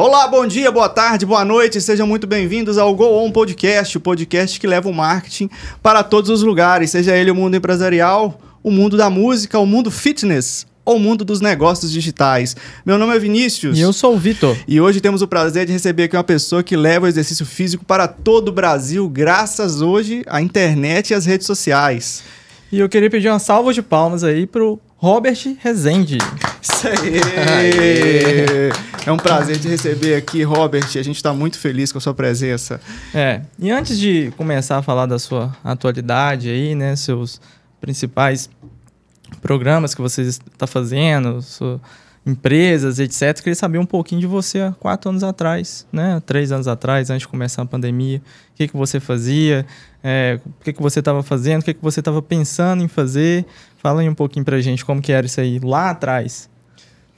Olá, bom dia, boa tarde, boa noite, sejam muito bem-vindos ao Go On Podcast, o podcast que leva o marketing para todos os lugares, seja ele o mundo empresarial, o mundo da música, o mundo fitness ou o mundo dos negócios digitais. Meu nome é Vinícius. E eu sou o Vitor. E hoje temos o prazer de receber aqui uma pessoa que leva o exercício físico para todo o Brasil, graças hoje à internet e às redes sociais. E eu queria pedir uma salva de palmas aí pro Robert Rezende. Isso aí! é um prazer te receber aqui, Robert. A gente está muito feliz com a sua presença. É, e antes de começar a falar da sua atualidade aí, né, seus principais programas que você está fazendo, suas empresas, etc. Queria saber um pouquinho de você há quatro anos atrás, né? Três anos atrás, antes de começar a pandemia. O que, que você fazia? É, o que, que você estava fazendo? O que, que você estava pensando em fazer? Fala aí um pouquinho pra gente como que era isso aí lá atrás.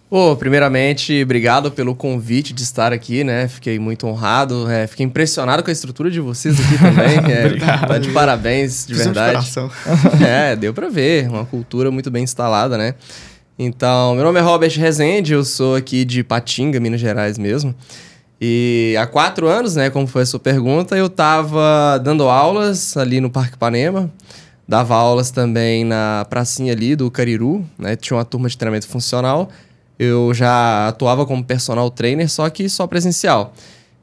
Pô, primeiramente, obrigado pelo convite de estar aqui, né? Fiquei muito honrado, é, fiquei impressionado com a estrutura de vocês aqui também. é, tá obrigado. Tá de parabéns, de verdade. De é, deu pra ver, uma cultura muito bem instalada, né? Então, meu nome é Robert Rezende, eu sou aqui de Patinga, Minas Gerais mesmo. E há quatro anos, né, como foi a sua pergunta, eu estava dando aulas ali no Parque Panema. Dava aulas também na pracinha ali do Cariru, né? Tinha uma turma de treinamento funcional. Eu já atuava como personal trainer, só que só presencial.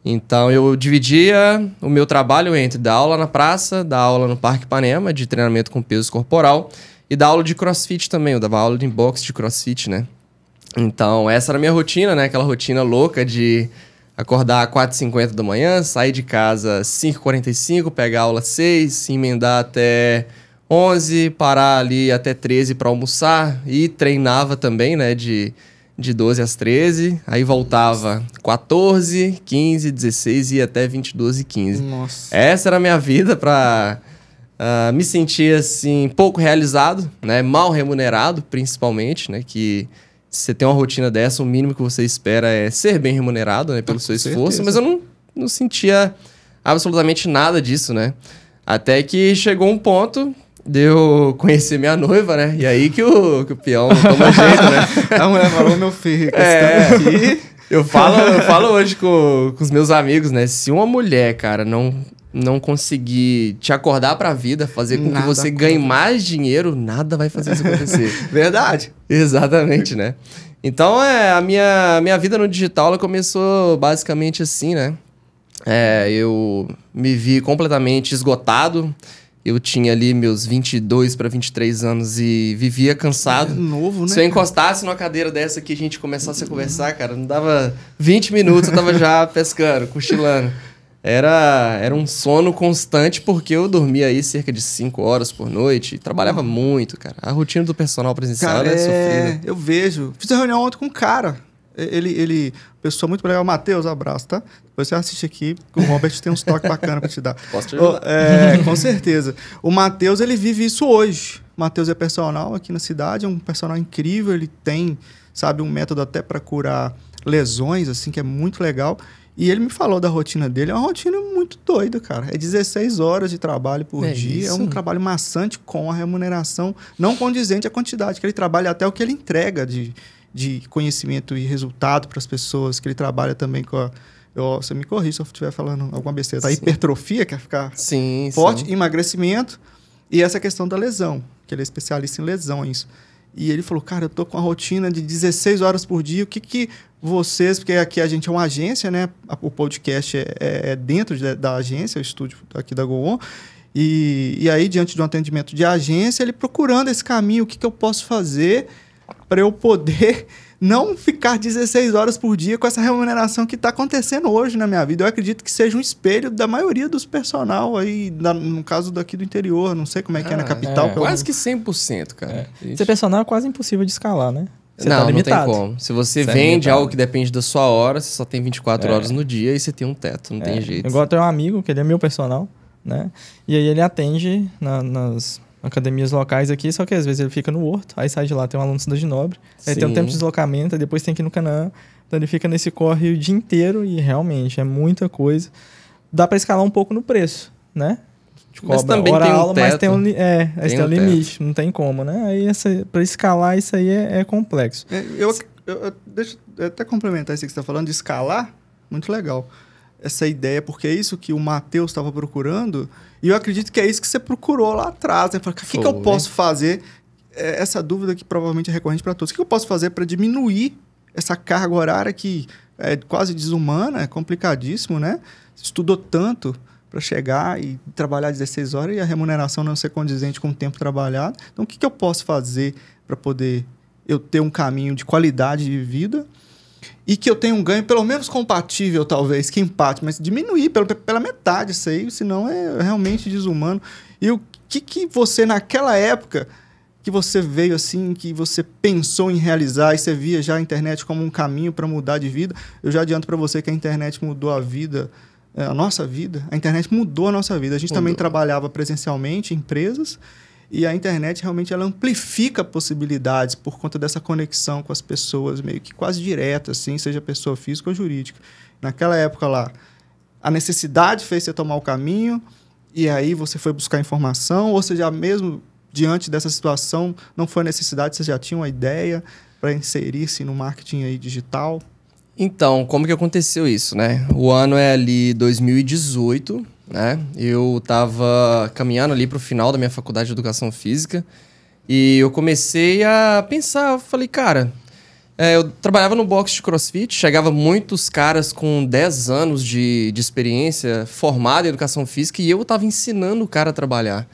Então eu dividia o meu trabalho entre dar aula na praça, dar aula no Parque Panema de treinamento com peso corporal e dar aula de crossfit também. Eu dava aula de boxe de crossfit, né? Então essa era a minha rotina, né? Aquela rotina louca de acordar às 4h50 da manhã, sair de casa às 5h45, pegar aula às 6, emendar até 11, parar ali até 13 para almoçar e treinava também, né, de, de 12 às 13, aí voltava Nossa. 14, 15, 16 e até 22 e 15. Nossa. Essa era a minha vida para uh, ah, me sentir assim pouco realizado, né, mal remunerado, principalmente, né, que se você tem uma rotina dessa, o mínimo que você espera é ser bem remunerado, né, pelo Com seu esforço, certeza. mas eu não, não sentia absolutamente nada disso, né? Até que chegou um ponto deu conhecer minha noiva, né? E aí que o, que o peão toma jeito, né? A mulher falou, meu filho, é, aqui. Eu falo, eu falo hoje com, com os meus amigos, né? Se uma mulher, cara, não não conseguir te acordar pra vida, fazer com nada que você ganhe mais dinheiro, nada vai fazer isso acontecer. Verdade. Exatamente, né? Então, é, a minha, minha vida no digital ela começou basicamente assim, né? É, eu me vi completamente esgotado. Eu tinha ali meus 22 para 23 anos e vivia cansado. É novo, né? Se eu encostasse numa cadeira dessa que a gente começasse a conversar, cara, não dava 20 minutos, eu tava já pescando, cochilando. Era, era um sono constante porque eu dormia aí cerca de 5 horas por noite e trabalhava uhum. muito, cara. A rotina do personal presencial cara, é, é sofrida. Eu vejo. Fiz a reunião ontem com um cara. Ele, ele Pessoa muito legal. Matheus, abraço, tá? Depois você assiste aqui, que o Robert tem uns toques bacanas pra te dar. Posso te ajudar? Oh, é, com certeza. O Matheus, ele vive isso hoje. O Matheus é personal aqui na cidade, é um personal incrível. Ele tem, sabe, um método até para curar lesões, assim, que é muito legal. E ele me falou da rotina dele. É uma rotina muito doida, cara. É 16 horas de trabalho por é dia. É isso. É um trabalho maçante com a remuneração não condizente à quantidade que ele trabalha, até o que ele entrega de, de conhecimento e resultado para as pessoas, que ele trabalha também com a. Eu, você me corri se eu estiver falando alguma besteira. Tá? A hipertrofia, quer é ficar sim, forte, sim. emagrecimento e essa questão da lesão, que ele é especialista em lesões. E ele falou, cara, eu tô com a rotina de 16 horas por dia. O que que vocês, porque aqui a gente é uma agência, né? O podcast é, é, é dentro de, da agência, o estúdio aqui da Goon. E, e aí, diante de um atendimento de agência, ele procurando esse caminho, o que que eu posso fazer para eu poder não ficar 16 horas por dia com essa remuneração que está acontecendo hoje na minha vida. Eu acredito que seja um espelho da maioria dos personal aí, no caso daqui do interior, não sei como é que ah, é na ah, capital. É. Pelo... Quase que 100%, cara. É. Ser personal é quase impossível de escalar, né? Você não, tá limitado. não tem como. Se você, você é vende é algo que depende da sua hora, você só tem 24 é. horas no dia e você tem um teto, não tem é. jeito. Igual eu tenho um amigo, que ele é meu personal, né? E aí ele atende na, nas academias locais aqui, só que às vezes ele fica no Horto, aí sai de lá, tem um aluno de Cidade Nobre, aí tem um tempo de deslocamento, aí depois tem que ir no Canaã. Então ele fica nesse corre o dia inteiro e realmente é muita coisa. Dá para escalar um pouco no preço, né? De cobra, mas também hora tem um aula, teto. mas tem um, é, tem tem um limite, teto. não tem como, né? Aí para escalar isso aí é, é complexo. É, eu, eu, eu, deixa eu até complementar isso que você está falando, de escalar, muito legal essa ideia, porque é isso que o Matheus estava procurando, e eu acredito que é isso que você procurou lá atrás. Né? Fala, o que, que, eu posso fazer? É essa dúvida que provavelmente é recorrente para todos. O que eu posso fazer para diminuir essa carga horária que é quase desumana, é complicadíssimo, né? Estudou tanto para chegar e trabalhar 16 horas e a remuneração não ser condizente com o tempo trabalhado. Então, o que, que eu posso fazer para poder eu ter um caminho de qualidade de vida e que eu tenha um ganho pelo menos compatível, talvez, que empate, mas diminuir pela, pela metade isso aí, senão é realmente desumano. E o que, que você, naquela época, que você veio assim, que você pensou em realizar e você via já a internet como um caminho para mudar de vida? Eu já adianto para você que a internet mudou a vida, eh, a nossa vida. A internet mudou a nossa vida. A gente mudou. também trabalhava presencialmente em empresas e a internet realmente ela amplifica possibilidades por conta dessa conexão com as pessoas, meio que quase direta, assim, seja pessoa física ou jurídica. Naquela época lá, a necessidade fez você tomar o caminho, e aí você foi buscar informação, ou seja, mesmo diante dessa situação, não foi necessidade, você já tinha uma ideia para inserir-se no marketing aí digital? Então, como que aconteceu isso, né? O ano é ali 2018, né? Eu estava caminhando ali para o final da minha faculdade de educação física e eu comecei a pensar, eu falei, cara, é, eu trabalhava no box de crossfit, chegava muitos caras com 10 anos de, de experiência, formado em educação física, e eu estava ensinando o cara a trabalhar.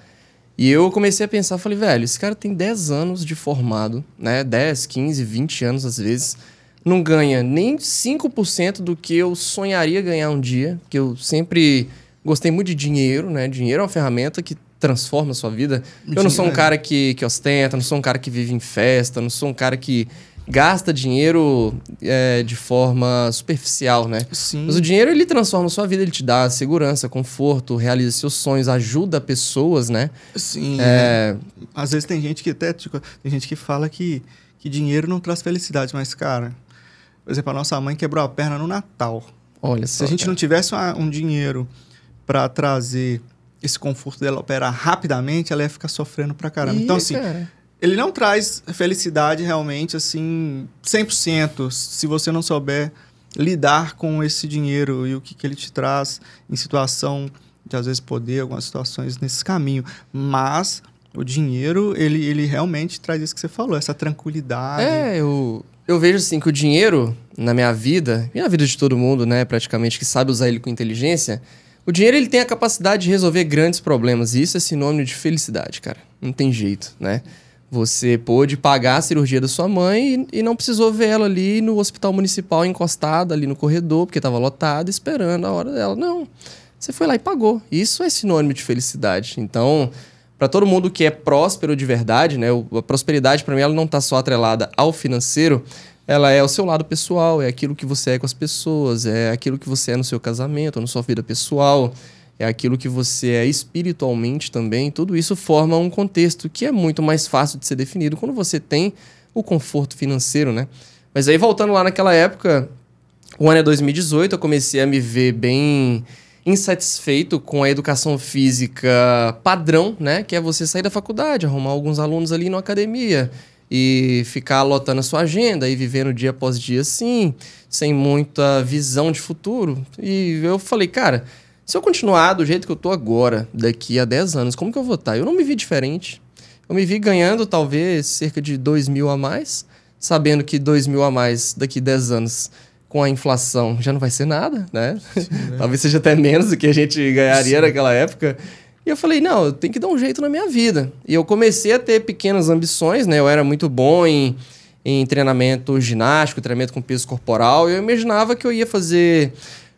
E eu comecei a pensar, falei, velho, esse cara tem 10 anos de formado, né? 10, 15, 20 anos às vezes. Não ganha nem 5% do que eu sonharia ganhar um dia, que eu sempre Gostei muito de dinheiro, né? Dinheiro é uma ferramenta que transforma a sua vida. Eu não sou um cara que, que ostenta, não sou um cara que vive em festa, não sou um cara que gasta dinheiro é, de forma superficial, né? Sim. Mas o dinheiro, ele transforma a sua vida, ele te dá segurança, conforto, realiza seus sonhos, ajuda pessoas, né? Sim. É... é. Às vezes tem gente que até, tipo, tem gente que fala que, que dinheiro não traz felicidade, mas, cara, por exemplo, a nossa mãe quebrou a perna no Natal. Olha só. Se a gente cara. não tivesse uma, um dinheiro para trazer esse conforto dela operar rapidamente, ela ia ficar sofrendo pra caramba. Então, Ih, então, assim, cara. ele não traz felicidade realmente, assim, 100%, se você não souber lidar com esse dinheiro e o que, que ele te traz em situação de, às vezes, poder, algumas situações nesse caminho. Mas o dinheiro, ele, ele realmente traz isso que você falou, essa tranquilidade. É, eu, eu vejo, assim, que o dinheiro, na minha vida, e na vida de todo mundo, né, praticamente, que sabe usar ele com inteligência o dinheiro ele tem a capacidade de resolver grandes problemas e isso é sinônimo de felicidade, cara. Não tem jeito, né? Você pôde pagar a cirurgia da sua mãe e, não precisou ver ela ali no hospital municipal encostada ali no corredor, porque estava lotada, esperando a hora dela. Não. Você foi lá e pagou. Isso é sinônimo de felicidade. Então, para todo mundo que é próspero de verdade, né? A prosperidade para mim ela não está só atrelada ao financeiro, ela é o seu lado pessoal, é aquilo que você é com as pessoas, é aquilo que você é no seu casamento, na sua vida pessoal, é aquilo que você é espiritualmente também. Tudo isso forma um contexto que é muito mais fácil de ser definido quando você tem o conforto financeiro, né? Mas aí voltando lá naquela época, o ano é 2018, eu comecei a me ver bem insatisfeito com a educação física padrão, né? Que é você sair da faculdade, arrumar alguns alunos ali na academia e ficar lotando a sua agenda e vivendo dia após dia assim, sem muita visão de futuro. E eu falei, cara, se eu continuar do jeito que eu tô agora, daqui a 10 anos, como que eu vou estar? Tá? Eu não me vi diferente. Eu me vi ganhando talvez cerca de 2 mil a mais, sabendo que 2 mil a mais daqui a 10 anos com a inflação já não vai ser nada, né? Sim, né? talvez seja até menos do que a gente ganharia Sim. naquela época. E eu falei, não, eu tenho que dar um jeito na minha vida. E eu comecei a ter pequenas ambições, né? Eu era muito bom em, em treinamento ginástico, treinamento com peso corporal. E eu imaginava que eu ia fazer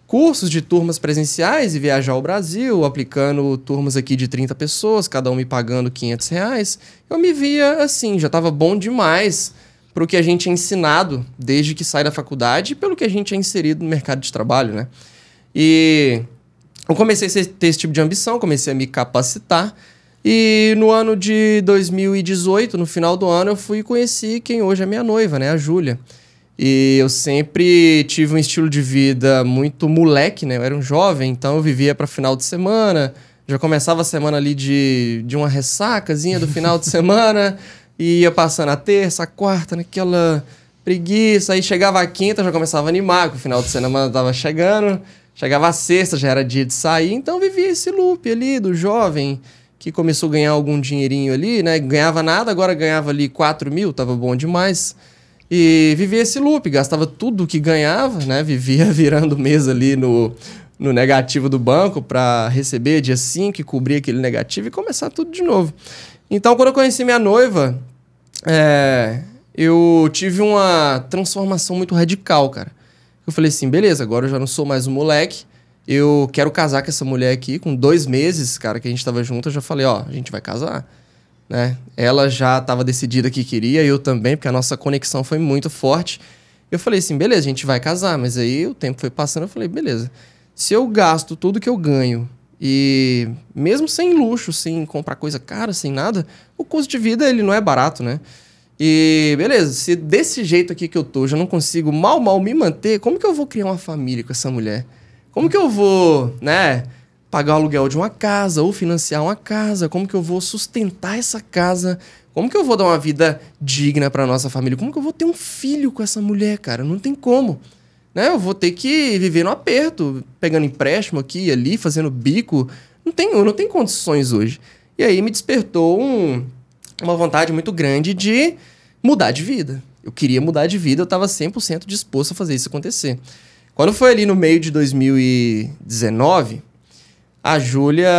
cursos de turmas presenciais e viajar ao Brasil, aplicando turmas aqui de 30 pessoas, cada um me pagando 500 reais. Eu me via assim, já estava bom demais para o que a gente é ensinado desde que sai da faculdade e pelo que a gente é inserido no mercado de trabalho, né? E eu comecei a ter esse tipo de ambição, comecei a me capacitar. E no ano de 2018, no final do ano, eu fui conhecer quem hoje é minha noiva, né? A Júlia. E eu sempre tive um estilo de vida muito moleque, né? Eu era um jovem, então eu vivia para final de semana. Já começava a semana ali de, de uma ressacazinha do final de semana. E ia passando a terça, a quarta, naquela preguiça. Aí chegava a quinta, já começava a animar, que o final de semana tava chegando. Chegava a sexta, já era dia de sair, então vivia esse loop ali do jovem que começou a ganhar algum dinheirinho ali, né? Ganhava nada, agora ganhava ali 4 mil, tava bom demais. E vivia esse loop, gastava tudo que ganhava, né? Vivia virando mesa ali no, no negativo do banco para receber dia 5 e cobrir aquele negativo e começar tudo de novo. Então, quando eu conheci minha noiva, é, eu tive uma transformação muito radical, cara. Eu falei assim, beleza, agora eu já não sou mais um moleque. Eu quero casar com essa mulher aqui. Com dois meses, cara, que a gente tava junto, eu já falei, ó, a gente vai casar. Né? Ela já estava decidida que queria, eu também, porque a nossa conexão foi muito forte. Eu falei assim, beleza, a gente vai casar, mas aí o tempo foi passando, eu falei, beleza. Se eu gasto tudo que eu ganho e mesmo sem luxo, sem comprar coisa cara, sem nada, o custo de vida ele não é barato, né? E beleza, se desse jeito aqui que eu tô, já não consigo mal, mal me manter, como que eu vou criar uma família com essa mulher? Como que eu vou, né, pagar o aluguel de uma casa ou financiar uma casa? Como que eu vou sustentar essa casa? Como que eu vou dar uma vida digna para nossa família? Como que eu vou ter um filho com essa mulher, cara? Não tem como. Né? Eu vou ter que viver no aperto, pegando empréstimo aqui e ali, fazendo bico. Não tem, não tem condições hoje. E aí me despertou um uma vontade muito grande de mudar de vida. Eu queria mudar de vida, eu estava 100% disposto a fazer isso acontecer. Quando foi ali no meio de 2019, a Júlia.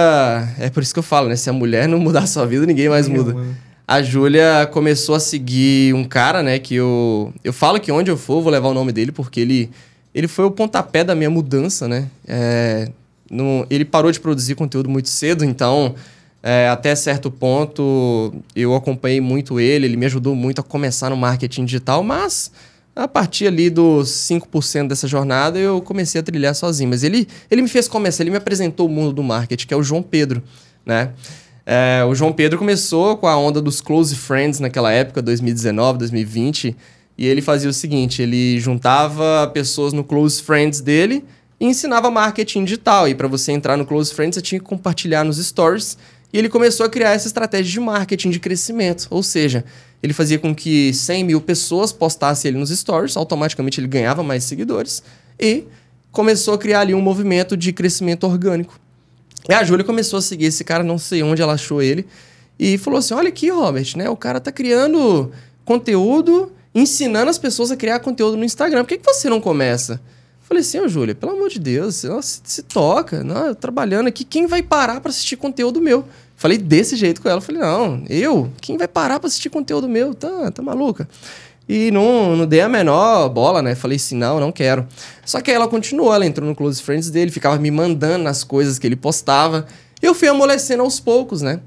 É por isso que eu falo, né? Se a mulher não mudar a sua vida, ninguém mais Meu muda. Mano. A Júlia começou a seguir um cara, né? Que eu. Eu falo que onde eu for, vou levar o nome dele, porque ele. Ele foi o pontapé da minha mudança, né? É, no, ele parou de produzir conteúdo muito cedo, então é, até certo ponto, eu acompanhei muito ele, ele me ajudou muito a começar no marketing digital, mas a partir ali dos 5% dessa jornada, eu comecei a trilhar sozinho. Mas ele, ele me fez começar, ele me apresentou o mundo do marketing, que é o João Pedro, né? É, o João Pedro começou com a onda dos close friends naquela época, 2019, 2020, e ele fazia o seguinte, ele juntava pessoas no close friends dele e ensinava marketing digital. E para você entrar no close friends, você tinha que compartilhar nos stories e ele começou a criar essa estratégia de marketing de crescimento. Ou seja, ele fazia com que 100 mil pessoas postassem ele nos stories, automaticamente ele ganhava mais seguidores e começou a criar ali um movimento de crescimento orgânico. E a Júlia começou a seguir esse cara, não sei onde ela achou ele, e falou assim: Olha aqui, Robert, né? O cara tá criando conteúdo, ensinando as pessoas a criar conteúdo no Instagram. Por que, que você não começa? Falei assim, ô oh, Júlia, pelo amor de Deus, nossa, se toca, não, né, trabalhando aqui, quem vai parar para assistir conteúdo meu? Falei desse jeito com ela. Falei, não, eu? Quem vai parar para assistir conteúdo meu? Tá, tá maluca? E não, não dei a menor bola, né? Falei assim, não, não quero. Só que aí ela continuou, ela entrou no Close Friends dele, ficava me mandando as coisas que ele postava. E eu fui amolecendo aos poucos, né?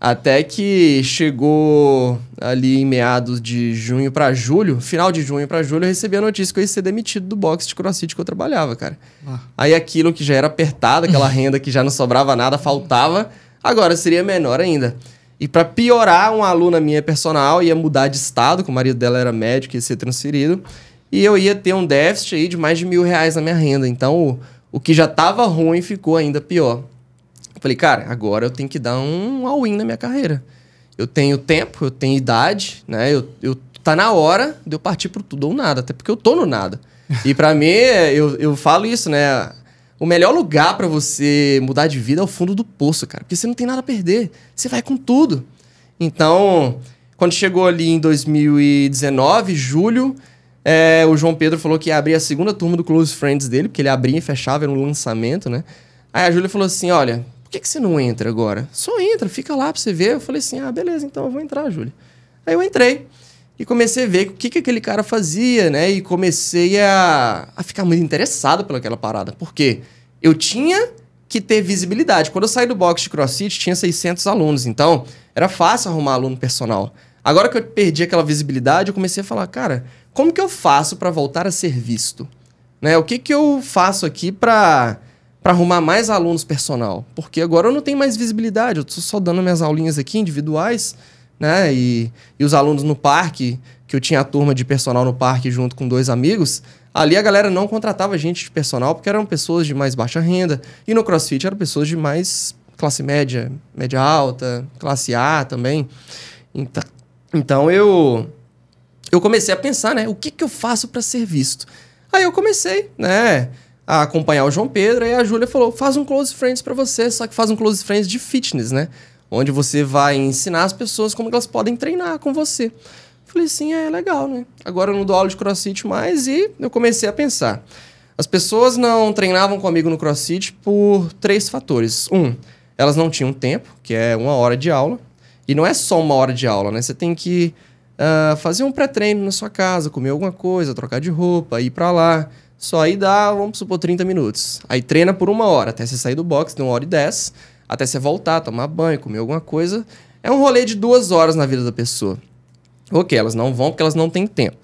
Até que chegou ali em meados de junho para julho, final de junho para julho, eu recebi a notícia que eu ia ser demitido do box de crossfit que eu trabalhava, cara. Ah. Aí aquilo que já era apertado, aquela renda que já não sobrava nada, faltava, agora seria menor ainda. E para piorar, uma aluna minha personal ia mudar de estado, que o marido dela era médico, ia ser transferido, e eu ia ter um déficit aí de mais de mil reais na minha renda. Então o, o que já estava ruim ficou ainda pior. Falei, cara, agora eu tenho que dar um all-in na minha carreira. Eu tenho tempo, eu tenho idade, né? Eu, eu tá na hora de eu partir pro tudo ou nada, até porque eu tô no nada. E para mim, eu, eu falo isso, né? O melhor lugar para você mudar de vida é o fundo do poço, cara. Porque você não tem nada a perder. Você vai com tudo. Então, quando chegou ali em 2019, julho, é, o João Pedro falou que ia abrir a segunda turma do Close Friends dele, porque ele abria e fechava, era um lançamento, né? Aí a Júlia falou assim: olha, por que, que você não entra agora? Só entra, fica lá pra você ver. Eu falei assim, ah, beleza, então eu vou entrar, Júlia. Aí eu entrei e comecei a ver o que, que aquele cara fazia, né? E comecei a, a ficar muito interessado pelaquela parada. porque Eu tinha que ter visibilidade. Quando eu saí do box de CrossFit, tinha 600 alunos. Então, era fácil arrumar aluno personal. Agora que eu perdi aquela visibilidade, eu comecei a falar, cara, como que eu faço para voltar a ser visto? Né? O que que eu faço aqui para para arrumar mais alunos personal, porque agora eu não tenho mais visibilidade, eu estou só dando minhas aulinhas aqui individuais, né? E, e os alunos no parque, que eu tinha a turma de personal no parque junto com dois amigos, ali a galera não contratava gente de personal porque eram pessoas de mais baixa renda, e no CrossFit eram pessoas de mais classe média, média alta, classe A também. Então, então eu eu comecei a pensar, né, o que que eu faço para ser visto? Aí eu comecei, né, a acompanhar o João Pedro, e a Júlia falou: faz um close friends para você, só que faz um close friends de fitness, né? Onde você vai ensinar as pessoas como elas podem treinar com você. Falei assim, é legal, né? Agora eu não dou aula de crossfit mais e eu comecei a pensar. As pessoas não treinavam comigo no crossfit por três fatores. Um, elas não tinham tempo, que é uma hora de aula. E não é só uma hora de aula, né? Você tem que uh, fazer um pré-treino na sua casa, comer alguma coisa, trocar de roupa, ir para lá, só aí dá, vamos supor, 30 minutos. Aí treina por uma hora, até você sair do box, de uma hora e dez, até você voltar, tomar banho, comer alguma coisa. É um rolê de duas horas na vida da pessoa. Ok, elas não vão porque elas não têm tempo.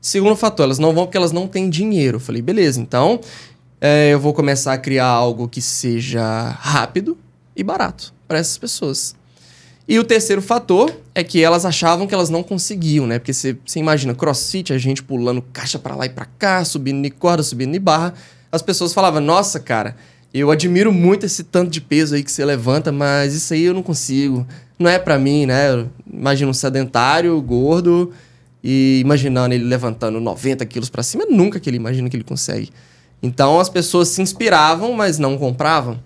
Segundo fator, elas não vão porque elas não têm dinheiro. Eu falei, beleza, então é, eu vou começar a criar algo que seja rápido e barato para essas pessoas. E o terceiro fator é que elas achavam que elas não conseguiam, né? Porque você imagina, crossfit, a gente pulando caixa para lá e para cá, subindo de corda, subindo de barra. As pessoas falavam, nossa, cara, eu admiro muito esse tanto de peso aí que você levanta, mas isso aí eu não consigo. Não é para mim, né? Imagina um sedentário, gordo, e imaginando ele levantando 90 quilos para cima, nunca que ele imagina que ele consegue. Então as pessoas se inspiravam, mas não compravam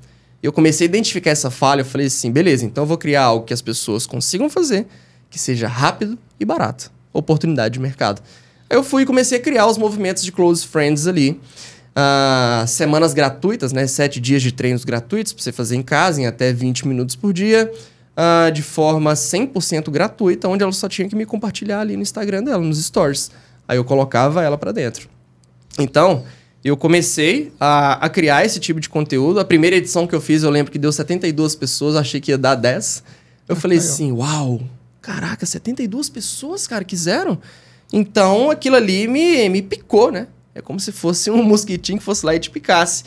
eu comecei a identificar essa falha, eu falei assim, beleza, então eu vou criar algo que as pessoas consigam fazer, que seja rápido e barato. Oportunidade de mercado. Aí eu fui e comecei a criar os movimentos de close friends ali. Uh, semanas gratuitas, né? Sete dias de treinos gratuitos para você fazer em casa, em até 20 minutos por dia. Uh, de forma 100% gratuita, onde ela só tinha que me compartilhar ali no Instagram dela, nos stories. Aí eu colocava ela para dentro. Então, eu comecei a, a, criar esse tipo de conteúdo. A primeira edição que eu fiz, eu lembro que deu 72 pessoas, achei que ia dar 10. Eu ah, falei assim, uau, caraca, 72 pessoas, cara, quiseram? Então, aquilo ali me, me picou, né? É como se fosse um mosquitinho que fosse lá e te picasse.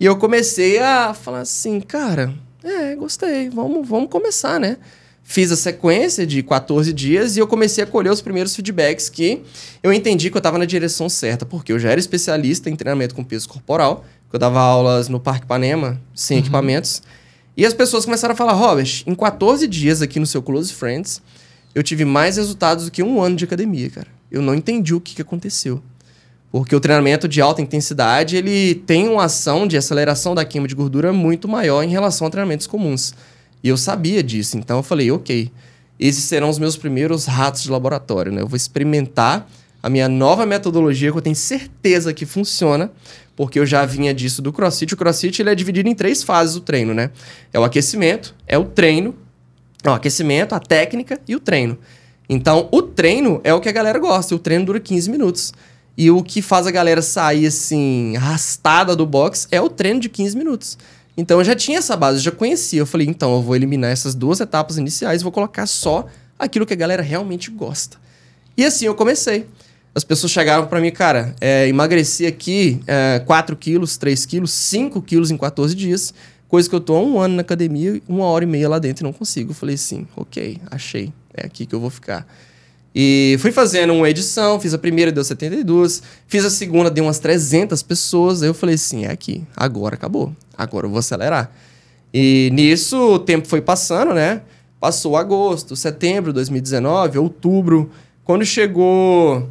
E eu comecei a falar assim, cara, é, gostei, vamos, vamos começar, né? fiz a sequência de 14 dias e eu comecei a colher os primeiros feedbacks que eu entendi que eu estava na direção certa, porque eu já era especialista em treinamento com peso corporal, que eu dava aulas no Parque Panema, sem uhum. equipamentos. E as pessoas começaram a falar: Robert, em 14 dias aqui no seu Close Friends, eu tive mais resultados do que um ano de academia, cara. Eu não entendi o que, que aconteceu. Porque o treinamento de alta intensidade, ele tem uma ação de aceleração da queima de gordura muito maior em relação a treinamentos comuns. E eu sabia disso, então eu falei, ok, esses serão os meus primeiros ratos de laboratório, né? Eu vou experimentar a minha nova metodologia que eu tenho certeza que funciona, porque eu já vinha disso do CrossFit. O CrossFit ele é dividido em três fases o treino, né? É o aquecimento, é o treino, é o aquecimento, a técnica e o treino. Então, o treino é o que a galera gosta, o treino dura 15 minutos. E o que faz a galera sair assim arrastada do box é o treino de 15 minutos. Então eu já tinha essa base, eu já conhecia. Eu falei, então eu vou eliminar essas duas etapas iniciais e vou colocar só aquilo que a galera realmente gosta. E assim eu comecei. As pessoas chegavam para mim, cara, é, emagreci aqui é, 4 quilos, 3 quilos, 5 quilos em 14 dias, coisa que eu tô há um ano na academia, uma hora e meia lá dentro e não consigo. Eu falei assim, ok, achei, é aqui que eu vou ficar. E fui fazendo uma edição, fiz a primeira, deu 72, fiz a segunda, deu umas 300 pessoas. Aí eu falei assim: é aqui, agora acabou, agora eu vou acelerar. E nisso o tempo foi passando, né? Passou agosto, setembro de 2019, outubro. Quando chegou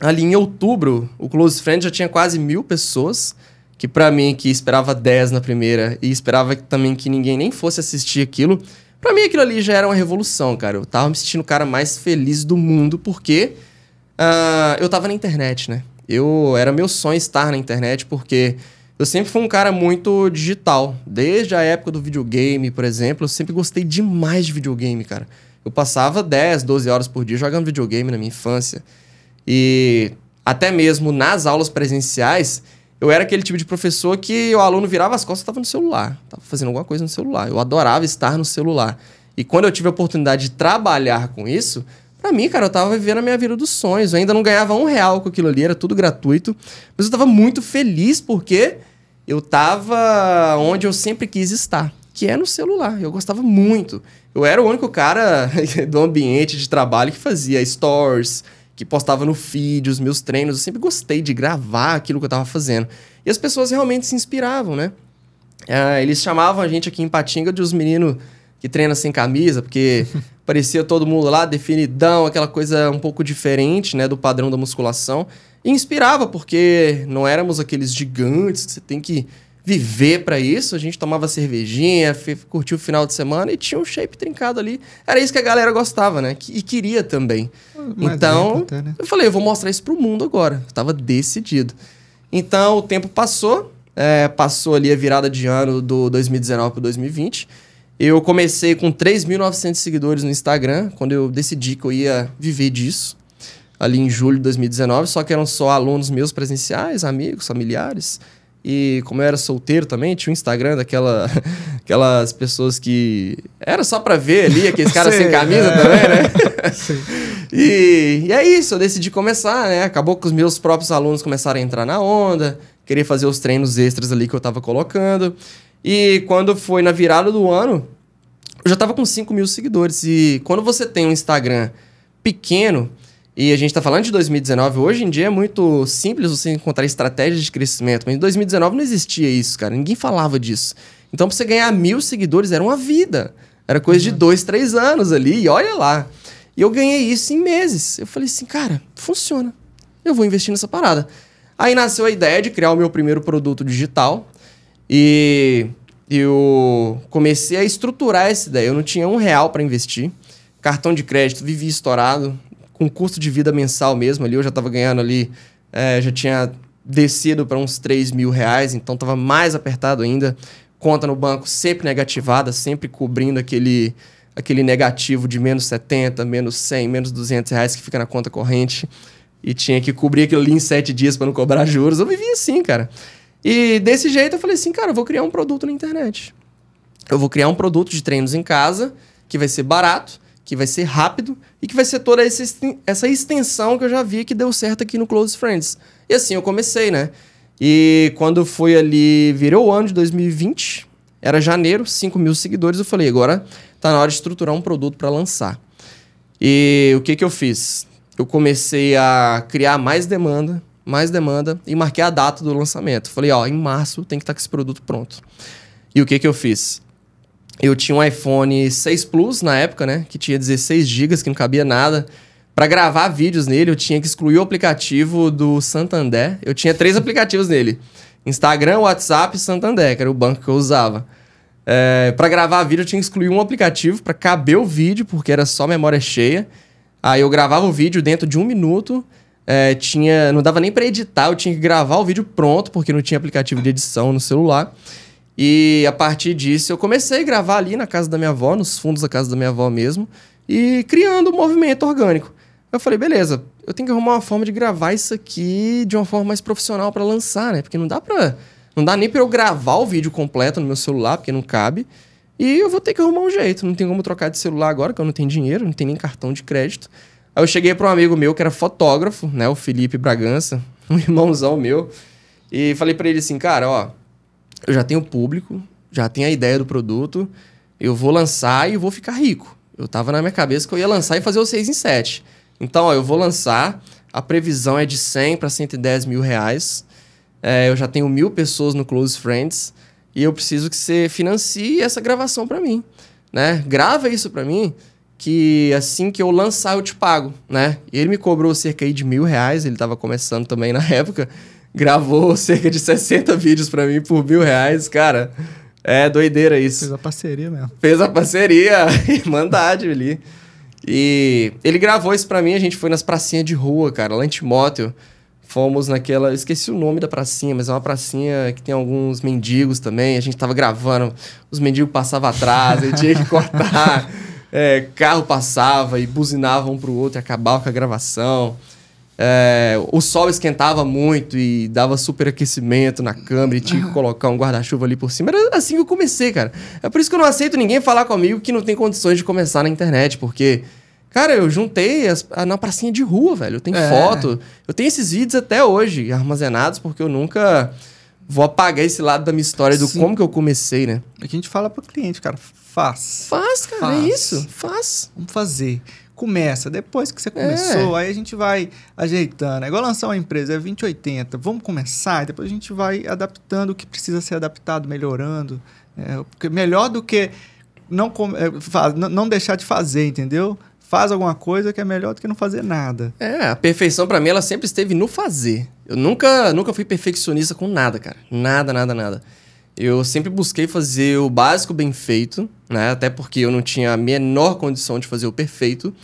ali em outubro, o Close Friend já tinha quase mil pessoas. Que para mim, que esperava 10 na primeira e esperava também que ninguém nem fosse assistir aquilo, para mim aquilo ali já era uma revolução, cara. Eu tava me sentindo o cara mais feliz do mundo porque uh, eu tava na internet, né? Eu era meu sonho estar na internet porque eu sempre fui um cara muito digital. Desde a época do videogame, por exemplo, eu sempre gostei demais de videogame, cara. Eu passava 10, 12 horas por dia jogando videogame na minha infância. E até mesmo nas aulas presenciais, eu era aquele tipo de professor que o aluno virava as costas e estava no celular. Estava fazendo alguma coisa no celular. Eu adorava estar no celular. E quando eu tive a oportunidade de trabalhar com isso, para mim, cara, eu tava vivendo a minha vida dos sonhos. Eu ainda não ganhava um real com aquilo ali, era tudo gratuito. Mas eu tava muito feliz porque eu tava onde eu sempre quis estar, que é no celular. Eu gostava muito. Eu era o único cara do ambiente de trabalho que fazia stores que postava no feed os meus treinos. Eu sempre gostei de gravar aquilo que eu estava fazendo. E as pessoas realmente se inspiravam, né? Ah, eles chamavam a gente aqui em Patinga de os meninos que treinam sem camisa, porque parecia todo mundo lá definidão, aquela coisa um pouco diferente, né, do padrão da musculação. E inspirava, porque não éramos aqueles gigantes que você tem que viver para isso. A gente tomava cervejinha, curtia o final de semana e tinha um shape trincado ali. Era isso que a galera gostava, né? E queria também. Ah, mas é então, é né? eu falei, eu vou mostrar isso pro mundo agora. Eu tava decidido. Então, o tempo passou. É, passou ali a virada de ano do 2019 para 2020. Eu comecei com 3.900 seguidores no Instagram, quando eu decidi que eu ia viver disso, ali em julho de 2019. Só que eram só alunos meus presenciais, amigos, familiares. E como eu era solteiro também, tinha o um Instagram daquela, aquelas pessoas que. Era só pra ver ali, aqueles caras sem camisa é. também, né? Sim. E, e é isso, eu decidi começar, né? Acabou que os meus próprios alunos começaram a entrar na onda, querer fazer os treinos extras ali que eu tava colocando. E quando foi na virada do ano, eu já tava com 5 mil seguidores. E quando você tem um Instagram pequeno, e a gente está falando de 2019. Hoje em dia é muito simples você encontrar estratégias de crescimento, mas em 2019 não existia isso, cara. Ninguém falava disso. Então, para você ganhar mil seguidores era uma vida. Era coisa uhum. de dois, três anos ali, e olha lá. E eu ganhei isso em meses. Eu falei assim, cara, funciona. Eu vou investir nessa parada. Aí nasceu a ideia de criar o meu primeiro produto digital. E eu comecei a estruturar essa ideia. Eu não tinha um real para investir. Cartão de crédito vivia estourado com custo de vida mensal mesmo ali, eu já estava ganhando ali, é, já tinha descido para uns 3 mil reais, então estava mais apertado ainda. Conta no banco sempre negativada, sempre cobrindo aquele, aquele negativo de menos 70, menos 100, menos 200 reais que fica na conta corrente. E tinha que cobrir aquilo ali em 7 dias para não cobrar juros. Eu vivia assim, cara. E desse jeito eu falei assim, cara, eu vou criar um produto na internet. Eu vou criar um produto de treinos em casa que vai ser barato que vai ser rápido e que vai ser toda essa extensão que eu já vi que deu certo aqui no Close Friends. E assim eu comecei, né? E quando foi ali, virou o ano de 2020, era janeiro, 5 mil seguidores, eu falei, agora tá na hora de estruturar um produto para lançar. E o que que eu fiz? Eu comecei a criar mais demanda, mais demanda e marquei a data do lançamento. Falei, ó, em março tem que estar tá com esse produto pronto. E o que que eu fiz? Eu tinha um iPhone 6 Plus na época, né? Que tinha 16 GB, que não cabia nada. Para gravar vídeos nele, eu tinha que excluir o aplicativo do Santander. Eu tinha três aplicativos nele: Instagram, WhatsApp e Santander, que era o banco que eu usava. É, eh, para gravar vídeo, eu tinha que excluir um aplicativo para caber o vídeo, porque era só memória cheia. Aí eu gravava o vídeo dentro de um minuto. É, tinha, não dava nem para editar, eu tinha que gravar o vídeo pronto, porque não tinha aplicativo de edição no celular. E a partir disso eu comecei a gravar ali na casa da minha avó, nos fundos da casa da minha avó mesmo, e criando um movimento orgânico. Eu falei, beleza, eu tenho que arrumar uma forma de gravar isso aqui de uma forma mais profissional para lançar, né? Porque não dá para, Não dá nem para eu gravar o vídeo completo no meu celular, porque não cabe. E eu vou ter que arrumar um jeito. Não tem como trocar de celular agora, que eu não tenho dinheiro, não tenho nem cartão de crédito. Aí eu cheguei para um amigo meu que era fotógrafo, né? O Felipe Bragança, um irmãozão meu. E falei para ele assim, cara, ó, eu já tenho público, já tenho a ideia do produto, eu vou lançar e vou ficar rico. Eu tava na minha cabeça que eu ia lançar e fazer o 6 em 7. Então, ó, eu vou lançar, a previsão é de 100 para 110 mil reais. É, eu já tenho mil pessoas no Close Friends e eu preciso que você financie essa gravação para mim, né? Grava isso para mim, que assim que eu lançar eu te pago, né? E ele me cobrou cerca aí de mil reais, ele tava começando também na época gravou cerca de 60 vídeos para mim por mil reais, cara. É doideira isso. Fez a parceria mesmo. Fez a parceria, Irmandade ali. E ele gravou isso pra mim, a gente foi nas pracinhas de rua, cara, lá em Timóteo. Fomos naquela. Esqueci o nome da pracinha, mas é uma pracinha que tem alguns mendigos também. A gente tava gravando, os mendigos passavam atrás, eu tinha que cortar. é, carro passava e buzinava um pro outro e acabava com a gravação. É, o sol esquentava muito e dava superaquecimento na câmera e tinha que colocar um guarda-chuva ali por cima. Era assim que eu comecei, cara. É por isso que eu não aceito ninguém falar comigo que não tem condições de começar na internet, porque. Cara, eu juntei as, a, na pracinha de rua, velho. Eu tenho é. foto. Eu tenho esses vídeos até hoje armazenados, porque eu nunca vou apagar esse lado da minha história do Sim. como que eu comecei, né? É que a gente fala pro cliente, cara, faz. Faz, cara, é faz. é isso. Faz. Vamos fazer começa. Depois que você começou, é. aí a gente vai ajeitando. É igual lançar uma empresa, é 2080. Vamos começar e depois a gente vai adaptando o que precisa ser adaptado, melhorando. É, porque melhor do que não, é, não deixar de fazer, entendeu? Faz alguma coisa que é melhor do que não fazer nada. É, a perfeição para mim ela sempre esteve no fazer. Eu nunca, nunca fui perfeccionista com nada, cara. Nada, nada, nada eu sempre busquei fazer o básico bem feito, né? Até porque eu não tinha a menor condição de fazer o perfeito.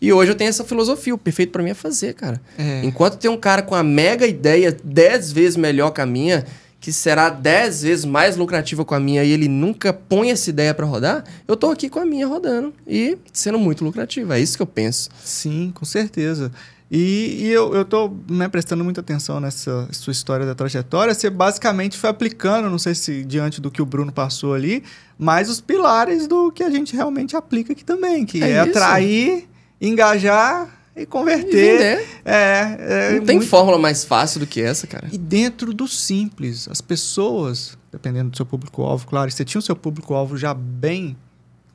E hoje eu tenho essa filosofia, o perfeito para mim é fazer, cara. É. Enquanto tem um cara com a mega ideia dez vezes melhor que a minha, que será 10 vezes mais lucrativa com a minha e ele nunca põe essa ideia para rodar, eu tô aqui com a minha rodando e sendo muito lucrativa. É isso que eu penso. Sim, com certeza. E, e eu, eu tô né, prestando muita atenção nessa sua história da trajetória. Você basicamente foi aplicando, não sei se diante do que o Bruno passou ali, mas os pilares do que a gente realmente aplica aqui também, que é, é atrair, engajar e converter. E é, é, Não tem muito... fórmula mais fácil do que essa, cara. E dentro do simples, as pessoas, dependendo do seu público-alvo, claro, você tinha o seu público-alvo já bem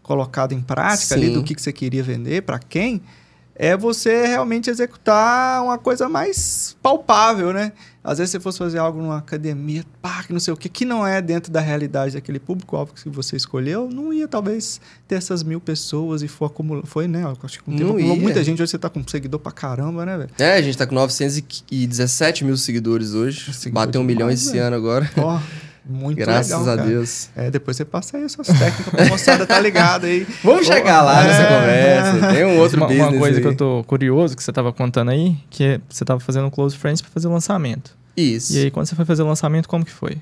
colocado em prática Sim. ali do que, que você queria vender, para quem, é você realmente executar uma coisa mais palpável, né? Às vezes, se fosse fazer algo numa academia, pá, que não sei o que, que não é dentro da realidade daquele público-alvo que você escolheu, não ia talvez ter essas mil pessoas e for acumulando. Foi, né? Acho que um tempo acumulou muita gente. Hoje você tá com um seguidor pra caramba, né, velho? É, a gente tá com 917 mil seguidores hoje. Seguidor Bateu um milhão esse ano agora. Ó. Oh. Muito Graças legal. Graças a Deus. É, depois você passa aí as suas técnicas pra moçada, tá ligado aí. Vamos Pô, chegar lá é... nessa conversa. Tem um outro uma, business Uma coisa aí. que eu tô curioso que você tava contando aí, que é, você tava fazendo close friends para fazer o lançamento. Isso. E aí, quando você foi fazer o lançamento, como que foi?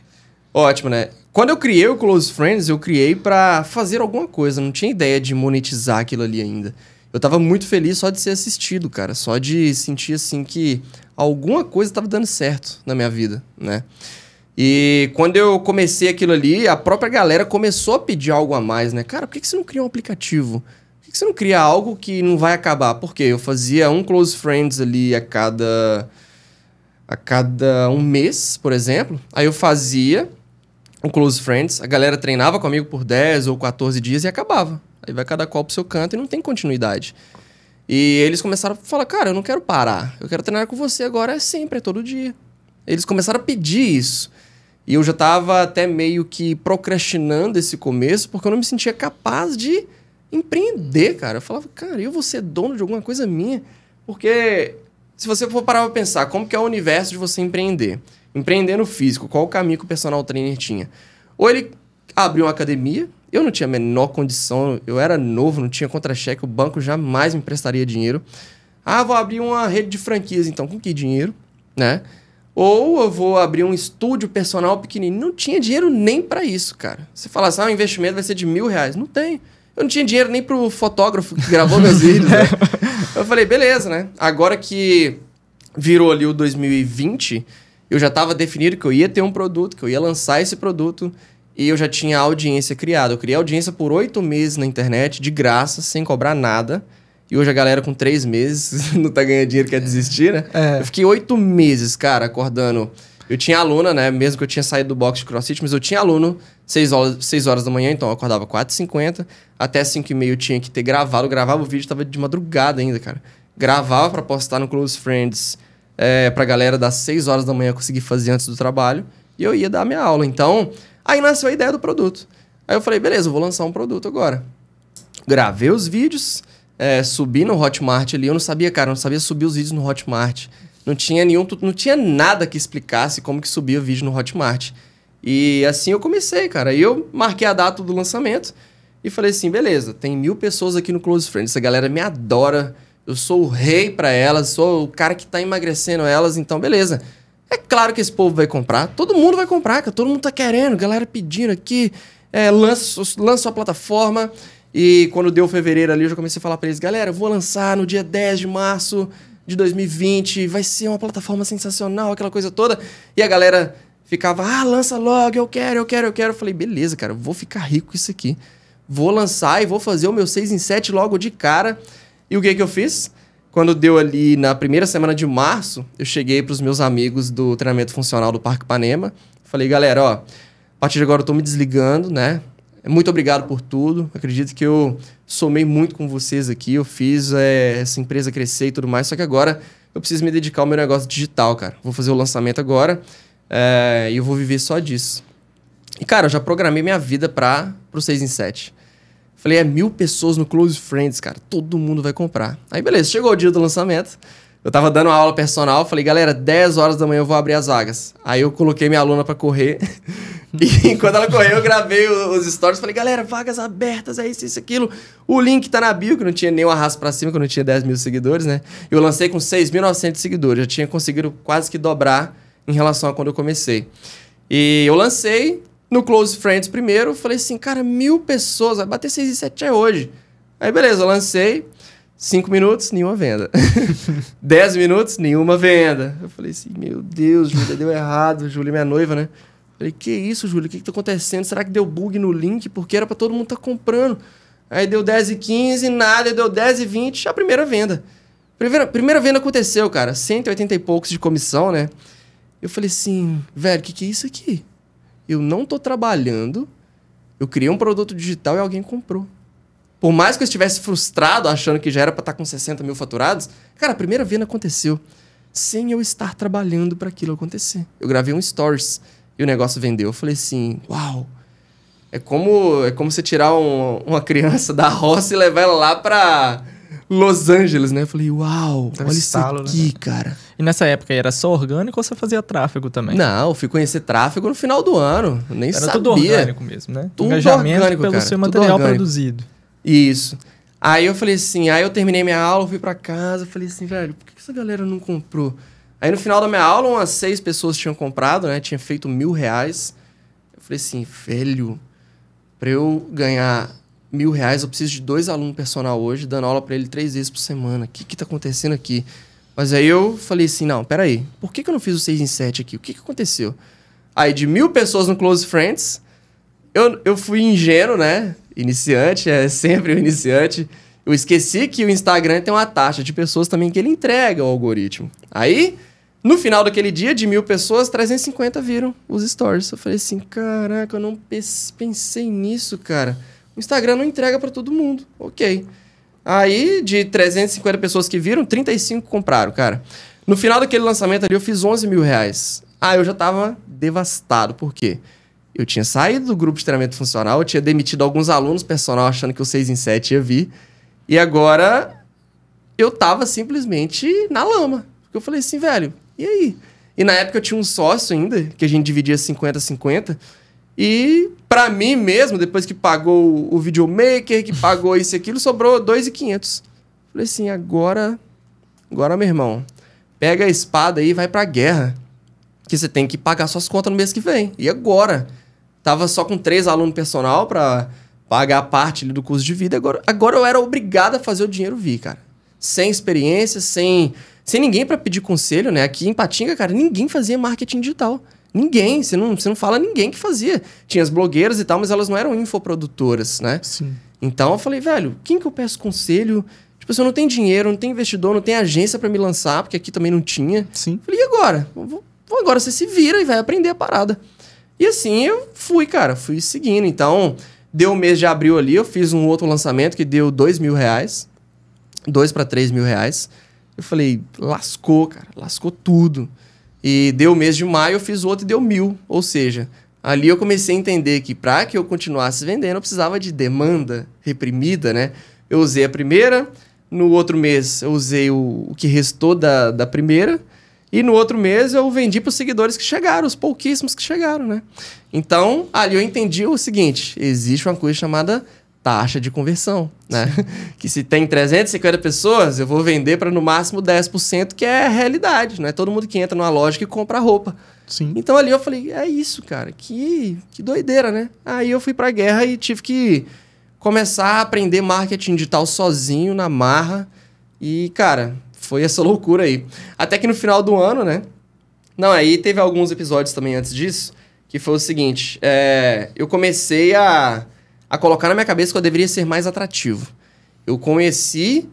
Ótimo, né? Quando eu criei o Close Friends, eu criei para fazer alguma coisa. Não tinha ideia de monetizar aquilo ali ainda. Eu tava muito feliz só de ser assistido, cara. Só de sentir, assim, que alguma coisa tava dando certo na minha vida, né? E quando eu comecei aquilo ali, a própria galera começou a pedir algo a mais, né? Cara, por que, você não cria um aplicativo? Por que, você não cria algo que não vai acabar? Porque eu fazia um close friends ali a cada a cada um mês, por exemplo. Aí eu fazia um close friends, a galera treinava comigo por 10 ou 14 dias e acabava. Aí vai cada qual pro seu canto e não tem continuidade. E eles começaram a falar: "Cara, eu não quero parar. Eu quero treinar com você agora é sempre, é todo dia". Eles começaram a pedir isso. E eu já estava até meio que procrastinando esse começo, porque eu não me sentia capaz de empreender, cara. Eu falava, cara, eu vou ser dono de alguma coisa minha. Porque se você for parar para pensar, como que é o universo de você empreender? Empreender no físico, qual o caminho que o personal trainer tinha? Ou ele abriu uma academia, eu não tinha a menor condição, eu era novo, não tinha contra-cheque, o banco jamais me emprestaria dinheiro. Ah, vou abrir uma rede de franquias, então, com que dinheiro, né? Ou eu vou abrir um estúdio personal pequenininho. Não tinha dinheiro nem para isso, cara. Você fala assim, ah, o investimento vai ser de mil reais. Não tem. Eu não tinha dinheiro nem pro fotógrafo que gravou meus vídeos. Né? Eu falei, beleza, né? Agora que virou ali o 2020, eu já estava definido que eu ia ter um produto, que eu ia lançar esse produto e eu já tinha audiência criada. Eu criei audiência por oito meses na internet, de graça, sem cobrar nada. E hoje a galera com três meses não tá ganhando dinheiro, quer desistir, né? É. Eu fiquei oito meses, cara, acordando. Eu tinha aluna, né? Mesmo que eu tinha saído do box de crossfit, mas eu tinha aluno 6 horas, 6 horas da manhã, então eu acordava 4h50, até 5h30 eu tinha que ter gravado. Eu gravava o vídeo, tava de madrugada ainda, cara. Gravava para postar no Close Friends é, pra galera das 6 horas da manhã conseguir fazer antes do trabalho. E eu ia dar minha aula. Então, aí nasceu a ideia do produto. Aí eu falei, beleza, eu vou lançar um produto agora. Gravei os vídeos, é, subir no Hotmart ali. Eu não sabia, cara, eu não sabia subir os vídeos no Hotmart. Não tinha nenhum, não tinha nada que explicasse como que subia vídeo no Hotmart. E assim eu comecei, cara. E eu marquei a data do lançamento e falei assim, beleza, tem mil pessoas aqui no Close Friends. Essa galera me adora. Eu sou o rei para elas, sou o cara que tá emagrecendo elas, então beleza. É claro que esse povo vai comprar. Todo mundo vai comprar, cara. Todo mundo tá querendo, galera pedindo aqui. É, lança, lança sua plataforma. E quando deu fevereiro ali, eu já comecei a falar para eles, galera, vou lançar no dia 10 de março de 2020, vai ser uma plataforma sensacional, aquela coisa toda. E a galera ficava, ah, lança logo, eu quero, eu quero, eu quero. Eu falei, beleza, cara, vou ficar rico com isso aqui. Vou lançar e vou fazer o meu 6 em 7 logo de cara. E o que, que eu fiz? Quando deu ali na primeira semana de março, eu cheguei para os meus amigos do treinamento funcional do Parque Panema. Falei, galera, ó, a partir de agora eu tô me desligando, né? Muito obrigado por tudo. Acredito que eu somei muito com vocês aqui. Eu fiz é, essa empresa crescer e tudo mais. Só que agora eu preciso me dedicar ao meu negócio digital, cara. Vou fazer o lançamento agora é, e eu vou viver só disso. E, cara, eu já programei minha vida para o 6 em 7. Falei, é mil pessoas no Close Friends, cara. Todo mundo vai comprar. Aí, beleza, chegou o dia do lançamento. Eu tava dando uma aula personal, falei, galera, 10 horas da manhã eu vou abrir as vagas. Aí eu coloquei minha aluna para correr. E quando ela correu, eu gravei os stories. Falei, galera, vagas abertas, é isso, isso, aquilo. O link tá na bio, que não tinha nenhum arrasto pra cima, que eu não tinha 10 mil seguidores, né? Eu lancei com 6.900 seguidores. Já tinha conseguido quase que dobrar em relação a quando eu comecei. E eu lancei no Close Friends primeiro. Falei assim, cara, mil pessoas, vai bater 6 e 7 é hoje. Aí, beleza, eu lancei. cinco minutos, nenhuma venda. dez minutos, nenhuma venda. Eu falei assim, meu Deus, Júlia, deu errado. Júlia, é minha noiva, né? Falei, que isso, Júlio? O que, que tá acontecendo? Será que deu bug no link? Porque era para todo mundo estar tá comprando. Aí deu 10 e 15, nada, deu 10 e 20, a primeira venda. Primeira, primeira venda aconteceu, cara. 180 e poucos de comissão, né? Eu falei assim, velho, o que, que é isso aqui? Eu não tô trabalhando, eu criei um produto digital e alguém comprou. Por mais que eu estivesse frustrado, achando que já era para estar tá com 60 mil faturados, cara, a primeira venda aconteceu. Sem eu estar trabalhando para aquilo acontecer. Eu gravei um stories e o negócio vendeu. Eu falei assim, uau! É como, é como você tirar um, uma criança da roça e levar ela lá pra Los Angeles, né? Eu falei, uau, olha estalo, isso né, aqui, né? cara. E nessa época era só orgânico ou você fazia tráfego também? Não, eu fui conhecer tráfego no final do ano. Nem era sabia. Era tudo orgânico mesmo, né? Tudo Engajamento orgânico, pelo cara, seu material produzido. Isso. Aí eu falei assim, aí eu terminei minha aula, fui para casa, falei assim, velho, por que essa galera não comprou? Aí no final da minha aula, umas seis pessoas tinham comprado, né? Tinha feito mil reais. Eu falei assim, velho, pra eu ganhar mil reais, eu preciso de dois alunos personal hoje, dando aula para ele três vezes por semana. O que que tá acontecendo aqui? Mas aí eu falei assim, não, peraí, por que, que eu não fiz o seis em sete aqui? O que que aconteceu? Aí de mil pessoas no Close Friends, eu, eu fui ingênuo, né? Iniciante, é sempre o iniciante. Eu esqueci que o Instagram tem uma taxa de pessoas também que ele entrega ao algoritmo. Aí, no final daquele dia, de mil pessoas, 350 viram os stories. Eu falei assim, caraca, eu não pensei nisso, cara. O Instagram não entrega para todo mundo. Ok. Aí, de 350 pessoas que viram, 35 compraram, cara. No final daquele lançamento ali, eu fiz 11 mil reais. Ah, eu já tava devastado. Por quê? Eu tinha saído do grupo de treinamento funcional, eu tinha demitido alguns alunos personal achando que o 6 em 7 ia vir. E agora eu tava simplesmente na lama. Porque eu falei assim, velho, e aí? E na época eu tinha um sócio ainda, que a gente dividia 50-50. E para mim mesmo, depois que pagou o videomaker, que pagou isso e aquilo, sobrou 2,500. Falei assim, agora, agora meu irmão, pega a espada e vai pra guerra. Que você tem que pagar suas contas no mês que vem. E agora? Tava só com três alunos personal pra pagar parte do custo de vida. Agora, agora eu era obrigado a fazer o dinheiro vir, cara. Sem experiência, sem, sem ninguém para pedir conselho, né? Aqui em Patinga, cara, ninguém fazia marketing digital. Ninguém, você não, você não fala ninguém que fazia. Tinha as blogueiras e tal, mas elas não eram infoprodutoras, né? Sim. Então eu falei, velho, quem que eu peço conselho? Tipo se eu não tenho dinheiro, não tenho investidor, não tenho agência para me lançar, porque aqui também não tinha. Sim. Falei, e agora? Vou, vou agora, você se vira e vai aprender a parada. E assim eu fui, cara, fui seguindo. Então, Deu o um mês de abril ali, eu fiz um outro lançamento que deu dois mil reais. Dois para três mil reais. Eu falei, lascou, cara, lascou tudo. E deu o mês de maio, eu fiz outro e deu mil. Ou seja, ali eu comecei a entender que para que eu continuasse vendendo, eu precisava de demanda reprimida, né? Eu usei a primeira, no outro mês eu usei o, o que restou da, da primeira e no outro mês eu vendi para os seguidores que chegaram, os pouquíssimos que chegaram, né? Então, ali eu entendi o seguinte: existe uma coisa chamada taxa de conversão, né? Que se tem 350 pessoas, eu vou vender para no máximo 10%, que é a realidade, não é todo mundo que entra numa loja que compra roupa. Sim. Então ali eu falei, é isso, cara, que, que doideira, né? Aí eu fui para a guerra e tive que começar a aprender marketing digital sozinho, na marra. E, cara, foi essa loucura aí. Até que no final do ano, né? Não, aí teve alguns episódios também antes disso, que foi o seguinte: é, eu comecei a, a colocar na minha cabeça que eu deveria ser mais atrativo. Eu conheci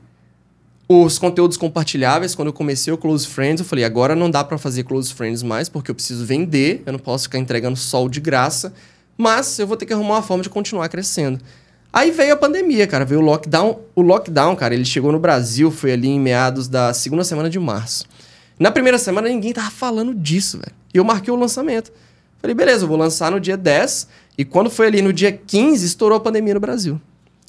os conteúdos compartilháveis, quando eu comecei o Close Friends, eu falei, agora não dá para fazer Close Friends mais, porque eu preciso vender, eu não posso ficar entregando sol de graça, mas eu vou ter que arrumar uma forma de continuar crescendo. Aí veio a pandemia, cara, veio o lockdown. O lockdown, cara, ele chegou no Brasil, foi ali em meados da segunda semana de março. Na primeira semana ninguém tava falando disso, velho. E eu marquei o lançamento. Falei, beleza, eu vou lançar no dia 10. E quando foi ali no dia 15, estourou a pandemia no Brasil.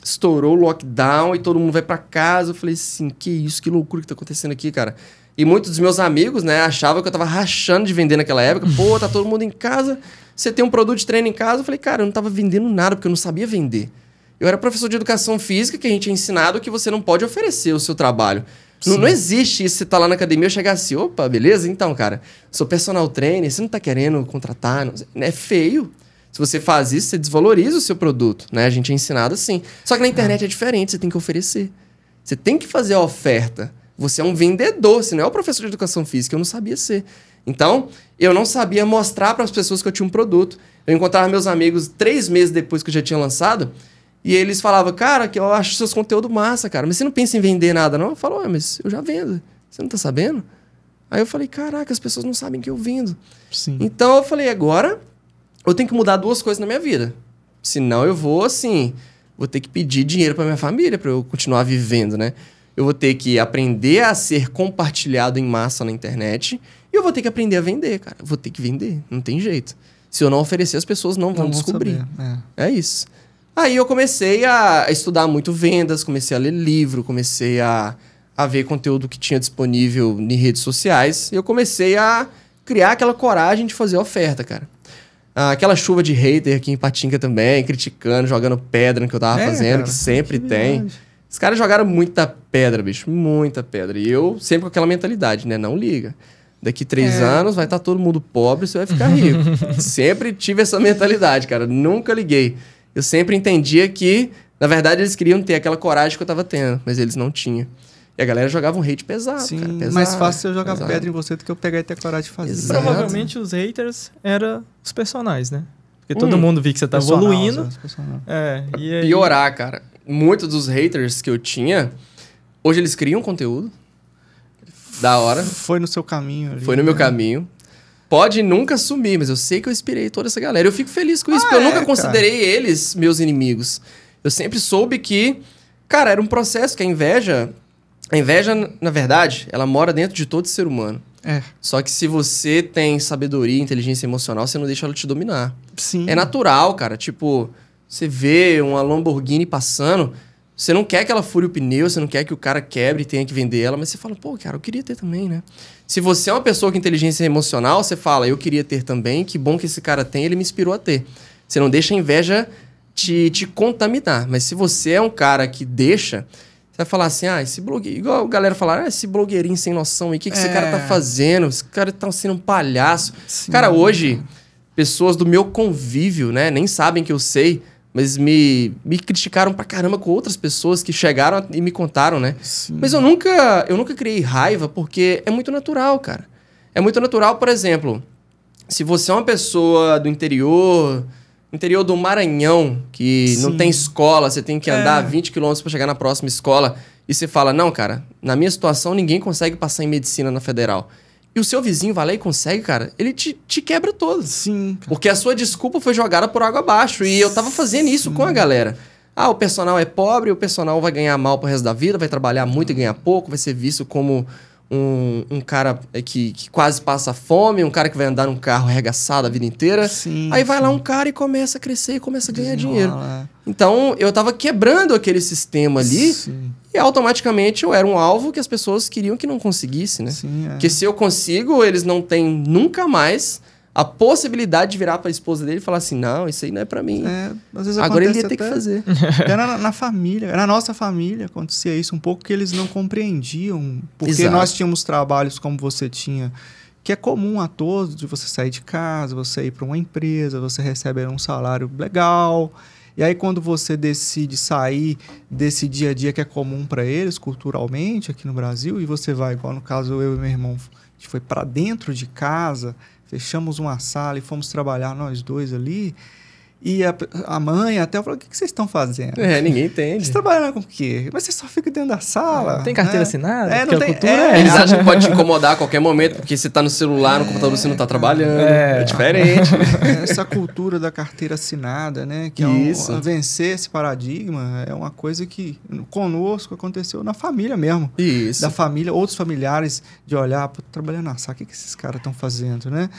Estourou o lockdown e todo mundo vai para casa. Eu falei assim, que isso, que loucura que tá acontecendo aqui, cara. E muitos dos meus amigos, né, achavam que eu tava rachando de vender naquela época. Pô, tá todo mundo em casa, você tem um produto de treino em casa. Eu falei, cara, eu não tava vendendo nada porque eu não sabia vender. Eu era professor de educação física que a gente é ensinado que você não pode oferecer o seu trabalho. Não, não, existe isso, você tá lá na academia, eu chegar assim, opa, beleza? Então, cara, sou personal trainer, você não tá querendo contratar, não, é feio. Se você faz isso, você desvaloriza o seu produto, né? A gente é ensinado assim. Só que na internet é, é diferente, você tem que oferecer. Você tem que fazer a oferta. Você é um vendedor, você não é o professor de educação física, eu não sabia ser. Então, eu não sabia mostrar para as pessoas que eu tinha um produto. Eu encontrava meus amigos três meses depois que eu já tinha lançado, e eles falavam, cara, que eu acho seus conteúdos massa, cara. Mas você não pensa em vender nada, não? Eu falo, ué, mas eu já vendo. Você não tá sabendo? Aí eu falei, caraca, as pessoas não sabem que eu vendo. Sim. Então eu falei, agora eu tenho que mudar duas coisas na minha vida. Senão eu vou, assim, vou ter que pedir dinheiro para minha família para eu continuar vivendo, né? Eu vou ter que aprender a ser compartilhado em massa na internet e eu vou ter que aprender a vender, cara. Vou ter que vender, não tem jeito. Se eu não oferecer, as pessoas não, vão, descobrir. Saber, é. é isso. Aí eu comecei a estudar muito vendas, comecei a ler livro, comecei a, a ver conteúdo que tinha disponível em redes sociais. E eu comecei a criar aquela coragem de fazer oferta, cara. Ah, aquela chuva de hater aqui em Patinga também, criticando, jogando pedra no que eu tava é, fazendo, cara, que sempre que tem. Os caras jogaram muita pedra, bicho, muita pedra. E eu sempre com aquela mentalidade, né? Não liga. Daqui três é. anos vai estar tá todo mundo pobre, você vai ficar rico. sempre tive essa mentalidade, cara. Nunca liguei eu sempre entendia que, na verdade, eles queriam ter aquela coragem que eu tava tendo, mas eles não tinham. E a galera jogava um hate pesado, Sim, cara. Pesado, mais fácil eu jogar pesado. pedra em você do que eu pegar e ter coragem de fazer. Exato. Provavelmente os haters eram os personagens, né? Porque hum. todo hum, mundo viu que você tá evoluindo. É, aí... Piorar, cara. Muitos dos haters que eu tinha, hoje eles criam conteúdo. Da hora. Foi no seu caminho. Ali, foi no né? meu caminho. Pode nunca sumir, mas eu sei que eu inspirei toda essa galera. Eu fico feliz com isso, ah, porque eu é, nunca considerei eles meus inimigos. Eu sempre soube que, cara, era um processo que a inveja. A inveja, na verdade, ela mora dentro de todo ser humano. É. Só que se você tem sabedoria, inteligência emocional, você não deixa ela te dominar. Sim. É natural, cara. Tipo, você vê uma Lamborghini passando. Você não quer que ela fure o pneu, você não quer que o cara quebre e tenha que vender ela, mas você fala, pô, cara, eu queria ter também, né? Se você é uma pessoa com inteligência emocional, você fala, eu queria ter também, que bom que esse cara tem, ele me inspirou a ter. Você não deixa a inveja te, te contaminar. Mas se você é um cara que deixa, você vai falar assim, ah, esse blogueiro... Igual a galera falar, ah, esse blogueirinho sem noção aí, o que, que é. esse cara tá é. fazendo? Esse cara tá sendo um palhaço. Sim. Cara, hoje, pessoas do meu convívio, né, nem sabem que eu sei mas me, me criticaram pra caramba com outras pessoas que chegaram e me contaram, né? Sim. Mas eu nunca, eu nunca criei raiva porque é muito natural, cara. É muito natural, por exemplo, se você é uma pessoa do interior, interior do Maranhão, que Sim. não tem escola, você tem que é. andar é. 20 quilômetros para chegar na próxima escola, e você fala: "Não, cara, na minha situação ninguém consegue passar em medicina na federal". E o seu vizinho vai lá e consegue, cara, ele te, te quebra todo. Sim. Cara. Porque a sua desculpa foi jogada por água abaixo. E eu tava fazendo isso Sim. com a galera. Ah, o personal é pobre, o personal vai ganhar mal pro resto da vida, vai trabalhar muito e ganhar pouco, vai ser visto como um, um cara que, que quase passa fome, um cara que vai andar num carro arregaçado a vida inteira. Sim, Aí vai sim. lá um cara e começa a crescer e começa a ganhar Desenrola. dinheiro. É. Então, eu estava quebrando aquele sistema ali Sim. e automaticamente eu era um alvo que as pessoas queriam que não conseguisse, né? Sim, é. Porque se eu consigo, eles não têm nunca mais a possibilidade de virar para a esposa dele e falar assim: não, isso aí não é para mim. É, às vezes Agora ele ia ter que fazer. Era na, na, família, na nossa família acontecia isso um pouco, que eles não compreendiam. Porque Exato. nós tínhamos trabalhos como você tinha que é comum a todos de você sair de casa, você ir para uma empresa, você receber um salário legal, e aí, quando você decide sair desse dia a dia que é comum para eles, culturalmente, aqui no Brasil, e você vai, igual no caso eu e meu irmão, a gente foi para dentro de casa, fechamos uma sala e fomos trabalhar nós dois ali. E a, a mãe até falou: o que, que vocês estão fazendo? É, ninguém entende. Vocês trabalham com o quê? Mas você só fica dentro da sala. Não é, tem né? carteira né? assinada? É, não tem. Cultura, é. é eles acham que pode te incomodar a qualquer momento, porque você está no celular, no computador, você não está trabalhando. É, é diferente. Essa cultura da carteira assinada, né? Que É um, vencer esse paradigma é uma coisa que conosco aconteceu na família mesmo. Isso. Da família, outros familiares, de olhar, trabalhando na sala, o que, que esses caras estão fazendo, né?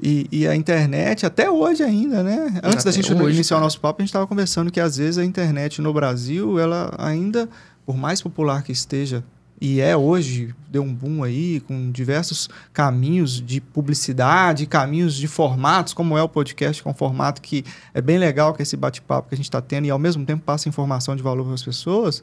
E, e, a internet, até hoje ainda, né? Antes até da gente hoje, iniciar o nosso papo, a gente estava conversando que às vezes a internet no Brasil, ela ainda, por mais popular que esteja, e é hoje, deu um boom aí, com diversos caminhos de publicidade, caminhos de formatos, como é o podcast, que é um formato que é bem legal, que é esse bate-papo que a gente está tendo, e ao mesmo tempo passa informação de valor para as pessoas.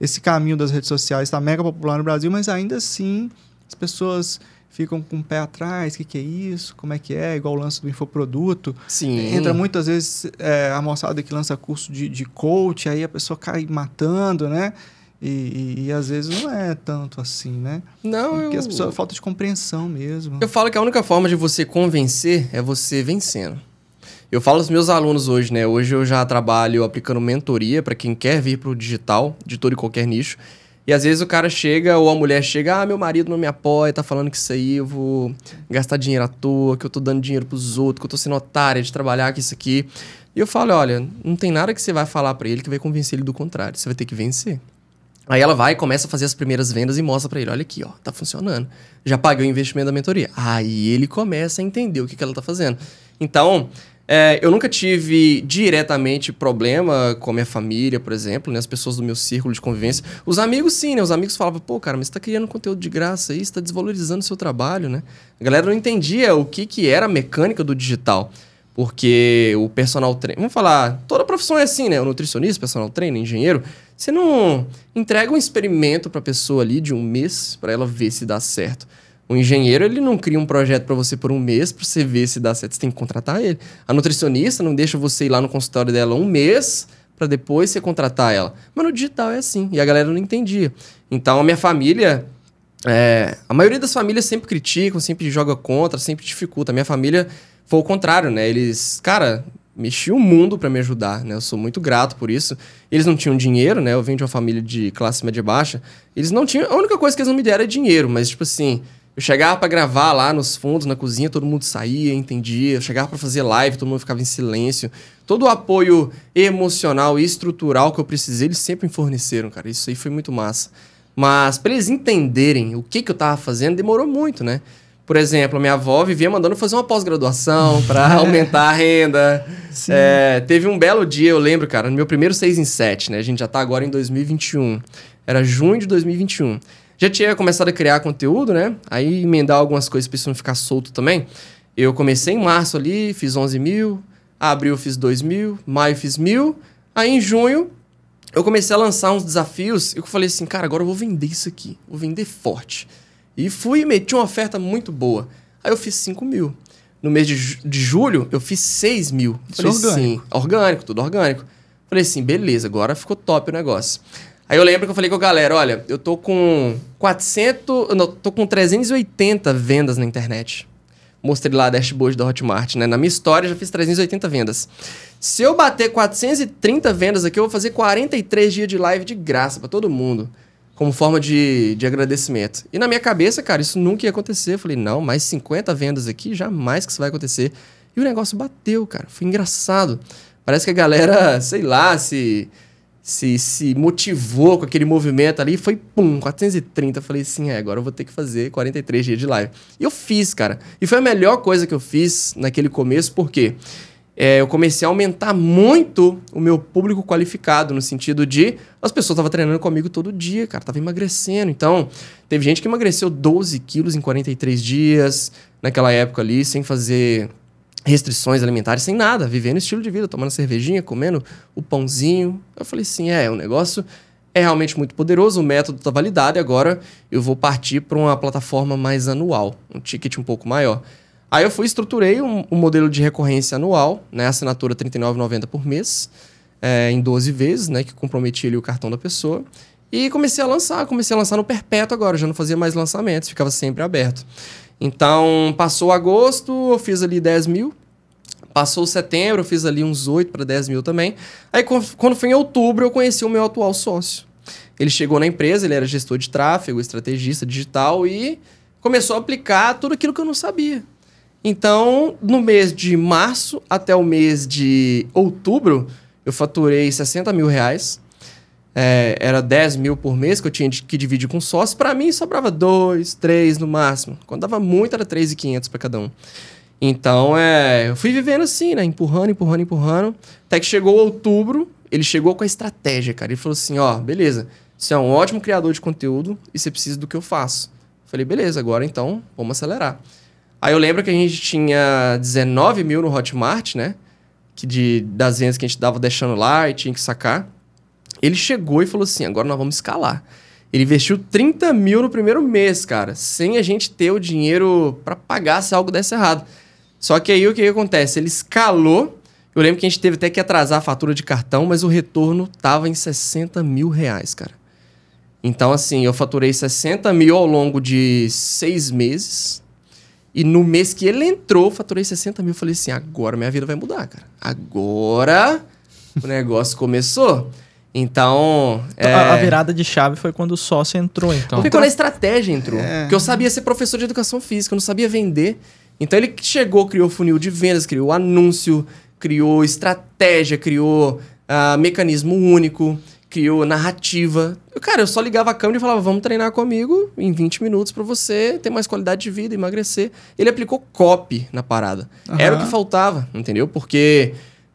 Esse caminho das redes sociais está mega popular no Brasil, mas ainda assim as pessoas ficam com o pé atrás, o que, que, é isso, como é que é, igual o lance do infoproduto. Sim. Entra muitas vezes é, a moçada que lança curso de, de coach, aí a pessoa cai matando, né? E, e, e, às vezes não é tanto assim, né? Não, Porque eu... as pessoas é falta de compreensão mesmo. Eu falo que a única forma de você convencer é você vencendo. Eu falo aos meus alunos hoje, né? Hoje eu já trabalho aplicando mentoria para quem quer vir para o digital, de todo e qualquer nicho. E às vezes o cara chega, ou a mulher chega, ah, meu marido não me apoia, tá falando que isso aí eu vou gastar dinheiro à toa, que eu tô dando dinheiro pros outros, que eu tô sendo otária de trabalhar, que isso aqui. E eu falo, olha, não tem nada que você vai falar para ele que vai convencer ele do contrário, você vai ter que vencer. Aí ela vai, começa a fazer as primeiras vendas e mostra para ele, olha aqui, ó, tá funcionando. Já paguei o investimento da mentoria. Aí ele começa a entender o que, que ela tá fazendo. Então, é, eu nunca tive diretamente problema com a minha família, por exemplo, né? As pessoas do meu círculo de convivência. Os amigos, sim, né? Os amigos falavam, pô, cara, mas você tá criando conteúdo de graça aí, você tá desvalorizando o seu trabalho, né? A galera não entendia o que, que era a mecânica do digital. Porque o personal trainer. Vamos falar, toda profissão é assim, né? O nutricionista, personal trainer, engenheiro. Você não entrega um experimento pra pessoa ali de um mês para ela ver se dá certo. O engenheiro, ele não cria um projeto para você por um mês para você ver se dá certo. Você tem que contratar ele. A nutricionista não deixa você ir lá no consultório dela um mês para depois você contratar ela. Mas no digital é assim. E a galera não entendia. Então, a minha família... É, a maioria das famílias sempre criticam, sempre joga contra, sempre dificulta. A minha família foi o contrário, né? Eles, cara, mexiam o mundo para me ajudar, né? Eu sou muito grato por isso. Eles não tinham dinheiro, né? Eu venho de uma família de classe média baixa. Eles não tinham. A única coisa que eles não me deram é dinheiro, mas, tipo assim, eu chegava para gravar lá nos fundos, na cozinha, todo mundo saía, entendia. Eu chegava para fazer live, todo mundo ficava em silêncio. Todo o apoio emocional e estrutural que eu precisei, eles sempre me forneceram, cara. Isso aí foi muito massa. Mas para eles entenderem o que, que eu tava fazendo, demorou muito, né? Por exemplo, minha avó vivia mandando fazer uma pós-graduação para aumentar a renda. É, teve um belo dia, eu lembro, cara, no meu primeiro 6 em 7, né? A gente já tá agora em 2021. Era junho de 2021 já tinha começado a criar conteúdo, né? Aí emendar algumas coisas para isso não ficar solto também. Eu comecei em março ali, fiz 11 mil. Abril fiz 2 mil. Maio fiz mil. Aí em junho eu comecei a lançar uns desafios. E eu falei assim, cara, agora eu vou vender isso aqui. Vou vender forte. E fui e meti uma oferta muito boa. Aí eu fiz 5 mil. No mês de, ju de julho, eu fiz 6 mil. Isso falei orgânico. orgânico, tudo orgânico. Falei assim, beleza, agora ficou top o negócio. Aí eu lembro que eu falei com a galera, olha, eu tô com 400, não, tô com 380 vendas na internet. Mostrei lá a dashboard da Hotmart, né? Na minha história já fiz 380 vendas. Se eu bater 430 vendas aqui, eu vou fazer 43 dias de live de graça para todo mundo como forma de, de agradecimento. E na minha cabeça, cara, isso nunca ia acontecer. Eu falei, não, mais 50 vendas aqui, jamais que isso vai acontecer. E o negócio bateu, cara. Foi engraçado. Parece que a galera, sei lá, se se, se motivou com aquele movimento ali, foi pum, 430. Eu falei assim, é, agora eu vou ter que fazer 43 dias de live. E eu fiz, cara. E foi a melhor coisa que eu fiz naquele começo, porque é, eu comecei a aumentar muito o meu público qualificado, no sentido de as pessoas estavam treinando comigo todo dia, cara, tava emagrecendo. Então, teve gente que emagreceu 12 quilos em 43 dias, naquela época ali, sem fazer restrições alimentares, sem nada, vivendo estilo de vida, tomando cervejinha, comendo o pãozinho. Eu falei assim, é, o negócio é realmente muito poderoso, o método está validado e agora eu vou partir para uma plataforma mais anual, um ticket um pouco maior. Aí eu fui estruturei um, um modelo de recorrência anual, né, assinatura R$39,90 por mês, é, em 12 vezes, né, que comprometia ali o cartão da pessoa. E comecei a lançar, comecei a lançar no perpétuo agora, já não fazia mais lançamentos, ficava sempre aberto. Então, passou agosto, eu fiz ali 10 mil. Passou setembro, eu fiz ali uns 8 para 10 mil também. Aí, quando foi em outubro, eu conheci o meu atual sócio. Ele chegou na empresa, ele era gestor de tráfego, estrategista digital e começou a aplicar tudo aquilo que eu não sabia. Então, no mês de março até o mês de outubro, eu faturei 60 mil reais é, era 10 mil por mês que eu tinha que dividir com sócio, para mim sobrava 2, 3 no máximo. Quando dava muito, era 3,500 para cada um. Então, é, eu fui vivendo assim, né? Empurrando, empurrando, empurrando. Até que chegou outubro, ele chegou com a estratégia, cara. Ele falou assim: ó, beleza, você é um ótimo criador de conteúdo e você precisa do que eu faço. Eu falei, beleza, agora então, vamos acelerar. Aí eu lembro que a gente tinha 19 mil no Hotmart, né? Que de, das vendas que a gente dava deixando lá e tinha que sacar. Ele chegou e falou assim: agora nós vamos escalar. Ele investiu 30 mil no primeiro mês, cara, sem a gente ter o dinheiro para pagar se algo desse errado. Só que aí o que, que acontece? Ele escalou. Eu lembro que a gente teve até que atrasar a fatura de cartão, mas o retorno tava em 60 mil reais, cara. Então, assim, eu faturei 60 mil ao longo de seis meses. E no mês que ele entrou, faturei 60 mil. Falei assim, agora minha vida vai mudar, cara. Agora o negócio começou. Então. É... A, a, é, virada de chave foi quando o sócio entrou, então. Porque quando a estratégia entrou. É. Porque eu sabia ser professor de educação física, eu não sabia vender. Então ele chegou, criou funil de vendas, criou anúncio, criou estratégia, criou uh, mecanismo único, criou narrativa. Eu, cara, eu só ligava a câmera e falava: vamos treinar comigo em 20 minutos para você ter mais qualidade de vida, emagrecer. Ele aplicou copy na parada. Uhum. Era o que faltava, entendeu? Porque.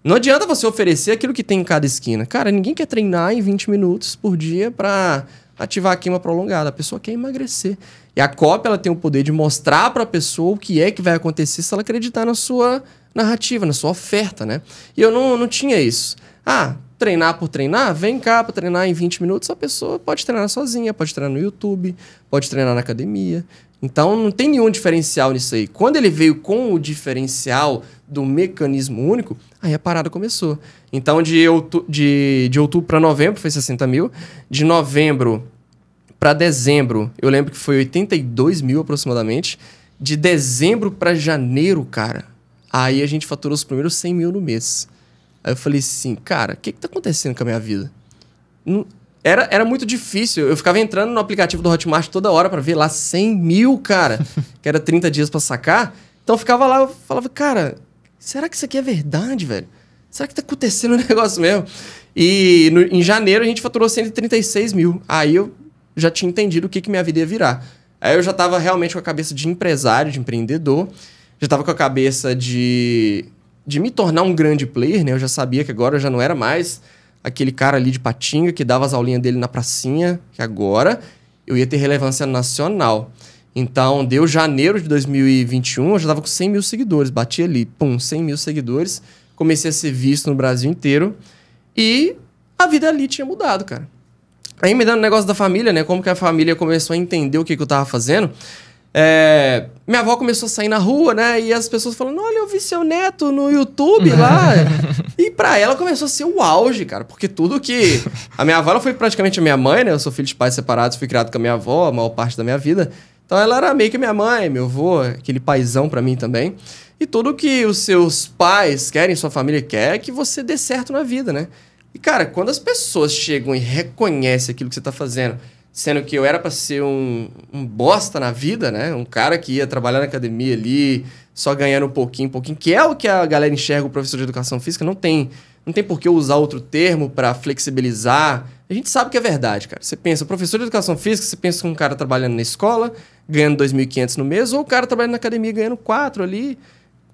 Não adianta você oferecer aquilo que tem em cada esquina. Cara, ninguém quer treinar em 20 minutos por dia para ativar a queima prolongada. A pessoa quer emagrecer. E a cópia ela tem o poder de mostrar para a pessoa o que é que vai acontecer se ela acreditar na sua narrativa, na sua oferta, né? E eu não, não tinha isso. Ah, treinar por treinar? Vem cá para treinar em 20 minutos. A pessoa pode treinar sozinha, pode treinar no YouTube, pode treinar na academia, então não tem nenhum diferencial nisso aí. Quando ele veio com o diferencial do mecanismo único, aí a parada começou. Então de, outu de, de outubro para novembro foi 60 mil, de novembro para dezembro eu lembro que foi 82 mil aproximadamente, de dezembro para janeiro, cara, aí a gente faturou os primeiros 100 mil no mês. Aí eu falei assim, cara, o que, que tá acontecendo com a minha vida? Não, era, era muito difícil. Eu ficava entrando no aplicativo do Hotmart toda hora para ver lá 100 mil, cara, que era 30 dias para sacar. Então ficava lá, eu falava, cara, será que isso aqui é verdade, velho? Será que tá acontecendo um negócio mesmo? E no, em janeiro a gente faturou 136 mil. Aí eu já tinha entendido o que, que minha vida ia virar. Aí eu já tava realmente com a cabeça de empresário, de empreendedor. Já tava com a cabeça de, de me tornar um grande player, né? Eu já sabia que agora eu já não era mais aquele cara ali de patinho que dava as aulinhas dele na pracinha, que agora eu ia ter relevância nacional. Então, deu janeiro de 2021, eu já tava com 100 mil seguidores. Bati ali, pum, 100 mil seguidores. Comecei a ser visto no Brasil inteiro. E a vida ali tinha mudado, cara. Aí me dando o negócio da família, né? Como que a família começou a entender o que, que eu tava fazendo. É, minha avó começou a sair na rua, né? E as pessoas falando: Olha, eu vi seu neto no YouTube lá. e para ela começou a ser o auge, cara, porque tudo que. A minha avó ela foi praticamente a minha mãe, né? Eu sou filho de pais separados, fui criado com a minha avó a maior parte da minha vida. Então ela era meio que minha mãe, meu avô, aquele paizão para mim também. E tudo que os seus pais querem, sua família quer, é que você dê certo na vida, né? E cara, quando as pessoas chegam e reconhecem aquilo que você tá fazendo sendo que eu era para ser um, um, bosta na vida, né? Um cara que ia trabalhar na academia ali, só ganhando um pouquinho, um pouquinho, que é o que a galera enxerga o professor de educação física, não tem, não tem por que usar outro termo para flexibilizar. A gente sabe que é verdade, cara. Você pensa, professor de educação física, você pensa com um cara trabalhando na escola, ganhando 2.500 no mês, ou o cara trabalhando na academia ganhando 4 ali,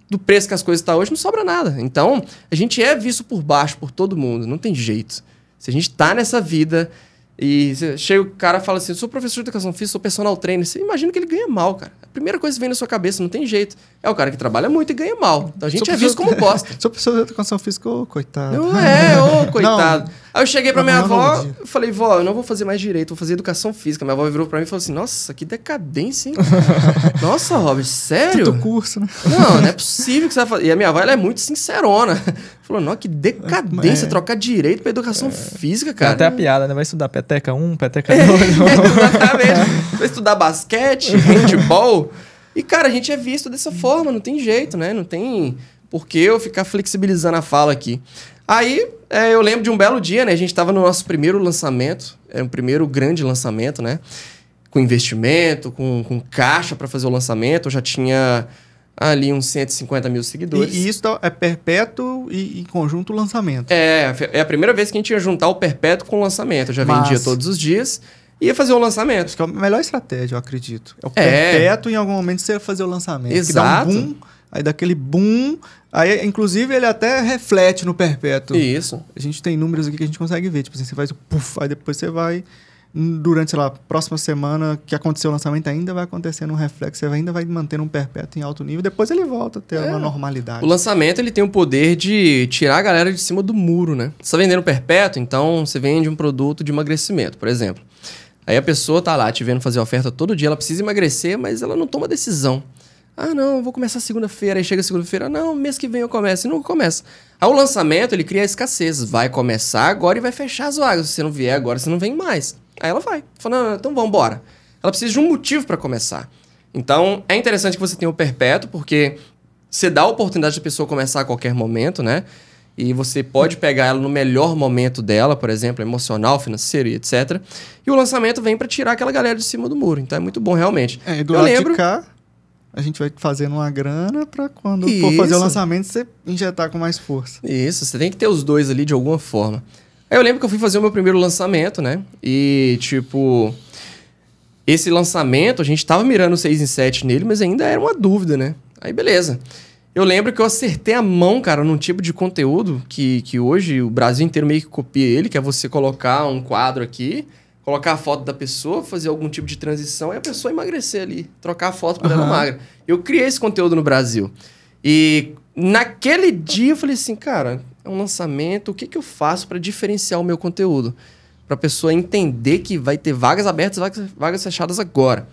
do preço que as coisas estão tá hoje, não sobra nada. Então, a gente é visto por baixo por todo mundo, não tem jeito. Se a gente está nessa vida, e chega o cara e fala assim: eu sou professor de educação física, sou personal trainer. Você imagina que ele ganha mal, cara. A primeira coisa que vem na sua cabeça, não tem jeito é o cara que trabalha muito e ganha mal. Então a gente é visto como bosta. Sou pessoa de educação física, ô, coitado. Não é, ô, coitado. Não. Aí eu cheguei pra minha é avó, falei, vó, eu não vou fazer mais direito, vou fazer educação física. Minha avó virou pra mim e falou assim, nossa, que decadência, hein? nossa, Rob, sério? Tudo curso, né? Não, não é possível que você vai fazer. E a minha avó, ela é muito sincerona. Falou, não, que decadência, é. trocar direito pra educação é. física, cara. até a piada, né? Vai estudar peteca 1, peteca 2. É, exatamente. Vai estudar basquete, handball... E, cara, a gente é visto dessa forma, não tem jeito, né? Não tem por que eu ficar flexibilizando a fala aqui. Aí, é, eu lembro de um belo dia, né? A gente estava no nosso primeiro lançamento, era é, o primeiro grande lançamento, né? Com investimento, com, com caixa para fazer o lançamento. Eu já tinha ali uns 150 mil seguidores. E, e isso tá, é perpétuo e, conjunto lançamento. É, é a primeira vez que a gente ia juntar o perpétuo com o lançamento. Eu já Mas... vendia todos os dias ia fazer o lançamento. Acho que é a melhor estratégia, eu acredito. É o é. perpétuo é. em algum momento você fazer o lançamento. Exato. Que dá um boom, aí daquele boom. Aí, inclusive, ele até reflete no perpétuo. Isso. A gente tem números aqui que a gente consegue ver. Tipo assim, você faz o puff, aí depois você vai. Durante, sei lá, próxima semana que aconteceu o lançamento, ainda vai acontecendo um reflexo, você ainda vai mantendo um perpétuo em alto nível, depois ele volta a ter é. uma normalidade. O lançamento ele tem o poder de tirar a galera de cima do muro, né? Você está vendendo perpétuo, então você vende um produto de emagrecimento, por exemplo. Aí a pessoa tá lá te vendo fazer oferta todo dia, ela precisa emagrecer, mas ela não toma decisão. Ah, não, vou começar segunda-feira. Aí chega segunda-feira, não, mês que vem eu começo. E não começa. Aí o lançamento, ele cria escassez. Vai começar agora e vai fechar as vagas. Se você não vier agora, você não vem mais. Aí ela vai. Fala, então vamos embora. Ela precisa de um motivo para começar. Então, é interessante que você tenha o perpétuo, porque você dá a oportunidade da pessoa começar a qualquer momento, né? e você pode pegar ela no melhor momento dela, por exemplo, emocional, financeiro e etc. E o lançamento vem para tirar aquela galera de cima do muro. Então é muito bom, realmente. É, e do Eu lado lembro... de cá, a gente vai fazendo uma grana para quando Isso. for fazer o lançamento você injetar com mais força. Isso, você tem que ter os dois ali de alguma forma. Aí eu lembro que eu fui fazer o meu primeiro lançamento, né? E, tipo, esse lançamento, a gente tava mirando 6 em 7 nele, mas ainda era uma dúvida, né? Aí beleza. Eu lembro que eu acertei a mão, cara, num tipo de conteúdo que, que hoje o Brasil inteiro meio que copia ele, que é você colocar um quadro aqui, colocar a foto da pessoa, fazer algum tipo de transição e a pessoa emagrecer ali, trocar a foto por uhum. ela magra. Eu criei esse conteúdo no Brasil. E naquele dia eu falei assim, cara, é um lançamento, o que, que eu faço para diferenciar o meu conteúdo? Para a pessoa entender que vai ter vagas abertas vagas, vagas fechadas agora.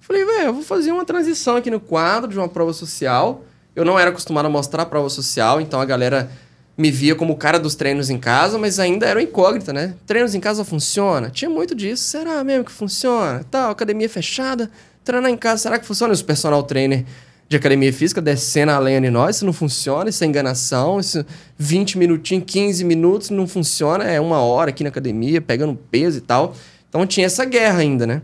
falei, velho, eu vou fazer uma transição aqui no quadro de uma prova social eu não era acostumado a mostrar a prova social, então a galera me via como o cara dos treinos em casa, mas ainda era incógnita, né? Treinos em casa funciona? Tinha muito disso. Será mesmo que funciona? Tal, academia fechada, treinar em casa, será que funciona? E os personal trainer de academia física descendo a lenha de nós, isso não funciona, isso é enganação, isso 20 minutinhos, 15 minutos, não funciona, é uma hora aqui na academia, pegando peso e tal. Então tinha essa guerra ainda, né?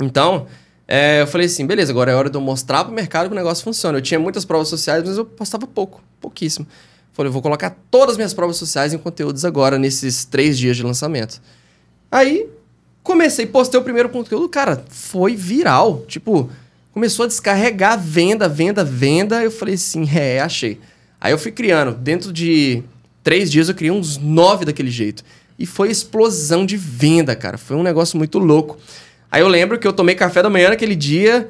Então, é, eu falei assim, beleza, agora é hora de eu mostrar para o mercado que o negócio funciona. Eu tinha muitas provas sociais, mas eu postava pouco, pouquíssimo. Falei, eu vou colocar todas as minhas provas sociais em conteúdos agora, nesses três dias de lançamento. Aí, comecei, postei o primeiro conteúdo, cara, foi viral. Tipo, começou a descarregar venda, venda, venda. Eu falei assim, é, achei. Aí eu fui criando. Dentro de três dias eu criei uns nove daquele jeito. E foi explosão de venda, cara. Foi um negócio muito louco. Aí eu lembro que eu tomei café da manhã naquele dia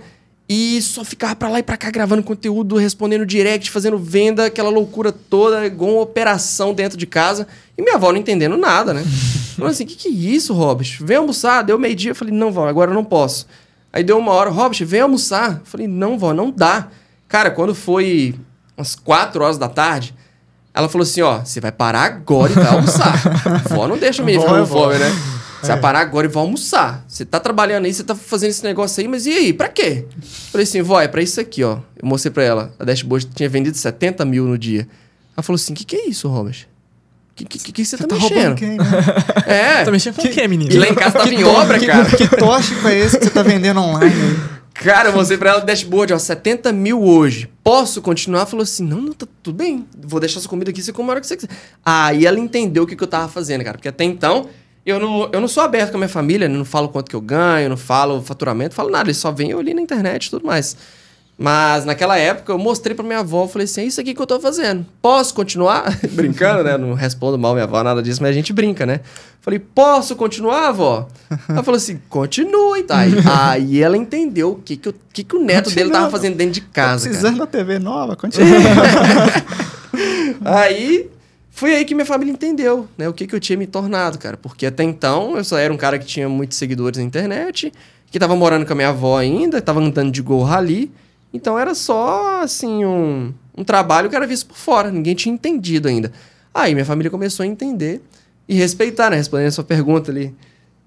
e só ficava para lá e para cá gravando conteúdo, respondendo direct, fazendo venda, aquela loucura toda, igual uma operação dentro de casa. E minha avó não entendendo nada, né? Falando assim: que que é isso, Robert? Vem almoçar. Deu meio-dia. Eu falei: não, vó, agora eu não posso. Aí deu uma hora: Robert, vem almoçar. Eu falei: não, vó, não dá. Cara, quando foi umas 4 horas da tarde, ela falou assim: ó, você vai parar agora e vai almoçar. vó não deixa o menino é ficar com fome, né? Você vai é. parar agora e vai almoçar. Você tá trabalhando aí, você tá fazendo esse negócio aí, mas e aí? Pra quê? Falei assim, vó, é pra isso aqui, ó. Eu mostrei pra ela. A Dashboard tinha vendido 70 mil no dia. Ela falou assim, o que, que é isso, Robert? que, que, que você, você tá, tá mexendo? Quem, né? É. tá mexendo com o que, menino? E lá em casa tava tá em obra, que, cara. Que, que tóxico é esse que você tá vendendo online aí? Cara, eu mostrei pra ela o dashboard, ó, 70 mil hoje. Posso continuar? Falou assim, não, não, tá tudo bem. Vou deixar sua comida aqui, você come a hora que você quiser. Aí ela entendeu o que, que eu tava fazendo, cara. Porque até então, eu não, eu não sou aberto com a minha família, não falo quanto que eu ganho, não falo faturamento, falo nada. Eles só vêm eu li na internet e tudo mais. Mas naquela época eu mostrei pra minha avó, falei assim: é isso aqui que eu tô fazendo. Posso continuar? Brincando, né? Não respondo mal minha avó, nada disso, mas a gente brinca, né? Falei, posso continuar, avó? Ela falou assim: continue, tá? Aí ela entendeu o que, que, o, que, que o neto dele tava fazendo dentro de tá casa. Tô precisando cara. da TV nova, continua. Aí foi aí que minha família entendeu, né? O que, que eu tinha me tornado, cara. Porque até então eu só era um cara que tinha muitos seguidores na internet, que tava morando com a minha avó ainda, tava andando de gol rally. Então era só, assim, um, um trabalho que era visto por fora. Ninguém tinha entendido ainda. Aí minha família começou a entender e respeitar, né? Respondendo a sua pergunta ali.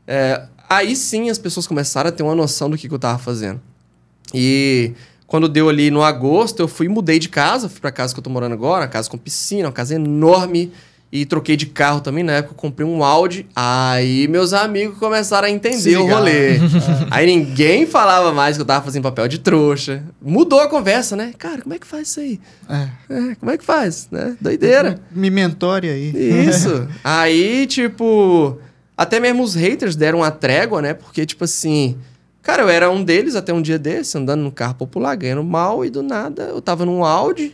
É, aí sim as pessoas começaram a ter uma noção do que, que eu tava fazendo. E quando deu ali no agosto, eu fui mudei de casa, fui pra casa que eu tô morando agora, uma casa com piscina, uma casa enorme. E troquei de carro também na época, comprei um Audi. Aí meus amigos começaram a entender o rolê. É. aí ninguém falava mais que eu tava fazendo papel de trouxa. Mudou a conversa, né? Cara, como é que faz isso aí? É. É, como é que faz? Né? Doideira. Me mentore aí. Isso. aí, tipo, até mesmo os haters deram uma trégua, né? Porque, tipo assim. Cara, eu era um deles até um dia desse, andando num carro popular, ganhando mal, e do nada eu tava num Audi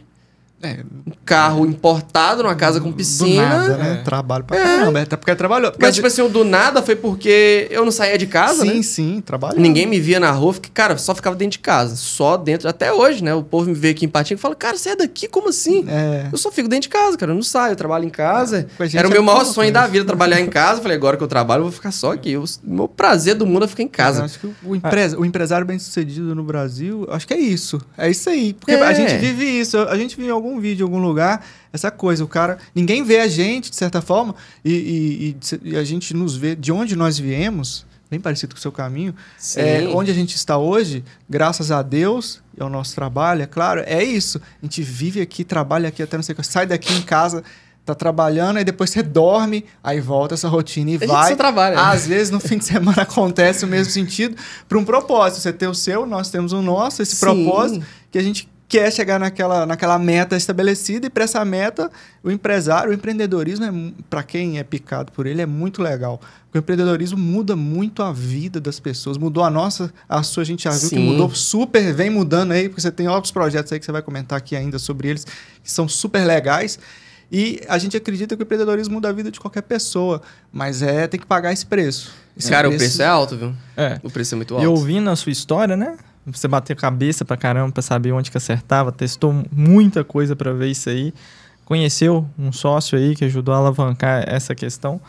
é, um carro é. importado numa casa com piscina. Nada, né? É. Trabalho pra é. caramba. É, é porque trabalhou. Mas, tipo assim, o do nada foi porque eu não saía de casa, sim, né? Sim, sim, trabalho. Ninguém me via na rua, fiquei, cara, só ficava dentro de casa. Só dentro. Até hoje, né? O povo me vê aqui em Patinho e fala, cara, você é daqui? Como assim? É. Eu só fico dentro de casa, cara. Eu não saio, eu trabalho em casa. É, Era o meu maior sonho né? da vida, trabalhar em casa. Falei, agora que eu trabalho, eu vou ficar só aqui. O meu prazer do mundo é ficar em casa. Eu acho que o, empre... o empresário bem sucedido no Brasil, acho que é isso. É isso aí. Porque a gente vive isso. A gente vive algum algum vídeo, algum lugar, essa coisa. O cara. Ninguém vê a gente, de certa forma, e, e, e a gente nos vê de onde nós viemos, bem parecido com o seu caminho. É, onde a gente está hoje, graças a Deus e é ao nosso trabalho, é claro, é isso. A gente vive aqui, trabalha aqui até não sei o que. Sai daqui em casa tá trabalhando, aí depois você dorme, aí volta essa rotina e a vai. Gente trabalha, Às vezes no fim de semana acontece o mesmo sentido, para um propósito. Você tem o seu, nós temos o nosso, esse Sim. propósito que a gente quer é chegar naquela, naquela meta estabelecida, e para essa meta, o empresário, o empreendedorismo, é, para quem é picado por ele, é muito legal. O empreendedorismo muda muito a vida das pessoas, mudou a nossa, a sua, a gente já viu Sim. que mudou super, vem mudando aí, porque você tem outros projetos aí que você vai comentar aqui ainda sobre eles, que são super legais. E a gente acredita que o empreendedorismo muda a vida de qualquer pessoa, mas é tem que pagar esse preço. Esse Cara, preço... o preço é alto, viu? É. O preço é muito alto. E ouvindo a sua história, né? Você bateu cabeça pra caramba pra saber onde que acertava, testou muita coisa para ver isso aí. Conheceu um sócio aí que ajudou a alavancar essa questão.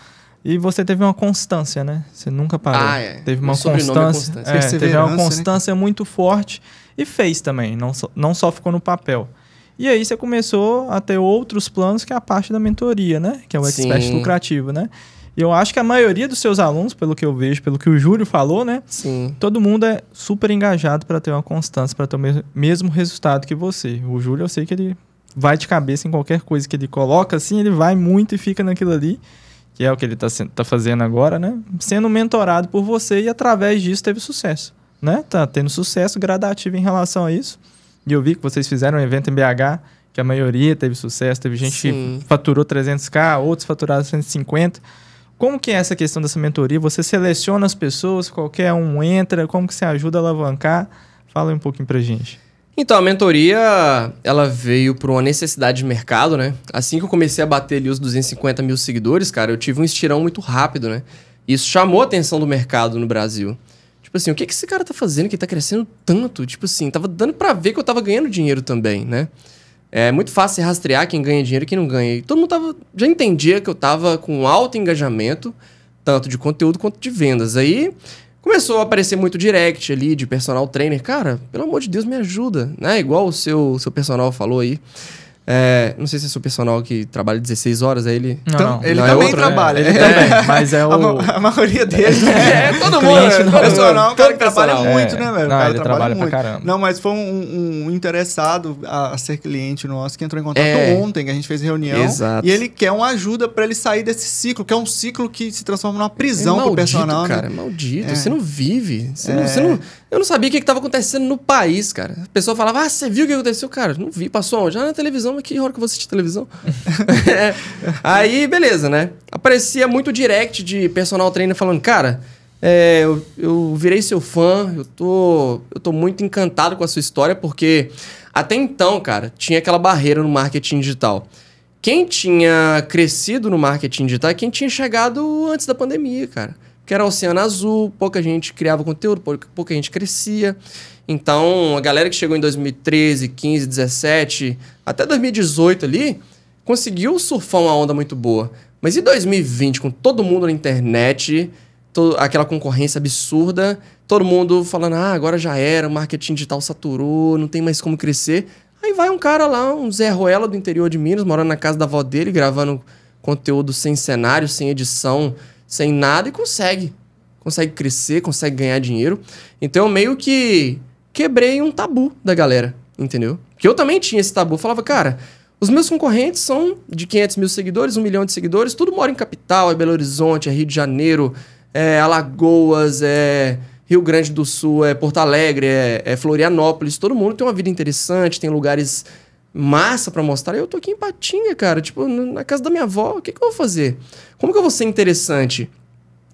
E você teve uma constância, né? Você nunca parou. Ah, é. Teve uma é constância. É constância. É, teve uma né? constância né? muito forte e fez também, não só, não só ficou no papel. E aí você começou a ter outros planos que é a parte da mentoria, né? Que é o expert Sim. lucrativo, né? E eu acho que a maioria dos seus alunos, pelo que eu vejo, pelo que o Júlio falou, né? Sim. Todo mundo é super engajado para ter uma constância, para ter o mesmo, mesmo resultado que você. O Júlio, eu sei que ele vai de cabeça em qualquer coisa que ele coloca, assim, ele vai muito e fica naquilo ali, que é o que ele está tá fazendo agora, né? Sendo mentorado por você e através disso teve sucesso, né? Tá tendo sucesso gradativo em relação a isso. E eu vi que vocês fizeram um evento em BH, que a maioria teve sucesso, teve gente Sim. que faturou 300k, outros faturaram 150. Como que é essa questão dessa mentoria? Você seleciona as pessoas, qualquer um entra, como que você ajuda a alavancar? Fala um pouquinho pra gente. Então, a mentoria, ela veio por uma necessidade de mercado, né? Assim que eu comecei a bater ali os 250 mil seguidores, cara, eu tive um estirão muito rápido, né? Isso chamou a atenção do mercado no Brasil. Tipo assim, o que, que esse cara tá fazendo que tá crescendo tanto? Tipo assim, tava dando pra ver que eu tava ganhando dinheiro também, né? É muito fácil rastrear quem ganha dinheiro e quem não ganha. E todo mundo tava, já entendia que eu estava com alto engajamento, tanto de conteúdo quanto de vendas. Aí começou a aparecer muito direct ali de personal trainer. Cara, pelo amor de Deus, me ajuda, né? Igual o seu, seu personal falou aí. É, não sei se é seu personal que trabalha 16 horas, aí é ele. Não, então, ele não é também é outro, né? trabalha. Né? Ele é, também. Mas é o. A, a maioria é, deles. É, todo mundo. Cliente, não, o cara que trabalha muito, né, velho? Não, o cara ele trabalha, trabalha muito. pra caramba. Não, mas foi um, um, interessado a, ser cliente nosso que entrou em contato ontem, que a gente fez reunião. Exato. E ele quer uma ajuda pra ele sair desse ciclo, que é um ciclo que se transforma numa prisão é maldito, pro personal. Né? Cara, né? maldito. Você não vive. Você não, você não, eu não sabia o que, que tava acontecendo no país, cara. A pessoa falava, ah, você viu o que aconteceu? Cara, não vi. Passou onde? na televisão mas então, que hora que eu vou assistir televisão? é. Aí, beleza, né? Aparecia muito direct de personal trainer falando, cara, é, eu, eu virei seu fã, eu tô, eu tô muito encantado com a sua história, porque até então, cara, tinha aquela barreira no marketing digital. Quem tinha crescido no marketing digital é quem tinha chegado antes da pandemia, cara. Que era o Oceano Azul, pouca gente criava conteúdo, pouca, pouca gente crescia. Então, a galera que chegou em 2013, 15, 17, até 2018 ali, conseguiu surfar uma onda muito boa. Mas e 2020, com todo mundo na internet, todo, aquela concorrência absurda, todo mundo falando, ah, agora já era, o marketing digital saturou, não tem mais como crescer. Aí vai um cara lá, um Zé Ruela do interior de Minas, morando na casa da avó dele, gravando conteúdo sem cenário, sem edição, sem nada, e consegue. Consegue crescer, consegue ganhar dinheiro. Então, meio que quebrei um tabu da galera, entendeu? Que eu também tinha esse tabu. Eu falava, cara, os meus concorrentes são de 500 mil seguidores, 1 milhão de seguidores, tudo mora em capital, é Belo Horizonte, é Rio de Janeiro, é Alagoas, é Rio Grande do Sul, é Porto Alegre, é, é Florianópolis. Todo mundo tem uma vida interessante, tem lugares massa para mostrar. Eu tô aqui em Patinga, cara, tipo, na casa da minha avó, o que, que eu vou fazer? Como que eu vou ser interessante?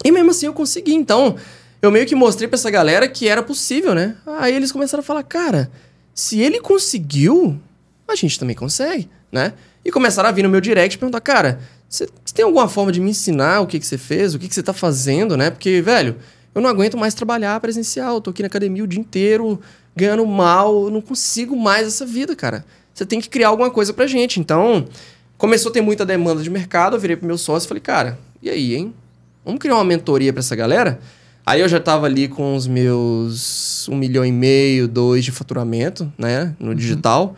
E mesmo assim eu consegui. Então, eu meio que mostrei pra essa galera que era possível, né? Aí eles começaram a falar, cara, se ele conseguiu, a gente também consegue, né? E começaram a vir no meu direct perguntar, cara, você tem alguma forma de me ensinar o que, que você fez, o que, que você tá fazendo, né? Porque, velho, eu não aguento mais trabalhar presencial, eu tô aqui na academia o dia inteiro, ganhando mal, eu não consigo mais essa vida, cara. Você tem que criar alguma coisa pra gente. Então, começou a ter muita demanda de mercado, eu virei pro meu sócio e falei, cara, e aí, hein? Vamos criar uma mentoria para essa galera? Aí eu já estava ali com os meus um milhão e meio, dois de faturamento, né? No uhum. digital.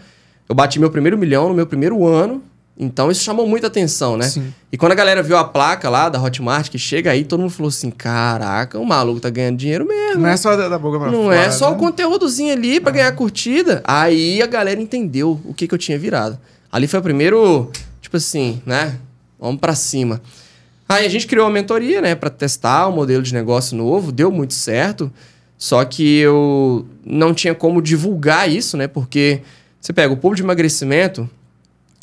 Eu bati meu primeiro milhão no meu primeiro ano. Então isso chamou muita atenção, né? Sim. E quando a galera viu a placa lá da Hotmart que chega aí, todo mundo falou assim: caraca, o maluco tá ganhando dinheiro mesmo. Não é só da, boca pra Não é fora, é só né? o conteúdozinho ali para ah. ganhar curtida. Aí a galera entendeu o que, que eu tinha virado. Ali foi o primeiro, tipo assim, né? Vamos para cima. Aí a gente criou uma mentoria, né, para testar um modelo de negócio novo, deu muito certo. Só que eu não tinha como divulgar isso, né? Porque você pega o público de emagrecimento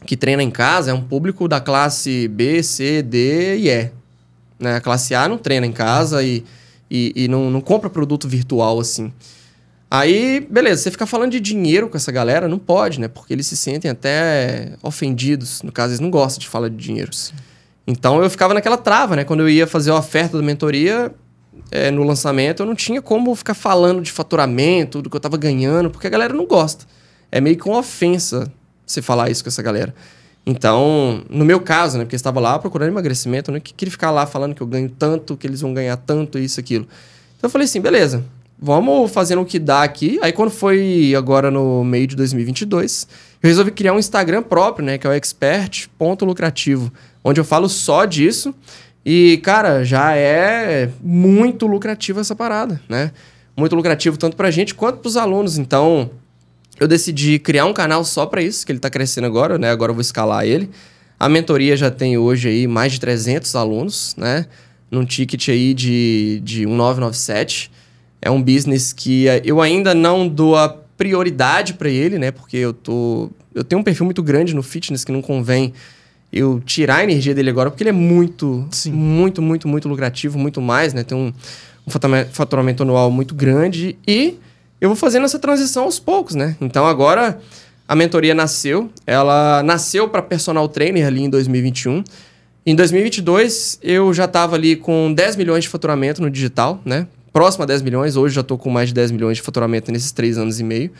que treina em casa, é um público da classe B, C, D e E. Né? A classe A não treina em casa e, e, e não, não compra produto virtual assim. Aí, beleza, você fica falando de dinheiro com essa galera, não pode, né? Porque eles se sentem até ofendidos. No caso, eles não gostam de falar de dinheiro. Sim. Então eu ficava naquela trava, né? Quando eu ia fazer a oferta da mentoria é, no lançamento, eu não tinha como ficar falando de faturamento, do que eu tava ganhando, porque a galera não gosta. É meio que uma ofensa você falar isso com essa galera. Então, no meu caso, né? Porque eu estava lá procurando emagrecimento, né, eu não queria ficar lá falando que eu ganho tanto, que eles vão ganhar tanto, isso, aquilo. Então eu falei assim, beleza, vamos fazendo o que dá aqui. Aí quando foi agora no meio de 2022, eu resolvi criar um Instagram próprio, né? Que é o expert.lucrativo. lucrativo onde eu falo só disso. E, cara, já é muito lucrativo essa parada, né? Muito lucrativo tanto pra gente quanto pros alunos. Então, eu decidi criar um canal só para isso, que ele tá crescendo agora, né? Agora eu vou escalar ele. A mentoria já tem hoje aí mais de 300 alunos, né? Num ticket aí de, de 1997. É um business que eh, eu ainda não dou a prioridade para ele, né? Porque eu tô eu tenho um perfil muito grande no fitness que não convém eu tirar a energia dele agora, porque ele é muito, Sim. muito, muito, muito lucrativo, muito mais, né? Tem um, um faturamento anual muito grande e eu vou fazendo essa transição aos poucos, né? Então agora a mentoria nasceu, ela nasceu para personal trainer ali em 2021. Em 2022 eu já estava ali com 10 milhões de faturamento no digital, né? Próximo a 10 milhões, hoje já estou com mais de 10 milhões de faturamento nesses três anos e meio.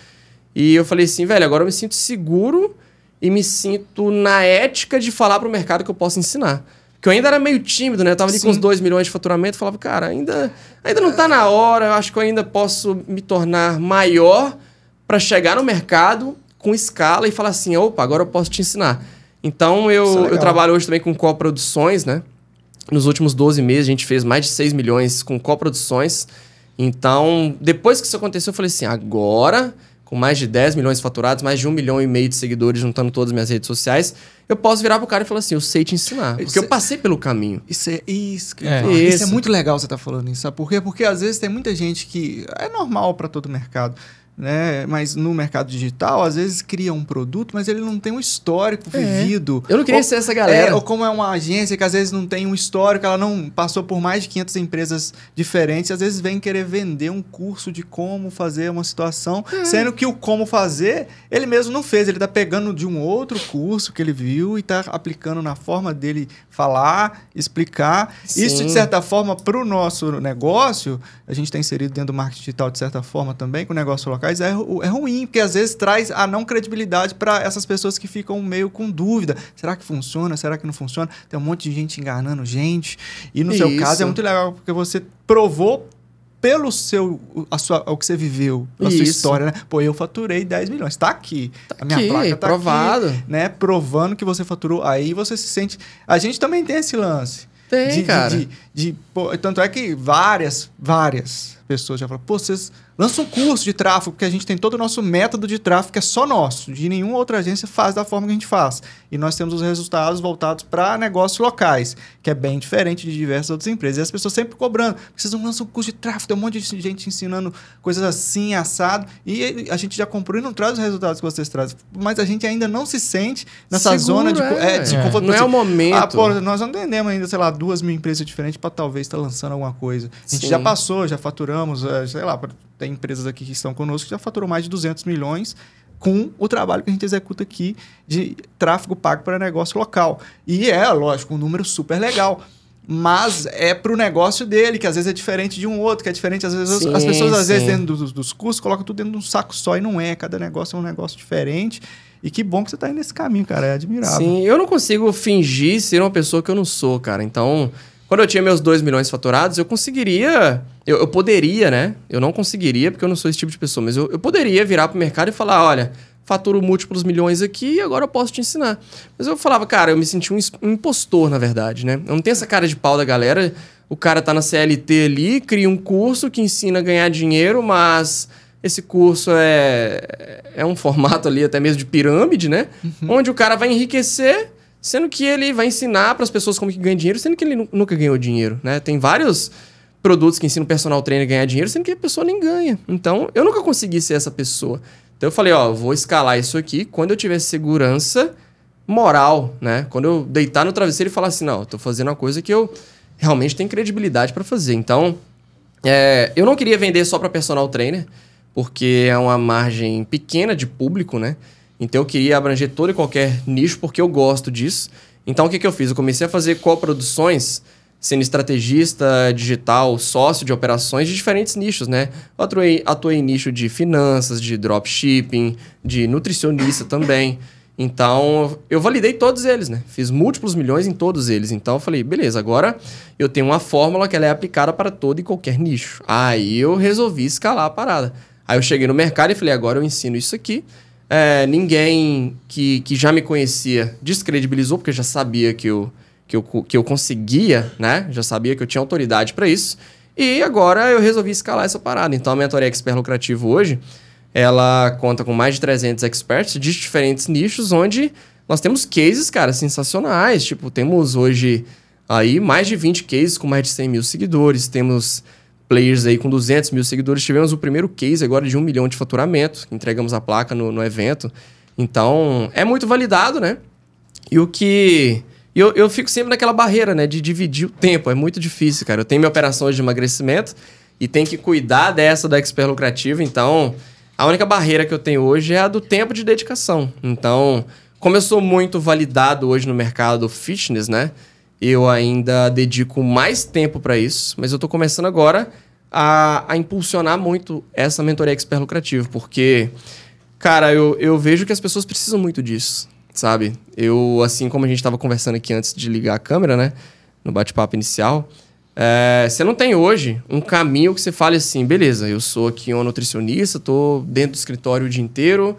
E eu falei assim, velho, agora eu me sinto seguro e me sinto na ética de falar para o mercado que eu posso ensinar. Porque eu ainda era meio tímido, né? Eu tava ali Sim. com os 2 milhões de faturamento, falava, cara, ainda, ainda não está na hora, eu acho que eu ainda posso me tornar maior para chegar no mercado com escala e falar assim, opa, agora eu posso te ensinar. Então eu, é eu trabalho hoje também com coproduções, né? Nos últimos 12 meses a gente fez mais de 6 milhões com coproduções. Então, depois que isso aconteceu, eu falei assim, agora com mais de 10 milhões faturados, mais de um milhão e meio de seguidores juntando todas as minhas redes sociais, eu posso virar pro cara e falar assim, eu sei te ensinar. Porque eu é passei pelo caminho. Isso é isso, é. é. Isso. isso é muito legal você estar tá falando isso, sabe por quê? Porque às vezes tem muita gente que é normal para todo mercado né? Mas no mercado digital, às vezes cria um produto, mas ele não tem um histórico é. vivido. Eu não queria ou, ser essa galera. É, ou como é uma agência que às vezes não tem um histórico, ela não passou por mais de 500 empresas diferentes, às vezes vem querer vender um curso de como fazer uma situação, hum. sendo que o como fazer, ele mesmo não fez, ele está pegando de um outro curso que ele viu e está aplicando na forma dele falar, explicar. Sim. Isso de certa forma para o nosso negócio, a gente está inserido dentro do marketing digital de certa forma também, com o negócio local locais é, é ruim, porque às vezes traz a não credibilidade para essas pessoas que ficam meio com dúvida. Será que funciona? Será que não funciona? Tem um monte de gente enganando gente. E no Isso. seu caso é muito legal, porque você provou pelo seu a sua, o que você viveu, a sua história, né? Pô, eu faturei 10 milhões. Está aqui. Tá a minha aqui, placa tá provado. aqui, né? Provando que você faturou. Aí você se sente. A gente também tem esse lance. Tem, de, cara. De, de, de pô, tanto é que várias, várias pessoas já falam, pô, vocês Lança um curso de tráfego, porque a gente tem todo o nosso método de tráfego que é só nosso, de nenhuma outra agência faz da forma que a gente faz. E nós temos os resultados voltados para negócios locais, que é bem diferente de diversas outras empresas. E as pessoas sempre cobrando, vocês não lançam um curso de tráfego, tem um monte de gente ensinando coisas assim, assado, e a gente já comprou e não traz os resultados que vocês trazem. Mas a gente ainda não se sente nessa Seguro, zona de, é, é, de é. Não é o momento. Ah, pô, nós não vendemos ainda, sei lá, duas mil empresas diferentes para talvez estar tá lançando alguma coisa. A gente Sim. já passou, já faturamos, é, sei lá, tem empresas aqui que estão conosco que já faturou mais de 200 milhões com o trabalho que a gente executa aqui de tráfego pago para negócio local. E é, lógico, um número super legal. Mas é para o negócio dele, que às vezes é diferente de um outro, que é diferente. Às vezes sim, as pessoas, às vezes, dentro dos, dos cursos, colocam tudo dentro de um saco só e não é. Cada negócio é um negócio diferente. E que bom que você está indo nesse caminho, cara. É admirável. Sim, eu não consigo fingir ser uma pessoa que eu não sou, cara. Então, quando eu tinha meus 2 milhões faturados, eu conseguiria. Eu, eu, poderia, né? Eu não conseguiria, porque eu não sou esse tipo de pessoa, mas eu, eu poderia virar pro mercado e falar: olha, faturo múltiplos milhões aqui e agora eu posso te ensinar. Mas eu falava, cara, eu me senti um impostor, na verdade, né? Eu não tenho essa cara de pau da galera. O cara tá na CLT ali, cria um curso que ensina a ganhar dinheiro, mas esse curso é, é um formato ali até mesmo de pirâmide, né? Uhum. Onde o cara vai enriquecer sendo que ele vai ensinar para as pessoas como que ganha dinheiro, sendo que ele nunca ganhou dinheiro, né? Tem vários produtos que ensinam o personal trainer a ganhar dinheiro, sendo que a pessoa nem ganha. Então, eu nunca consegui ser essa pessoa. Então eu falei, ó, vou escalar isso aqui quando eu tiver segurança moral, né? Quando eu deitar no travesseiro e falar assim, não, estou tô fazendo uma coisa que eu realmente tenho credibilidade para fazer. Então, é, eu não queria vender só para personal trainer, porque é uma margem pequena de público, né? Então eu queria abranger todo e qualquer nicho porque eu gosto disso. Então o que, que eu fiz? Eu comecei a fazer coproduções, sendo estrategista digital, sócio de operações de diferentes nichos, né? Eu atuei, atuei em nicho de finanças, de dropshipping, de nutricionista também. Então, eu validei todos eles, né? Fiz múltiplos milhões em todos eles. Então, eu falei, beleza, agora eu tenho uma fórmula que ela é aplicada para todo e qualquer nicho. Aí eu resolvi escalar a parada. Aí eu cheguei no mercado e falei, agora eu ensino isso aqui é, ninguém que, que já me conhecia descredibilizou, porque já sabia que eu, que eu, que eu conseguia, né? Já sabia que eu tinha autoridade para isso. E agora eu resolvi escalar essa parada. Então a mentoria é Expert Lucrativo hoje, ela conta com mais de 300 experts de diferentes nichos, onde nós temos cases, cara, sensacionais. Tipo, temos hoje aí mais de 20 cases com mais de 100 mil seguidores. Temos players aí com 200 mil seguidores. Tivemos o primeiro case agora de um milhão de faturamento. Entregamos a placa no, no evento. Então, é muito validado, né? E o que... Eu, eu fico sempre naquela barreira, né? De dividir o tempo. É muito difícil, cara. Eu tenho minha operação de emagrecimento e tem que cuidar dessa da expert lucrativa. Então, a única barreira que eu tenho hoje é a do tempo de dedicação. Então, como eu sou muito validado hoje no mercado fitness, né? Eu ainda dedico mais tempo para isso, mas eu estou começando agora a, a, impulsionar muito essa mentoria expert lucrativa, porque, cara, eu, eu vejo que as pessoas precisam muito disso, sabe? Eu, assim como a gente estava conversando aqui antes de ligar a câmera, né, no bate-papo inicial, é, você não tem hoje um caminho que você fale assim, beleza, eu sou aqui um nutricionista, estou dentro do escritório o dia inteiro,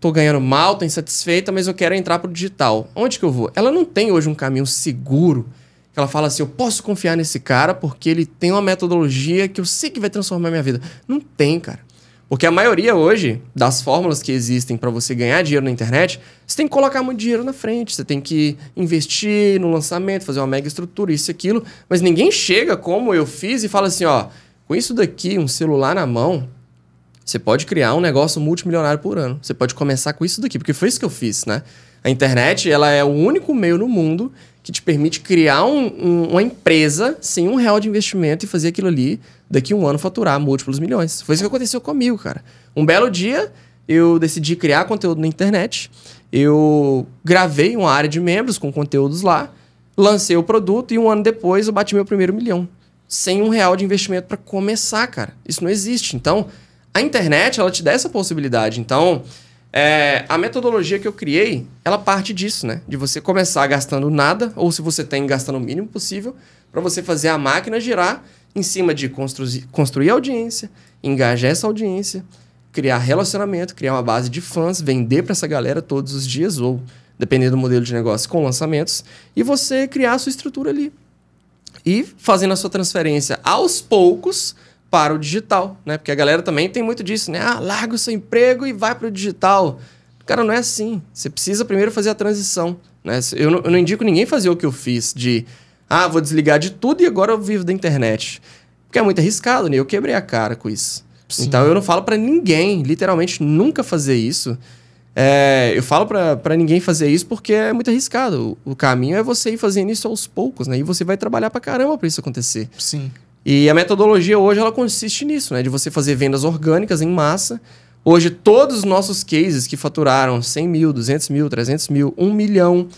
tô ganhando mal, tô insatisfeita, mas eu quero entrar pro digital. Onde que eu vou? Ela não tem hoje um caminho seguro que ela fala assim: eu posso confiar nesse cara porque ele tem uma metodologia que eu sei que vai transformar minha vida. Não tem, cara. Porque a maioria hoje das fórmulas que existem para você ganhar dinheiro na internet, você tem que colocar muito dinheiro na frente, você tem que investir no lançamento, fazer uma mega estrutura, isso e aquilo, mas ninguém chega como eu fiz e fala assim, ó, com isso daqui, um celular na mão, você pode criar um negócio multimilionário por ano. Você pode começar com isso daqui, porque foi isso que eu fiz, né? A internet, ela é o único meio no mundo que te permite criar um, um, uma empresa sem um real de investimento e fazer aquilo ali, daqui a um ano faturar múltiplos milhões. Foi isso que aconteceu comigo, cara. Um belo dia, eu decidi criar conteúdo na internet. Eu gravei uma área de membros com conteúdos lá, lancei o produto e um ano depois eu bati meu primeiro milhão. Sem um real de investimento para começar, cara. Isso não existe. Então, a internet, ela te dá essa possibilidade. Então, é, a metodologia que eu criei, ela parte disso, né? De você começar gastando nada, ou se você tem, gastando o mínimo possível, para você fazer a máquina girar em cima de construir, construir audiência, engajar essa audiência, criar relacionamento, criar uma base de fãs, vender para essa galera todos os dias, ou dependendo do modelo de negócio, com lançamentos, e você criar a sua estrutura ali. E fazendo a sua transferência aos poucos para o digital, né? Porque a galera também tem muito disso, né? Ah, larga o seu emprego e vai para o digital. Cara, não é assim. Você precisa primeiro fazer a transição, né? Eu não, eu não indico ninguém fazer o que eu fiz de... Ah, vou desligar de tudo e agora eu vivo da internet. Porque é muito arriscado, né? Eu quebrei a cara com isso. Sim. Então eu não falo para ninguém, literalmente, nunca fazer isso. É, eu falo para ninguém fazer isso porque é muito arriscado. O, o, caminho é você ir fazendo isso aos poucos, né? E você vai trabalhar pra caramba pra isso acontecer. Sim. E a metodologia hoje ela consiste nisso, né? De você fazer vendas orgânicas em massa. Hoje, todos os nossos cases que faturaram 100 mil, 200 mil, 300 mil, 1 milhão,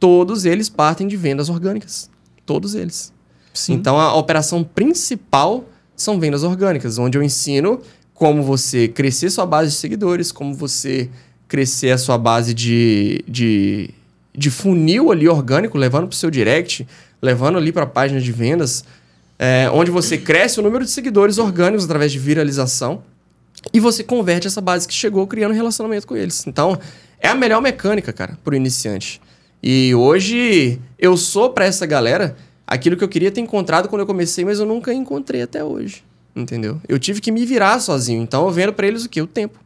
todos eles partem de vendas orgânicas. Todos eles. Sim. Então, a operação principal são vendas orgânicas, onde eu ensino como você crescer sua base de seguidores, como você crescer a sua base de, de, de funil ali orgânico, levando para o seu direct, levando ali para a página de vendas, é, onde você cresce o número de seguidores orgânicos através de viralização e você converte essa base que chegou criando um relacionamento com eles. Então, é a melhor mecânica, cara, pro iniciante. E hoje eu sou para essa galera aquilo que eu queria ter encontrado quando eu comecei, mas eu nunca encontrei até hoje. Entendeu? Eu tive que me virar sozinho. Então, eu vendo para eles o quê? O tempo.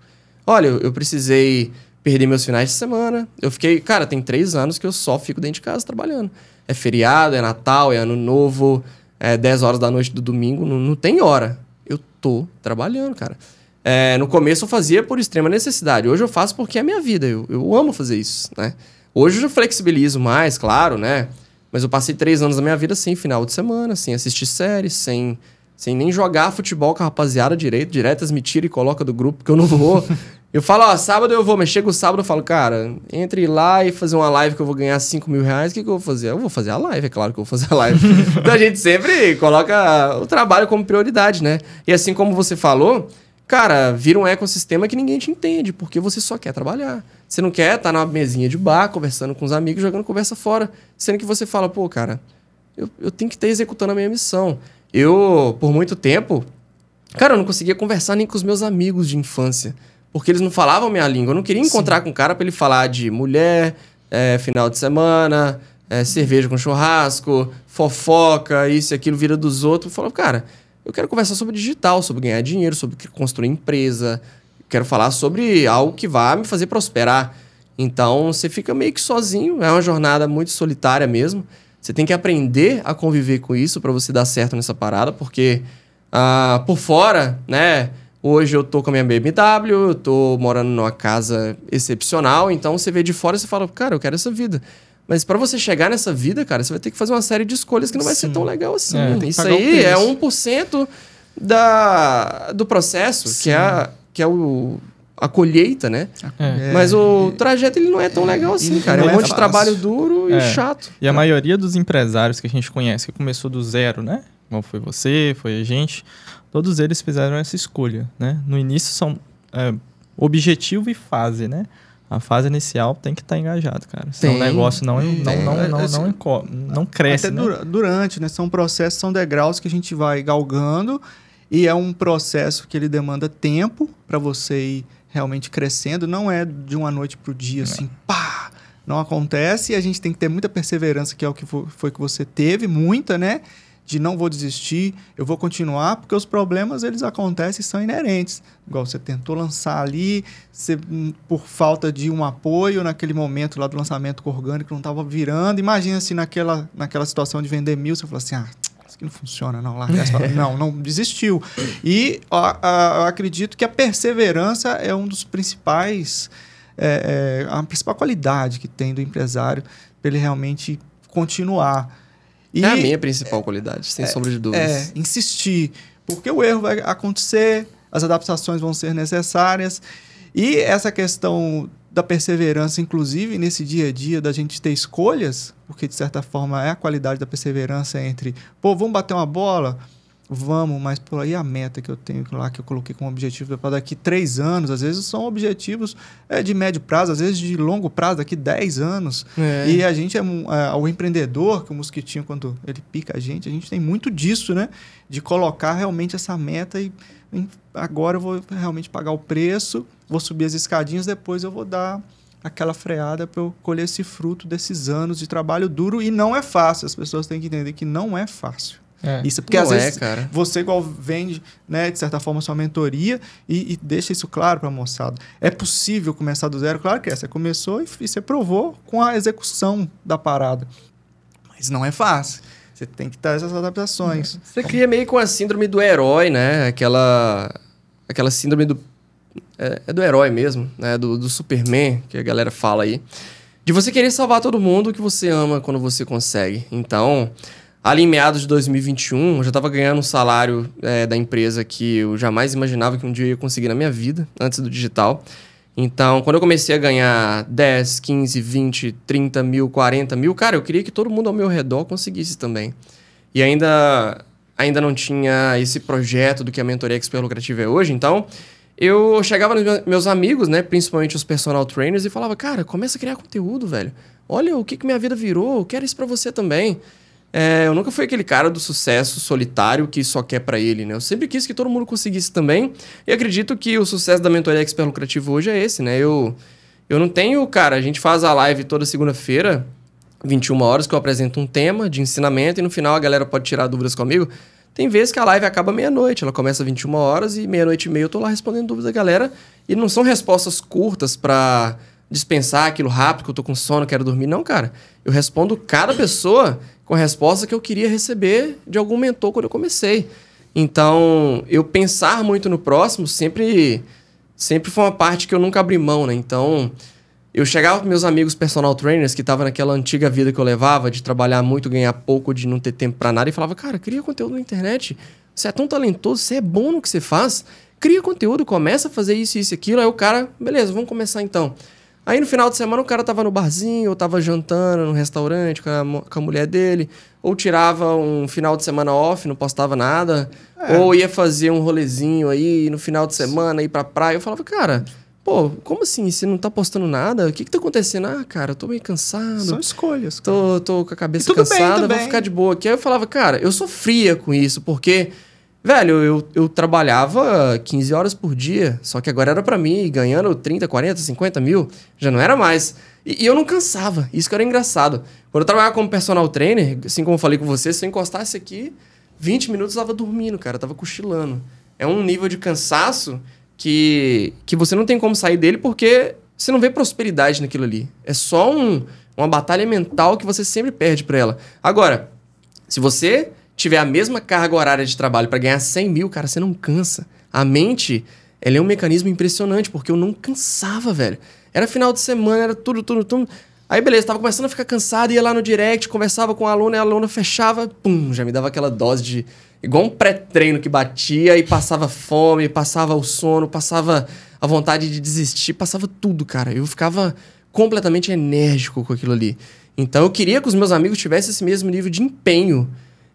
Olha, eu, eu precisei perder meus finais de semana. Eu fiquei, cara, tem três anos que eu só fico dentro de casa trabalhando. É feriado, é Natal, é Ano Novo, é, 10 horas da noite do domingo, não, não tem hora. Eu tô trabalhando, cara. É, no começo eu fazia por extrema necessidade. Hoje eu faço porque é minha vida. Eu, eu amo fazer isso, né? Hoje eu flexibilizo mais, claro, né? Mas eu passei três anos da minha vida sem final de semana, sem assistir séries, sem, sem nem jogar futebol com a rapaziada direito. Diretas me tira e coloca do grupo porque eu não vou. Eu falo, ó, sábado eu vou, mas chega o sábado eu falo, cara, entre lá e fazer uma live que eu vou ganhar 5 mil reais, o que, que eu vou fazer? Eu vou fazer a live, é claro que eu vou fazer a live. então a gente sempre coloca o trabalho como prioridade, né? E assim como você falou, cara, vira um ecossistema que ninguém te entende, porque você só quer trabalhar. Você não quer estar tá na mesinha de bar, conversando com os amigos, jogando conversa fora. Sendo que você fala, pô, cara, eu, eu tenho que estar executando a minha missão. Eu, por muito tempo, cara, eu não conseguia conversar nem com os meus amigos de infância porque eles não falavam minha língua. Eu não queria encontrar Sim. com um cara para ele falar de mulher, é, final de semana, é, cerveja com churrasco, fofoca, isso e aquilo, vira dos outros. Eu falava, cara, eu quero conversar sobre digital, sobre ganhar dinheiro, sobre construir empresa. Quero falar sobre algo que vá me fazer prosperar. Então, você fica meio que sozinho. É uma jornada muito solitária mesmo. Você tem que aprender a conviver com isso para você dar certo nessa parada, porque uh, por fora, né? Hoje eu tô com a minha BMW, eu tô morando numa casa excepcional, então você vê de fora e você fala, cara, eu quero essa vida. Mas para você chegar nessa vida, cara, você vai ter que fazer uma série de escolhas que não vai Sim. ser tão legal assim. É, Isso aí é 1% da, do processo, que é, a, que é o, a colheita, né? É. Mas o trajeto ele não é tão legal assim, cara. É um é monte de trabalho duro e é. chato. E a maioria dos empresários que a gente conhece, que começou do zero, né? Como foi você, foi a gente todos eles fizeram essa escolha, né? No início são é, objetivo e fase, né? A fase inicial tem que estar tá engajado, cara. Senão o é negócio não, tem. É é, não, não, não, assim, não, não, cresce. Até né? durante, né? São processos, são degraus que a gente vai galgando e é um processo que ele demanda tempo para você ir realmente crescendo. Não é de uma noite para o dia, assim, pá! Não acontece e a gente tem que ter muita perseverança, que é o que foi que você teve, muita, né? de não vou desistir, eu vou continuar, porque os problemas eles acontecem e são inerentes. Igual você tentou lançar ali, você, hum, por falta de um apoio naquele momento lá do lançamento com orgânico, não estava virando. Imagina se naquela, naquela situação de vender mil, você falou assim, ah, isso aqui não funciona, não, larga essa... Não, não desistiu. E ó, ó, eu acredito que a perseverança é um dos principais... É, é, a principal qualidade que tem do empresário para ele realmente continuar. É e, é a minha principal é, qualidade, sem é, sombra de dúvidas. É, insistir. Porque o erro vai acontecer, as adaptações vão ser necessárias. E essa questão da perseverança, inclusive nesse dia a dia, da gente ter escolhas, porque de certa forma é a qualidade da perseverança entre, pô, vamos bater uma bola vamos, mas por aí a meta que eu tenho lá, que eu coloquei como objetivo é para daqui três anos, às vezes são objetivos é, de médio prazo, às vezes de longo prazo, daqui dez anos. É. E a gente é, é, o empreendedor, que o mosquitinho, quando ele pica a gente, a gente tem muito disso, né? De colocar realmente essa meta e agora eu vou realmente pagar o preço, vou subir as escadinhas, depois eu vou dar aquela freada para eu colher esse fruto desses anos de trabalho duro e não é fácil. As pessoas têm que entender que não é fácil. É. Isso porque não às é, vezes você igual vende, né, de certa forma sua mentoria e, e deixa isso claro para a moçada. É possível começar do zero, claro que é. Você começou e, e você provou com a execução da parada, mas não é fácil. Você tem que dar essas adaptações. Uhum. Você cria meio com a síndrome do herói, né? Aquela, aquela síndrome do é, é do herói mesmo, né? Do, do Superman que a galera fala aí, de você querer salvar todo mundo que você ama quando você consegue. Então Ali em meados de 2021, eu já estava ganhando um salário é, da empresa que eu jamais imaginava que um dia eu ia conseguir na minha vida, antes do digital. Então, quando eu comecei a ganhar 10, 15, 20, 30 mil, 40 mil, cara, eu queria que todo mundo ao meu redor conseguisse também. E ainda, ainda não tinha esse projeto do que a mentoria Expert Lucrativa é hoje, então eu chegava nos meus amigos, né, principalmente os personal trainers, e falava, cara, começa a criar conteúdo, velho. Olha o que, que minha vida virou, eu quero isso para você também. É, eu nunca fui aquele cara do sucesso solitário que só quer para ele, né? Eu sempre quis que todo mundo conseguisse também. E acredito que o sucesso da mentoria expert lucrativo hoje é esse, né? Eu, eu não tenho, cara, a gente faz a live toda segunda-feira, 21 horas, que eu apresento um tema de ensinamento e no final a galera pode tirar dúvidas comigo. Tem vezes que a live acaba meia-noite, ela começa 21 horas e meia-noite e meia eu tô lá respondendo dúvidas da galera. E não são respostas curtas para dispensar aquilo rápido, que eu tô com sono, quero dormir. Não, cara. Eu respondo cada pessoa com a resposta que eu queria receber de algum mentor quando eu comecei. Então, eu pensar muito no próximo sempre sempre foi uma parte que eu nunca abri mão, né? Então, eu chegava com meus amigos personal trainers que estavam naquela antiga vida que eu levava de trabalhar muito, ganhar pouco, de não ter tempo para nada e falava: "Cara, cria conteúdo na internet. Você é tão talentoso, você é bom no que você faz. Cria conteúdo, começa a fazer isso, isso, aquilo". Aí o cara: "Beleza, vamos começar então". Aí no final de semana o cara tava no barzinho, ou tava jantando no restaurante com a, com a mulher dele, ou tirava um final de semana off, não postava nada, é. ou ia fazer um rolezinho aí no final de semana, ir pra praia. Eu falava, cara, pô, como assim? Você não tá postando nada? O que que tá acontecendo? Ah, cara, eu tô meio cansado. São escolhas. Cara. Tô, tô com a cabeça cansada, bem, vou ficar de boa aqui. Aí eu falava, cara, eu sofria com isso, porque Velho, eu, eu trabalhava 15 horas por dia, só que agora era para mim, ganhando 30, 40, 50 mil, já não era mais. E, e, eu não cansava, isso que era engraçado. Quando eu trabalhava como personal trainer, assim como eu falei com você, se eu encostasse aqui, 20 minutos eu tava dormindo, cara, eu tava cochilando. É um nível de cansaço que, que você não tem como sair dele porque você não vê prosperidade naquilo ali. É só um, uma batalha mental que você sempre perde pra ela. Agora, se você tiver a mesma carga horária de trabalho para ganhar 100 mil, cara, você não cansa. A mente, ela é um mecanismo impressionante, porque eu não cansava, velho. Era final de semana, era tudo, tudo, tudo. Aí, beleza, tava começando a ficar cansado, ia lá no direct, conversava com a aluna, e a aluna fechava, pum, já me dava aquela dose de. Igual um pré-treino que batia e passava fome, passava o sono, passava a vontade de desistir, passava tudo, cara. Eu ficava completamente enérgico com aquilo ali. Então eu queria que os meus amigos tivessem esse mesmo nível de empenho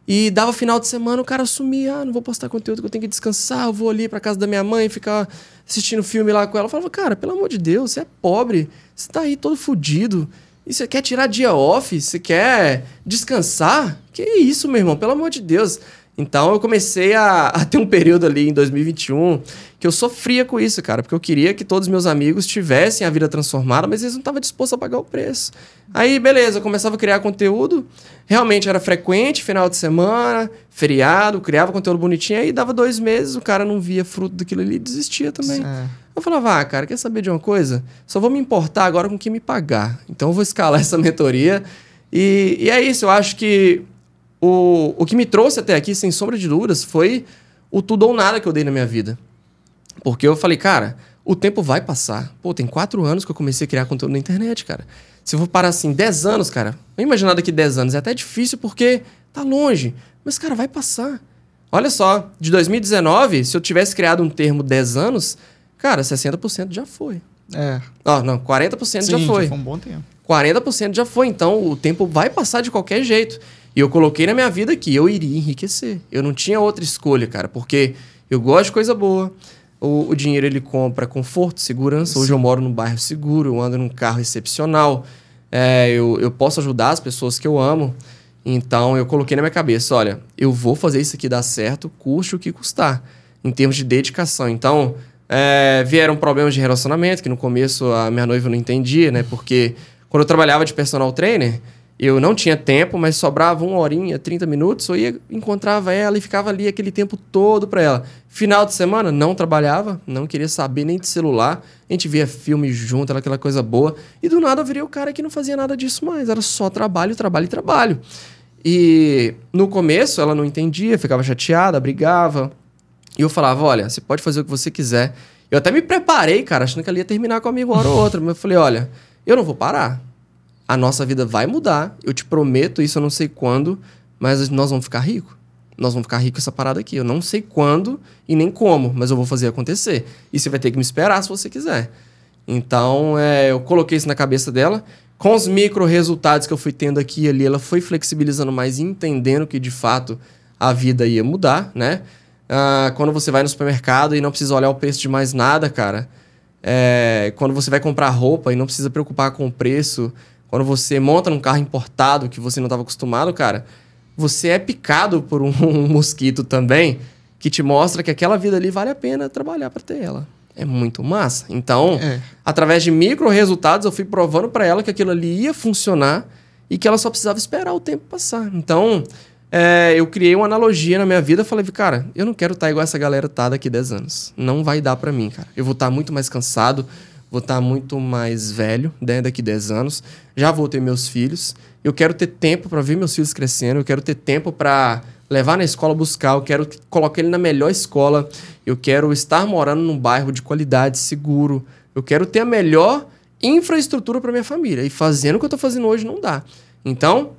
e dava final de semana, o cara sumia, ah, não vou postar conteúdo que eu tenho que descansar, eu vou ali para casa da minha mãe, ficar assistindo filme lá com ela. Eu falava, cara, pelo amor de Deus, você é pobre, você tá aí todo fudido, e você quer tirar dia off, você quer descansar? Que isso, meu irmão, pelo amor de Deus. Então eu comecei a, a, ter um período ali em 2021 que eu sofria com isso, cara, porque eu queria que todos meus amigos tivessem a vida transformada, mas eles não estavam dispostos a pagar o preço. Aí, beleza, eu começava a criar conteúdo, realmente era frequente, final de semana, feriado, criava conteúdo bonitinho, aí dava dois meses, o cara não via fruto daquilo ali e desistia também. Eu falava, ah, cara, quer saber de uma coisa? Só vou me importar agora com quem me pagar. Então eu vou escalar essa mentoria. E, e é isso, eu acho que o, o que me trouxe até aqui, sem sombra de dúvidas, foi o tudo ou nada que eu dei na minha vida. Porque eu falei, cara, o tempo vai passar. Pô, tem quatro anos que eu comecei a criar conteúdo na internet, cara. Se eu for parar assim, dez anos, cara, não imaginar daqui dez anos. É até difícil porque tá longe. Mas, cara, vai passar. Olha só, de 2019, se eu tivesse criado um termo 10 anos, cara, 60% já foi. É. Ó, oh, não, 40% Sim, já foi. sim foi um bom tempo. 40% já foi, então o tempo vai passar de qualquer jeito. E eu coloquei na minha vida que eu iria enriquecer. Eu não tinha outra escolha, cara, porque eu gosto de coisa boa. O, o dinheiro ele compra conforto, segurança. Sim. Hoje eu moro num bairro seguro, eu ando num carro excepcional. É, eu, eu posso ajudar as pessoas que eu amo. Então eu coloquei na minha cabeça: olha, eu vou fazer isso aqui dar certo, custe o que custar, em termos de dedicação. Então é, vieram problemas de relacionamento, que no começo a minha noiva não entendia, né? Porque quando eu trabalhava de personal trainer eu não tinha tempo, mas sobrava uma horinha, 30 minutos, eu ia, encontrava ela e ficava ali aquele tempo todo para ela. Final de semana, não trabalhava, não queria saber nem de celular. A gente via filme junto, era aquela coisa boa. E do nada eu virei o cara que não fazia nada disso mais, era só trabalho, trabalho e trabalho. E no começo ela não entendia, ficava chateada, brigava. E eu falava: olha, você pode fazer o que você quiser. Eu até me preparei, cara, achando que ela ia terminar comigo uma hora ou outra. Mas eu falei: olha, eu não vou parar a nossa vida vai mudar. Eu te prometo isso, eu não sei quando, mas nós vamos ficar ricos. Nós vamos ficar ricos essa parada aqui. Eu não sei quando e nem como, mas eu vou fazer acontecer. E você vai ter que me esperar se você quiser. Então, é, eu coloquei isso na cabeça dela. Com os micro resultados que eu fui tendo aqui e ali, ela foi flexibilizando mais, entendendo que de fato a vida ia mudar, né? Ah, quando você vai no supermercado e não precisa olhar o preço de mais nada, cara. É, quando você vai comprar roupa e não precisa preocupar com o preço, quando você monta num carro importado que você não estava acostumado, cara, você é picado por um, um, mosquito também que te mostra que aquela vida ali vale a pena trabalhar para ter ela. É muito massa. Então, é. através de micro resultados, eu fui provando para ela que aquilo ali ia funcionar e que ela só precisava esperar o tempo passar. Então, é, eu criei uma analogia na minha vida. Falei, cara, eu não quero estar tá igual essa galera tá daqui 10 anos. Não vai dar para mim, cara. Eu vou estar tá muito mais cansado, vou estar tá muito mais velho, né, daqui 10 anos, já vou ter meus filhos, eu quero ter tempo para ver meus filhos crescendo, eu quero ter tempo para levar na escola buscar, eu quero colocar ele na melhor escola, eu quero estar morando num bairro de qualidade, seguro, eu quero ter a melhor infraestrutura para minha família. E fazendo o que eu estou fazendo hoje não dá. Então,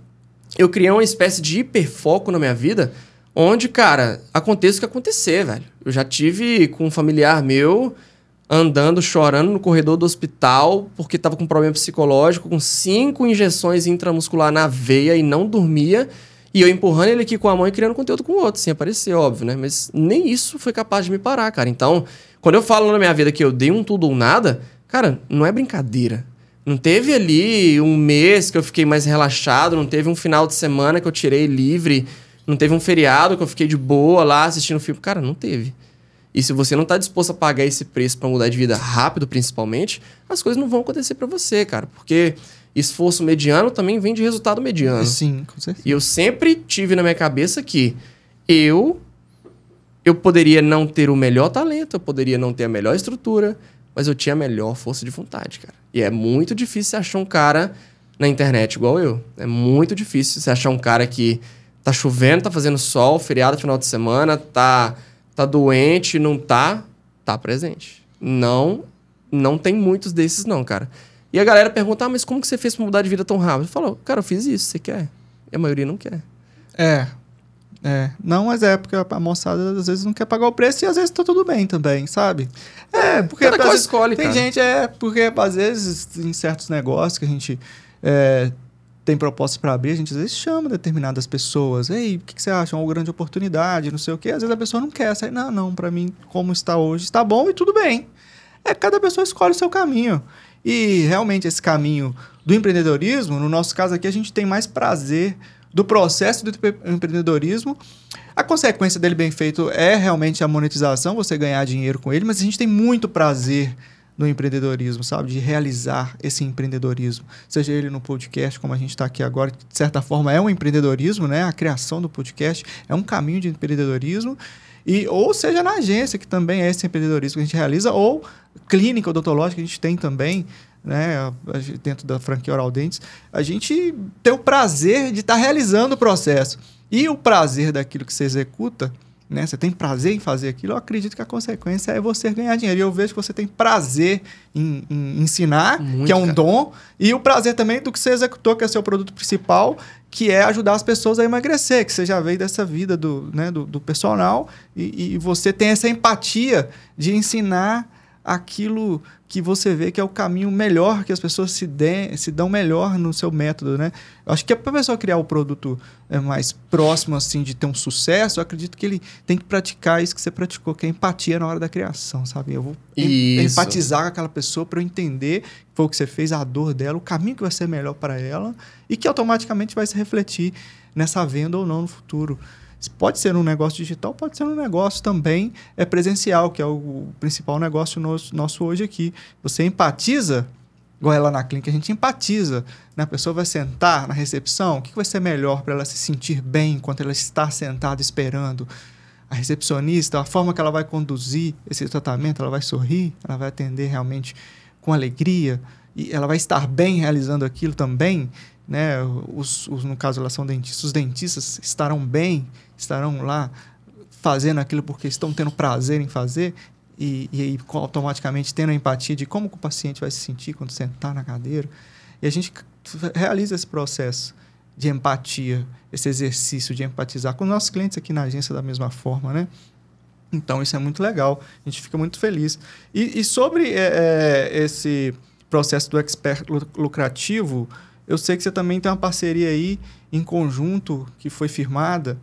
eu criei uma espécie de hiperfoco na minha vida, onde, cara, aconteça o que acontecer, velho. Eu já tive com um familiar meu andando, chorando no corredor do hospital, porque estava com problema psicológico, com cinco injeções intramuscular na veia e não dormia. E eu empurrando ele aqui com a mão e criando conteúdo com o outro, sem aparecer, óbvio, né? Mas nem isso foi capaz de me parar, cara. Então, quando eu falo na minha vida que eu dei um tudo ou nada, cara, não é brincadeira. Não teve ali um mês que eu fiquei mais relaxado, não teve um final de semana que eu tirei livre, não teve um feriado que eu fiquei de boa lá assistindo filme. Cara, não teve. E se você não está disposto a pagar esse preço para mudar de vida rápido, principalmente, as coisas não vão acontecer para você, cara. Porque esforço mediano também vem de resultado mediano. Sim, com certeza. E eu sempre tive na minha cabeça que eu eu poderia não ter o melhor talento, eu poderia não ter a melhor estrutura, mas eu tinha a melhor força de vontade, cara. E é muito difícil achar um cara na internet igual eu. É muito difícil você achar um cara que tá chovendo, tá fazendo sol, feriado final de semana, tá tá doente, não tá, tá presente. Não, não tem muitos desses não, cara. E a galera pergunta, ah, mas como que você fez pra mudar de vida tão rápido? Eu falo, cara, eu fiz isso, você quer? E a maioria não quer. É, é, não, mas é porque a moçada às vezes não quer pagar o preço e às vezes tá tudo bem também, sabe? É, porque Cada coisa escolhe, tem cara. gente, é, porque às vezes em certos negócios que a gente é, tem proposta para abrir, a gente às vezes chama determinadas pessoas. Ei, o que, que você acha? É uma grande oportunidade, não sei o quê. Às vezes a pessoa não quer sair. Não, não, para mim, como está hoje, está bom e tudo bem. É, cada pessoa escolhe o seu caminho. E realmente esse caminho do empreendedorismo, no nosso caso aqui, a gente tem mais prazer do processo do empreendedorismo. A consequência dele bem feito é realmente a monetização, você ganhar dinheiro com ele, mas a gente tem muito prazer no empreendedorismo, sabe? De realizar esse empreendedorismo. Seja ele no podcast, como a gente está aqui agora, que de certa forma é um empreendedorismo, né? A criação do podcast é um caminho de empreendedorismo. E, ou seja na agência, que também é esse empreendedorismo que a gente realiza, ou clínica odontológica, que a gente tem também, né, dentro da franquia Oral Dentes, a gente tem o prazer de estar tá realizando o processo. E o prazer daquilo que você executa né? Você tem prazer em fazer aquilo, eu acredito que a consequência é você ganhar dinheiro. E eu vejo que você tem prazer em, em ensinar, Muito, que é um cara. dom, e o prazer também do que você executou, que é seu produto principal, que é ajudar as pessoas a emagrecer, que você já veio dessa vida do, né, do, do personal, e, e você tem essa empatia de ensinar aquilo que você vê que é o caminho melhor, que as pessoas se, dê, se dão melhor no seu método, né? Eu acho que é para a pessoa criar o produto é, mais próximo, assim, de ter um sucesso, eu acredito que ele tem que praticar isso que você praticou, que é empatia na hora da criação, sabe? Eu vou empatizar com aquela pessoa para eu entender que foi o que você fez, a dor dela, o caminho que vai ser melhor para ela e que automaticamente vai se refletir nessa venda ou não no futuro. Pode ser um negócio digital, pode ser um negócio também é presencial, que é o principal negócio nosso, nosso hoje aqui. Você empatiza, igual ela na clínica, a gente empatiza. Né? A pessoa vai sentar na recepção, o que vai ser melhor para ela se sentir bem enquanto ela está sentada esperando? a recepcionista, a forma que ela vai conduzir esse tratamento, ela vai sorrir, ela vai atender realmente com alegria e ela vai estar bem realizando aquilo também, né? Os, os no caso elas são dentistas, os dentistas estarão bem estarão lá fazendo aquilo porque estão tendo prazer em fazer e, e, e automaticamente tendo a empatia de como o paciente vai se sentir quando sentar na cadeira. E a gente realiza esse processo de empatia, esse exercício de empatizar com os nossos clientes aqui na agência da mesma forma, né? Então isso é muito legal, a gente fica muito feliz. E, e sobre é, é esse processo do expert lucrativo, eu sei que você também tem uma parceria aí em conjunto que foi firmada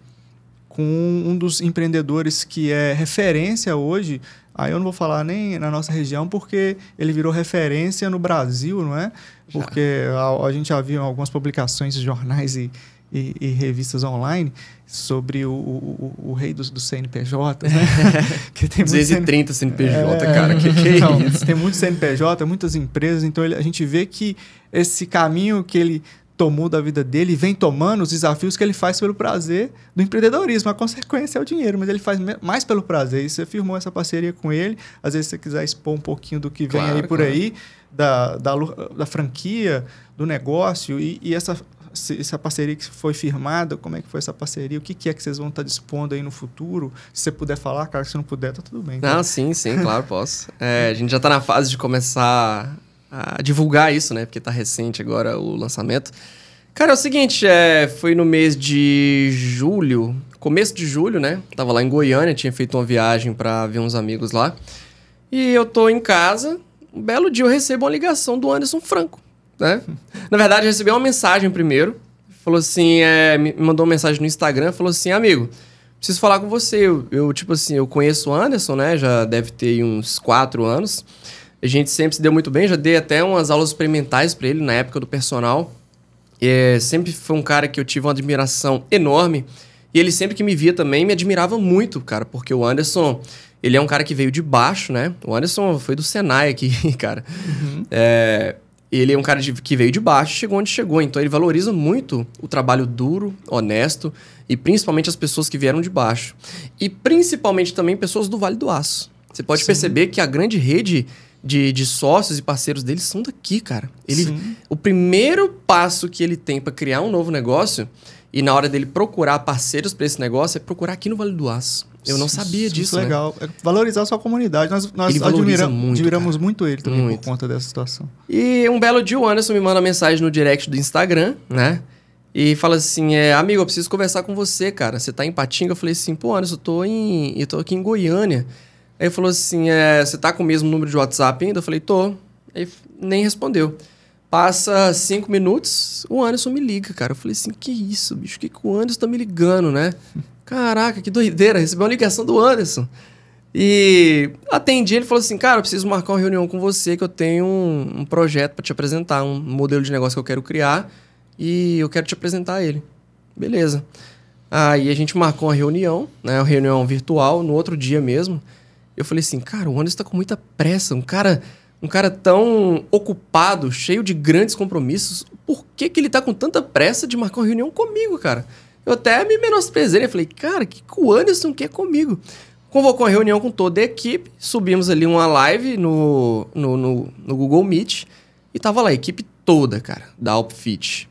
com um dos empreendedores que é referência hoje. Aí eu não vou falar nem na nossa região, porque ele virou referência no Brasil, não é? Já. Porque a, a, gente já viu algumas publicações de jornais e, e, e, revistas online sobre o, o, o, o rei dos, dos CNPJ, né? que tem 230 CN... CNPJ, é... cara, que, que é não, Tem muito CNPJ, muitas empresas, então ele, a gente vê que esse caminho que ele tomou da vida dele e vem tomando os desafios que ele faz pelo prazer do empreendedorismo. A consequência é o dinheiro, mas ele faz mais pelo prazer. E você firmou essa parceria com ele. Às vezes, se você quiser expor um pouquinho do que claro, vem aí por claro. aí, da, da, da, franquia, do negócio e, e, essa, essa parceria que foi firmada, como é que foi essa parceria, o que, que é que vocês vão estar dispondo aí no futuro? Se você puder falar, cara, se não puder, tá tudo bem. Tá? Não, sim, sim, claro, posso. É, a gente já está na fase de começar a divulgar isso, né? Porque tá recente agora o lançamento. Cara, é o seguinte, é, foi no mês de julho, começo de julho, né? Tava lá em Goiânia, tinha feito uma viagem para ver uns amigos lá. E eu tô em casa, um belo dia eu recebo uma ligação do Anderson Franco, né? Na verdade, eu recebi uma mensagem primeiro. Falou assim, é, me mandou uma mensagem no Instagram, falou assim, amigo, preciso falar com você. Eu, eu tipo assim, eu conheço o Anderson, né? Já deve ter uns quatro anos. A gente sempre se deu muito bem, já dei até umas aulas experimentais para ele na época do personal. É, sempre foi um cara que eu tive uma admiração enorme. E ele sempre que me via também me admirava muito, cara, porque o Anderson, ele é um cara que veio de baixo, né? O Anderson foi do Senai aqui, cara. Uhum. É, ele é um cara de, que veio de baixo, chegou onde chegou. Então ele valoriza muito o trabalho duro, honesto e principalmente as pessoas que vieram de baixo. E principalmente também pessoas do Vale do Aço. Você pode Sim. perceber que a grande rede de, de sócios e parceiros dele são daqui, cara. Ele, Sim. o primeiro passo que ele tem para criar um novo negócio e na hora dele procurar parceiros para esse negócio é procurar aqui no Vale do Aço. Eu não sabia isso, é disso. Isso né? legal. Né? É valorizar a sua comunidade. Nós, nós admira muito, admiramos cara. muito ele também muito. por conta dessa situação. E um belo dia o Anderson me manda mensagem no direct do Instagram, né? E fala assim, é, amigo, eu preciso conversar com você, cara. Você tá em Patinga? Eu falei assim, pô, Anderson, eu tô, em, eu tô aqui em Goiânia. Aí falou assim: é, Você tá com o mesmo número de WhatsApp ainda? Eu falei: Tô. Aí nem respondeu. Passa cinco minutos, o Anderson me liga, cara. Eu falei assim: Que isso, bicho? Que, que o Anderson tá me ligando, né? Caraca, que doideira. Recebi uma ligação do Anderson. E atendi, ele falou assim: Cara, eu preciso marcar uma reunião com você que eu tenho um, um projeto para te apresentar, um modelo de negócio que eu quero criar e eu quero te apresentar ele. Beleza. Aí a gente marcou uma reunião, né? Uma reunião virtual, no outro dia mesmo. Eu falei assim, cara, o Anderson tá com muita pressa, um cara, um cara tão ocupado, cheio de grandes compromissos, por que que ele tá com tanta pressa de marcar uma reunião comigo, cara? Eu até me menosprezei, Eu né? Falei, cara, o que, que o Anderson quer comigo? Convocou a reunião com toda a equipe, subimos ali uma live no, no, no, no Google Meet e tava lá a equipe toda, cara, da Outfit.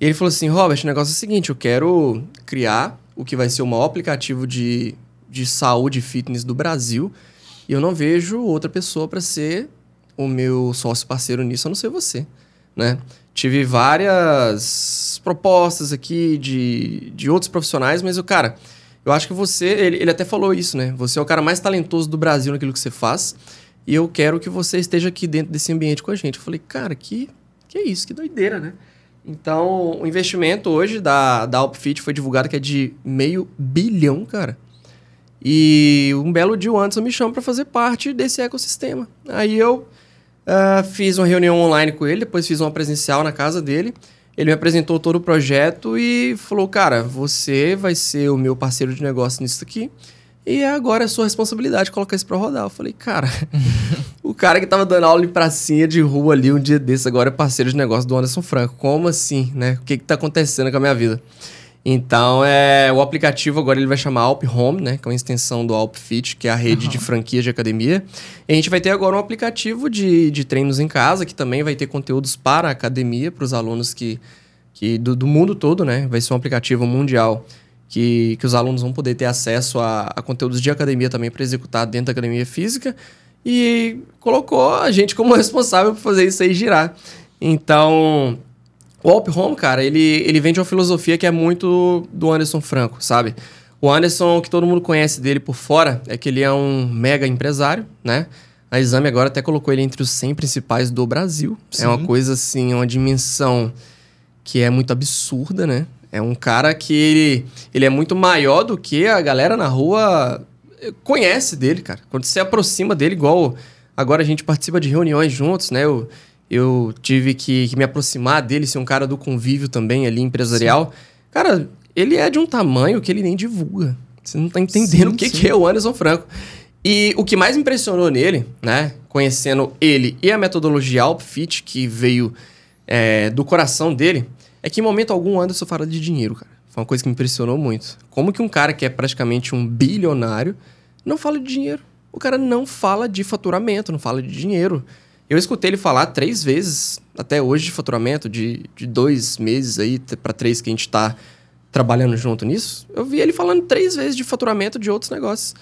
E ele falou assim, Robert, o negócio é o seguinte, eu quero criar o que vai ser o maior aplicativo de de saúde e fitness do Brasil. E eu não vejo outra pessoa para ser o meu sócio parceiro nisso, a não ser você, né? Tive várias propostas aqui de, de outros profissionais, mas o cara, eu acho que você, ele, ele até falou isso, né? Você é o cara mais talentoso do Brasil naquilo que você faz e eu quero que você esteja aqui dentro desse ambiente com a gente. Eu falei, cara, que, que é isso, que doideira, né? Então, o investimento hoje da, da Upfit foi divulgado que é de meio bilhão, cara. E um belo dia o Anderson me chama para fazer parte desse ecossistema. Aí eu uh, fiz uma reunião online com ele, depois fiz uma presencial na casa dele. Ele me apresentou todo o projeto e falou: Cara, você vai ser o meu parceiro de negócio nisso aqui. E é agora é sua responsabilidade colocar isso para rodar. Eu falei, cara, o cara que tava dando aula em pracinha de rua ali um dia desse agora é parceiro de negócio do Anderson Franco. Como assim, né? O que que tá acontecendo com a minha vida? Então, é, o aplicativo agora ele vai chamar Alp Home, né? Que é uma extensão do Alp Fit, que é a rede uhum. de franquias de academia. E a gente vai ter agora um aplicativo de, de treinos em casa, que também vai ter conteúdos para a academia, para os alunos que, que do, do, mundo todo, né? Vai ser um aplicativo mundial que, que os alunos vão poder ter acesso a, a conteúdos de academia também para executar dentro da academia física. E colocou a gente como responsável por fazer isso aí girar. Então, o Op Home, cara, ele, ele vem de uma filosofia que é muito do Anderson Franco, sabe? O Anderson, que todo mundo conhece dele por fora, é que ele é um mega empresário, né? A Exame agora até colocou ele entre os 100 principais do Brasil. Sim. É uma coisa assim, uma dimensão que é muito absurda, né? É um cara que ele, ele é muito maior do que a galera na rua conhece dele, cara. Quando você se aproxima dele, igual agora a gente participa de reuniões juntos, né? Eu, eu tive que, que, me aproximar dele, ser um cara do convívio também ali, empresarial. Sim. Cara, ele é de um tamanho que ele nem divulga. Você não tá entendendo sim, o que, que, é o Anderson Franco. E o que mais impressionou nele, né? Conhecendo ele e a metodologia Outfit, que veio é, do coração dele, é que em momento algum Anderson fala de dinheiro, cara. Foi uma coisa que me impressionou muito. Como que um cara que é praticamente um bilionário não fala de dinheiro? O cara não fala de faturamento, não fala de dinheiro. Eu escutei ele falar três vezes até hoje de faturamento, de, de dois meses aí para três que a gente está trabalhando junto nisso. Eu vi ele falando três vezes de faturamento de outros negócios.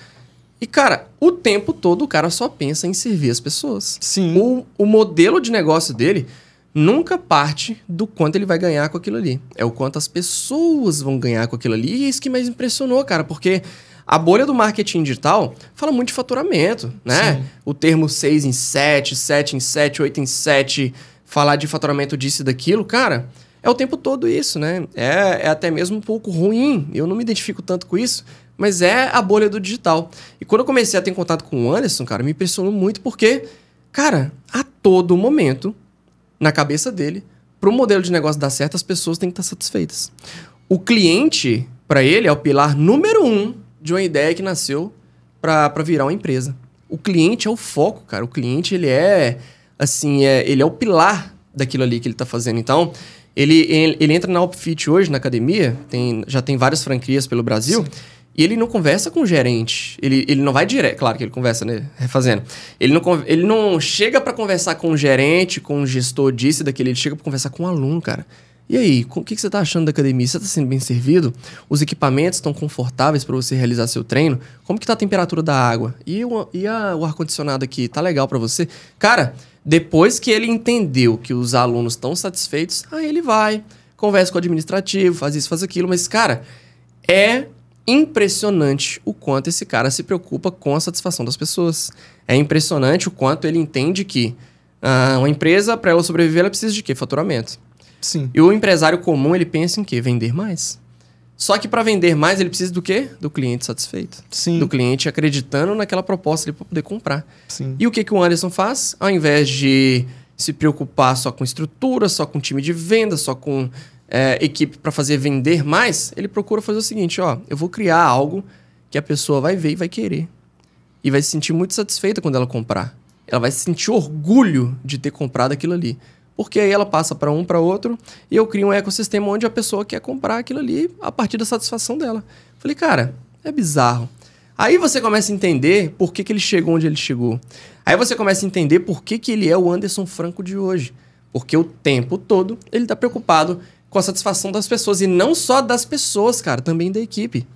E, cara, o tempo todo o cara só pensa em servir as pessoas. Sim. O, o modelo de negócio dele nunca parte do quanto ele vai ganhar com aquilo ali. É o quanto as pessoas vão ganhar com aquilo ali. E é isso que mais impressionou, cara, porque a bolha do marketing digital fala muito de faturamento, né? Sim. O termo 6 em 7, 7 em 7, 8 em 7, falar de faturamento disso e daquilo, cara, é o tempo todo isso, né? É, é até mesmo um pouco ruim. Eu não me identifico tanto com isso, mas é a bolha do digital. E quando eu comecei a ter contato com o Anderson, cara, me impressionou muito porque, cara, a todo momento, na cabeça dele, para o modelo de negócio dar certo, as pessoas têm que estar satisfeitas. O cliente, para ele, é o pilar número um de uma ideia que nasceu para virar uma empresa. O cliente é o foco, cara. O cliente, ele é, assim, é, ele é o pilar daquilo ali que ele está fazendo. Então, ele, ele, ele, entra na Upfit hoje, na academia, tem, já tem várias franquias pelo Brasil, Sim. e ele não conversa com o gerente. Ele, ele não vai direto, claro que ele conversa, né? Refazendo. Ele não, ele não chega para conversar com o gerente, com o gestor disso e daquele, ele chega para conversar com o aluno, cara. E aí, o que, que você está achando da academia? Você está sendo bem servido? Os equipamentos estão confortáveis para você realizar seu treino? Como que está a temperatura da água? E o, e a, o ar-condicionado aqui, tá legal para você? Cara, depois que ele entendeu que os alunos estão satisfeitos, aí ele vai, conversa com o administrativo, faz isso, faz aquilo. Mas, cara, é impressionante o quanto esse cara se preocupa com a satisfação das pessoas. É impressionante o quanto ele entende que ah, uma empresa, para ela sobreviver, ela precisa de quê? Faturamento. Sim. E o empresário comum, ele pensa em quê? Vender mais. Só que para vender mais, ele precisa do quê? Do cliente satisfeito. Sim. Do cliente acreditando naquela proposta para poder comprar. Sim. E o que, que o Anderson faz? Ao invés de se preocupar só com estrutura, só com time de venda, só com é, equipe para fazer vender mais, ele procura fazer o seguinte: ó, eu vou criar algo que a pessoa vai ver e vai querer. E vai se sentir muito satisfeita quando ela comprar. Ela vai sentir orgulho de ter comprado aquilo ali porque aí ela passa para um, para outro, e eu crio um ecossistema onde a pessoa quer comprar aquilo ali a partir da satisfação dela. Falei, cara, é bizarro. Aí você começa a entender por que, que ele chegou onde ele chegou. Aí você começa a entender por que, que ele é o Anderson Franco de hoje. Porque o tempo todo ele está preocupado com a satisfação das pessoas. E não só das pessoas, cara, também da equipe.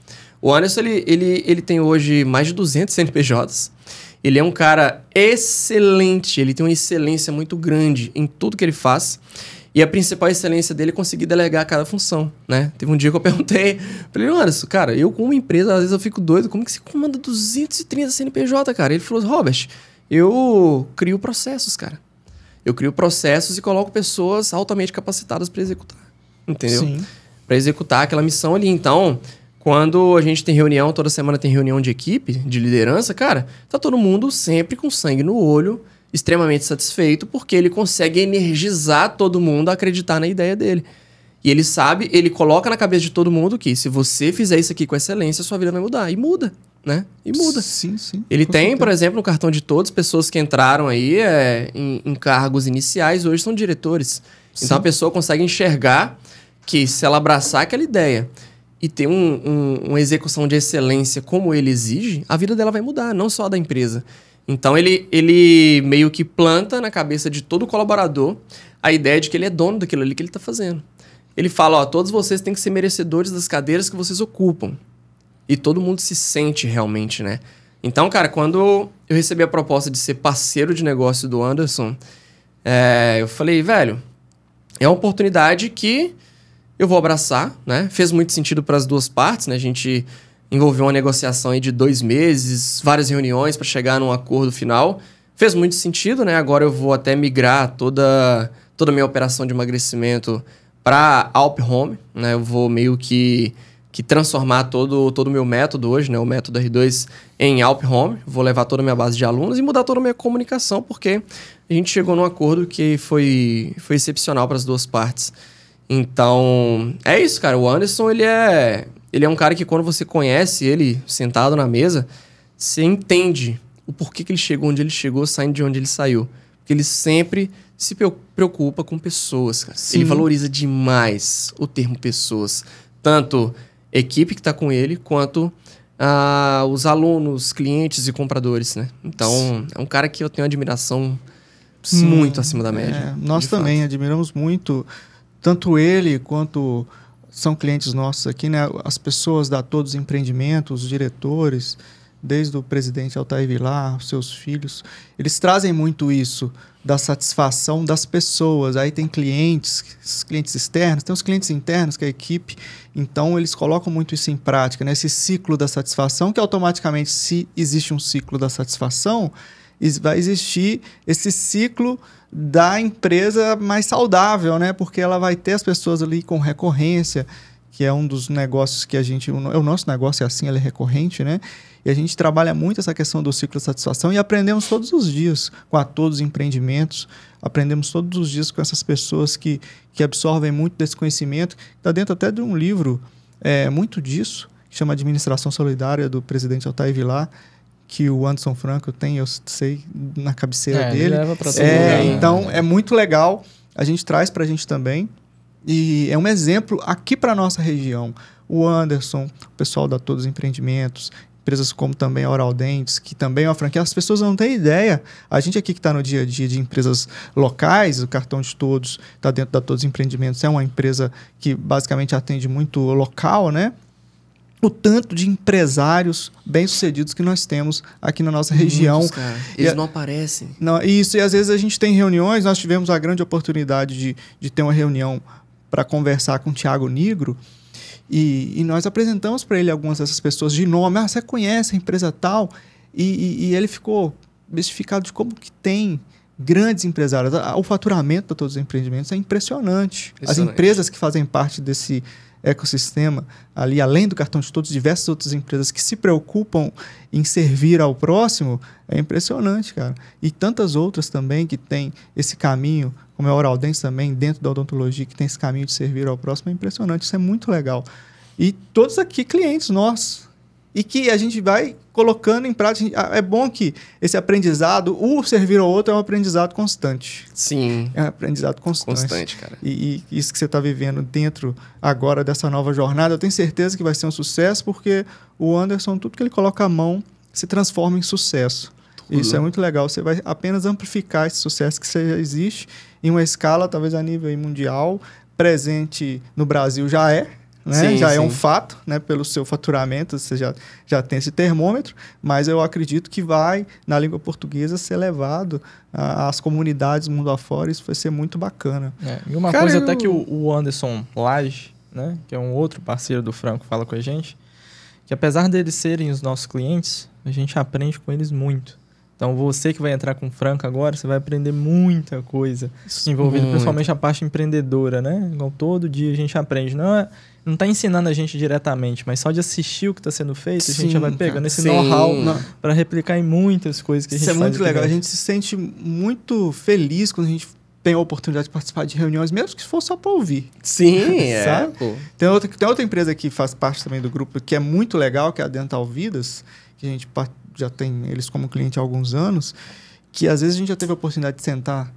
O Anderson, ele, ele, ele tem hoje mais de 200 CNPJs. Ele é um cara excelente, ele tem uma excelência muito grande em tudo que ele faz. E a principal excelência dele é conseguir delegar cada função, né? Teve um dia que eu perguntei pra ele, Anderson, cara, eu com uma empresa, às vezes eu fico doido, como que você comanda 230 CNPJ, cara? Ele falou, Robert, eu crio processos, cara. Eu crio processos e coloco pessoas altamente capacitadas para executar, entendeu? Para executar aquela missão ali. Então, quando a gente tem reunião, toda semana tem reunião de equipe, de liderança, cara, tá todo mundo sempre com sangue no olho, extremamente satisfeito, porque ele consegue energizar todo mundo a acreditar na ideia dele. E ele sabe, ele coloca na cabeça de todo mundo que se você fizer isso aqui com excelência, sua vida vai mudar. E muda, né? E muda. Sim, sim. Ele tem, certeza. por exemplo, no cartão de todos, pessoas que entraram aí é, em, em, cargos iniciais, hoje são diretores. Então, sim. Então a pessoa consegue enxergar que se ela abraçar aquela ideia e ter um, um, uma execução de excelência como ele exige, a vida dela vai mudar, não só da empresa. Então ele, ele meio que planta na cabeça de todo colaborador a ideia de que ele é dono daquilo ali que ele está fazendo. Ele fala, ó, todos vocês têm que ser merecedores das cadeiras que vocês ocupam. E todo mundo se sente realmente, né? Então, cara, quando eu recebi a proposta de ser parceiro de negócio do Anderson, é, eu falei, velho, é uma oportunidade que eu vou abraçar, né? Fez muito sentido para as duas partes, né? A gente envolveu uma negociação aí de dois meses, várias reuniões para chegar num acordo final. Fez muito sentido, né? Agora eu vou até migrar toda toda a minha operação de emagrecimento para Alp Home, né? Eu vou meio que que transformar todo todo o meu método hoje, né, o método R2 em Alp Home, vou levar toda a minha base de alunos e mudar toda a minha comunicação, porque a gente chegou num acordo que foi foi excepcional para as duas partes. Então, é isso, cara. O Anderson, ele é, ele é um cara que quando você conhece ele sentado na mesa, você entende o porquê que ele chegou onde ele chegou, saindo de onde ele saiu. Porque ele sempre se preocupa com pessoas, cara. Sim. Ele valoriza demais o termo pessoas. Tanto equipe que está com ele, quanto ah, os alunos, clientes e compradores, né? Então, é um cara que eu tenho admiração Sim. muito acima da média. É, nós também fato. admiramos muito tanto ele quanto são clientes nossos aqui, né? As pessoas da Todos Empreendimentos, os diretores, desde o presidente Altair Vilar, seus filhos, eles trazem muito isso da satisfação das pessoas. Aí tem clientes, clientes externos, tem os clientes internos, que é a equipe. Então, eles colocam muito isso em prática, né? Esse ciclo da satisfação, que automaticamente, se existe um ciclo da satisfação, vai existir esse ciclo da empresa mais saudável, né? Porque ela vai ter as pessoas ali com recorrência, que é um dos negócios que a gente. É o nosso negócio é assim, ele é recorrente, né? E a gente trabalha muito essa questão do ciclo de satisfação e aprendemos todos os dias com a todos os empreendimentos, aprendemos todos os dias com essas pessoas que, que absorvem muito desse conhecimento. Está dentro até de um livro é, muito disso, que chama Administração Solidária, do presidente Altair Vilar, que o Anderson Franco tem, eu sei, na cabeceira é, dele. Leva é, lugar, né? então né? é muito legal. A gente traz para a gente também. E é um exemplo aqui para nossa região. O Anderson, o pessoal da Todos Empreendimentos, empresas como também a Oral Dentes, que também é uma franquia. As pessoas não têm ideia. A gente aqui que está no dia a dia de empresas locais, o Cartão de Todos está dentro da Todos Empreendimentos, é uma empresa que basicamente atende muito local, né? o tanto de empresários bem-sucedidos que nós temos aqui na nossa Muitos, região. Cara. Eles e, não aparecem. Não, isso, e às vezes a gente tem reuniões, nós tivemos a grande oportunidade de, de ter uma reunião para conversar com o Tiago Nigro, e, e nós apresentamos para ele algumas dessas pessoas de nome. Ah, você conhece a empresa tal? E, e, e ele ficou bestificado de como que tem grandes empresários. O faturamento de todos os empreendimentos é impressionante. As empresas que fazem parte desse ecossistema, ali além do cartão de todos, diversas outras empresas que se preocupam em servir ao próximo, é impressionante, cara. E tantas outras também que têm esse caminho, como é a Oral Dance também, dentro da odontologia, que tem esse caminho de servir ao próximo, é impressionante, isso é muito legal. E todos aqui clientes nossos, e que a gente vai colocando em prática. Ah, é bom que esse aprendizado, o servir ao outro, é um aprendizado constante. Sim. É um aprendizado constante. Constante, cara. E, e isso que você está vivendo dentro agora dessa nova jornada, eu tenho certeza que vai ser um sucesso, porque o Anderson, tudo que ele coloca a mão, se transforma em sucesso. Tudo. Isso é muito legal. Você vai apenas amplificar esse sucesso que já existe em uma escala, talvez a nível mundial, presente no Brasil já é, né? Sim, já é sim. é um fato, né? Pelo seu faturamento, você já, já tem esse termômetro, mas eu acredito que vai, na língua portuguesa, ser levado às comunidades mundo afora, isso vai ser muito bacana. É, e uma Cara, coisa eu... até que o, o Anderson Lage, né? Que é um outro parceiro do Franco, fala com a gente, que apesar deles serem os nossos clientes, a gente aprende com eles muito. Então você que vai entrar com Franco agora, você vai aprender muita coisa envolvida, principalmente a parte empreendedora, né? todo dia a gente aprende. Não é, não está ensinando a gente diretamente, mas só de assistir o que está sendo feito, Sim, a gente já vai pegando esse know-how para replicar em muitas coisas que a gente Isso é muito legal. A gente se sente muito feliz quando a gente tem a oportunidade de participar de reuniões, mesmo que for só para ouvir. Sim, é. Tem outra, tem outra empresa que faz parte também do grupo que é muito legal, que é a Dental Vidas, que a gente já tem eles como cliente há alguns anos, que às vezes a gente já teve a oportunidade de sentar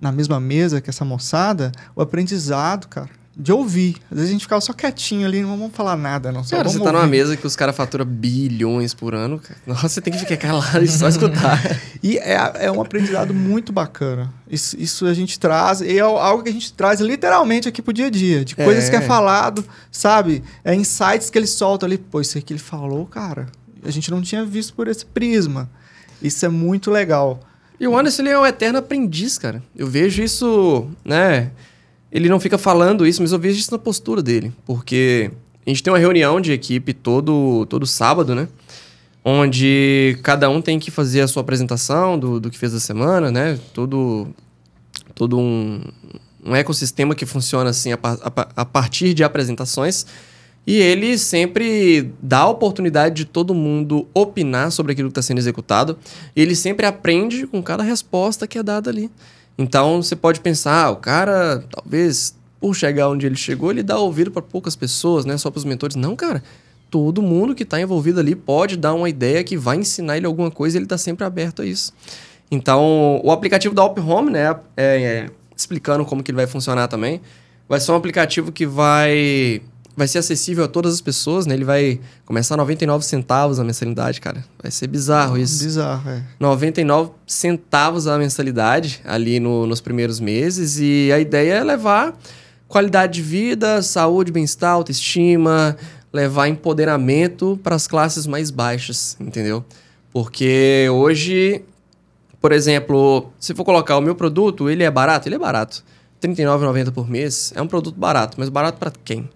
na mesma mesa que essa moçada, o aprendizado, cara, de ouvir. Às vezes a gente ficava só quietinho ali, não vamos falar nada, não. Só cara, você tá ouvir. numa mesa que os caras faturam bilhões por ano, cara. Nossa, você tem que ficar calado e só escutar. e é, é um aprendizado muito bacana. Isso, isso a gente traz, e é algo que a gente traz literalmente aqui pro dia a dia, de coisas é. que é falado, sabe? É insights que ele solta ali. Pô, isso aqui ele falou, cara a gente não tinha visto por esse prisma. Isso é muito legal. E o Anderson ele é um eterno aprendiz, cara. Eu vejo isso, né? Ele não fica falando isso, mas eu vejo isso na postura dele. Porque a gente tem uma reunião de equipe todo, todo sábado, né? Onde cada um tem que fazer a sua apresentação do, do que fez a semana, né? Todo, todo um, um ecossistema que funciona assim a, a, a partir de apresentações. E ele sempre dá a oportunidade de todo mundo opinar sobre aquilo que está sendo executado. Ele sempre aprende com cada resposta que é dada ali. Então você pode pensar, ah, o cara, talvez por chegar onde ele chegou, ele dá ouvido para poucas pessoas, né? Só para os mentores. Não, cara. Todo mundo que está envolvido ali pode dar uma ideia que vai ensinar ele alguma coisa. Ele está sempre aberto a isso. Então, o aplicativo da Op Home, né? É, é, explicando como que ele vai funcionar também. Vai ser um aplicativo que vai vai ser acessível a todas as pessoas, né? Ele vai começar 99 centavos a mensalidade, cara. Vai ser bizarro isso. Bizarro, é. 99 centavos a mensalidade ali no, nos primeiros meses. E a ideia é levar qualidade de vida, saúde, bem-estar, autoestima, levar empoderamento para as classes mais baixas, entendeu? Porque hoje, por exemplo, se for colocar o meu produto, ele é barato? Ele é barato. R$39,90 por mês é um produto barato, mas barato para quem?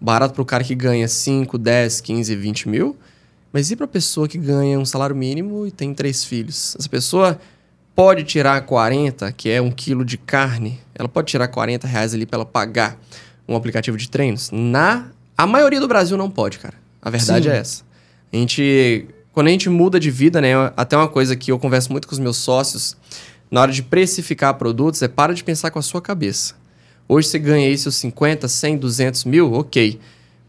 barato para o cara que ganha 5, 10, 15, 20 mil. Mas e para a pessoa que ganha um salário mínimo e tem três filhos? Essa pessoa pode tirar 40, que é um quilo de carne, ela pode tirar 40 reais ali para ela pagar um aplicativo de treinos? Na a maioria do Brasil não pode, cara. A verdade Sim. é essa. A gente quando a gente muda de vida, né? Até uma coisa que eu converso muito com os meus sócios na hora de precificar produtos é para de pensar com a sua cabeça. Hoje você ganha aí seus 50, 100, 200 mil, ok.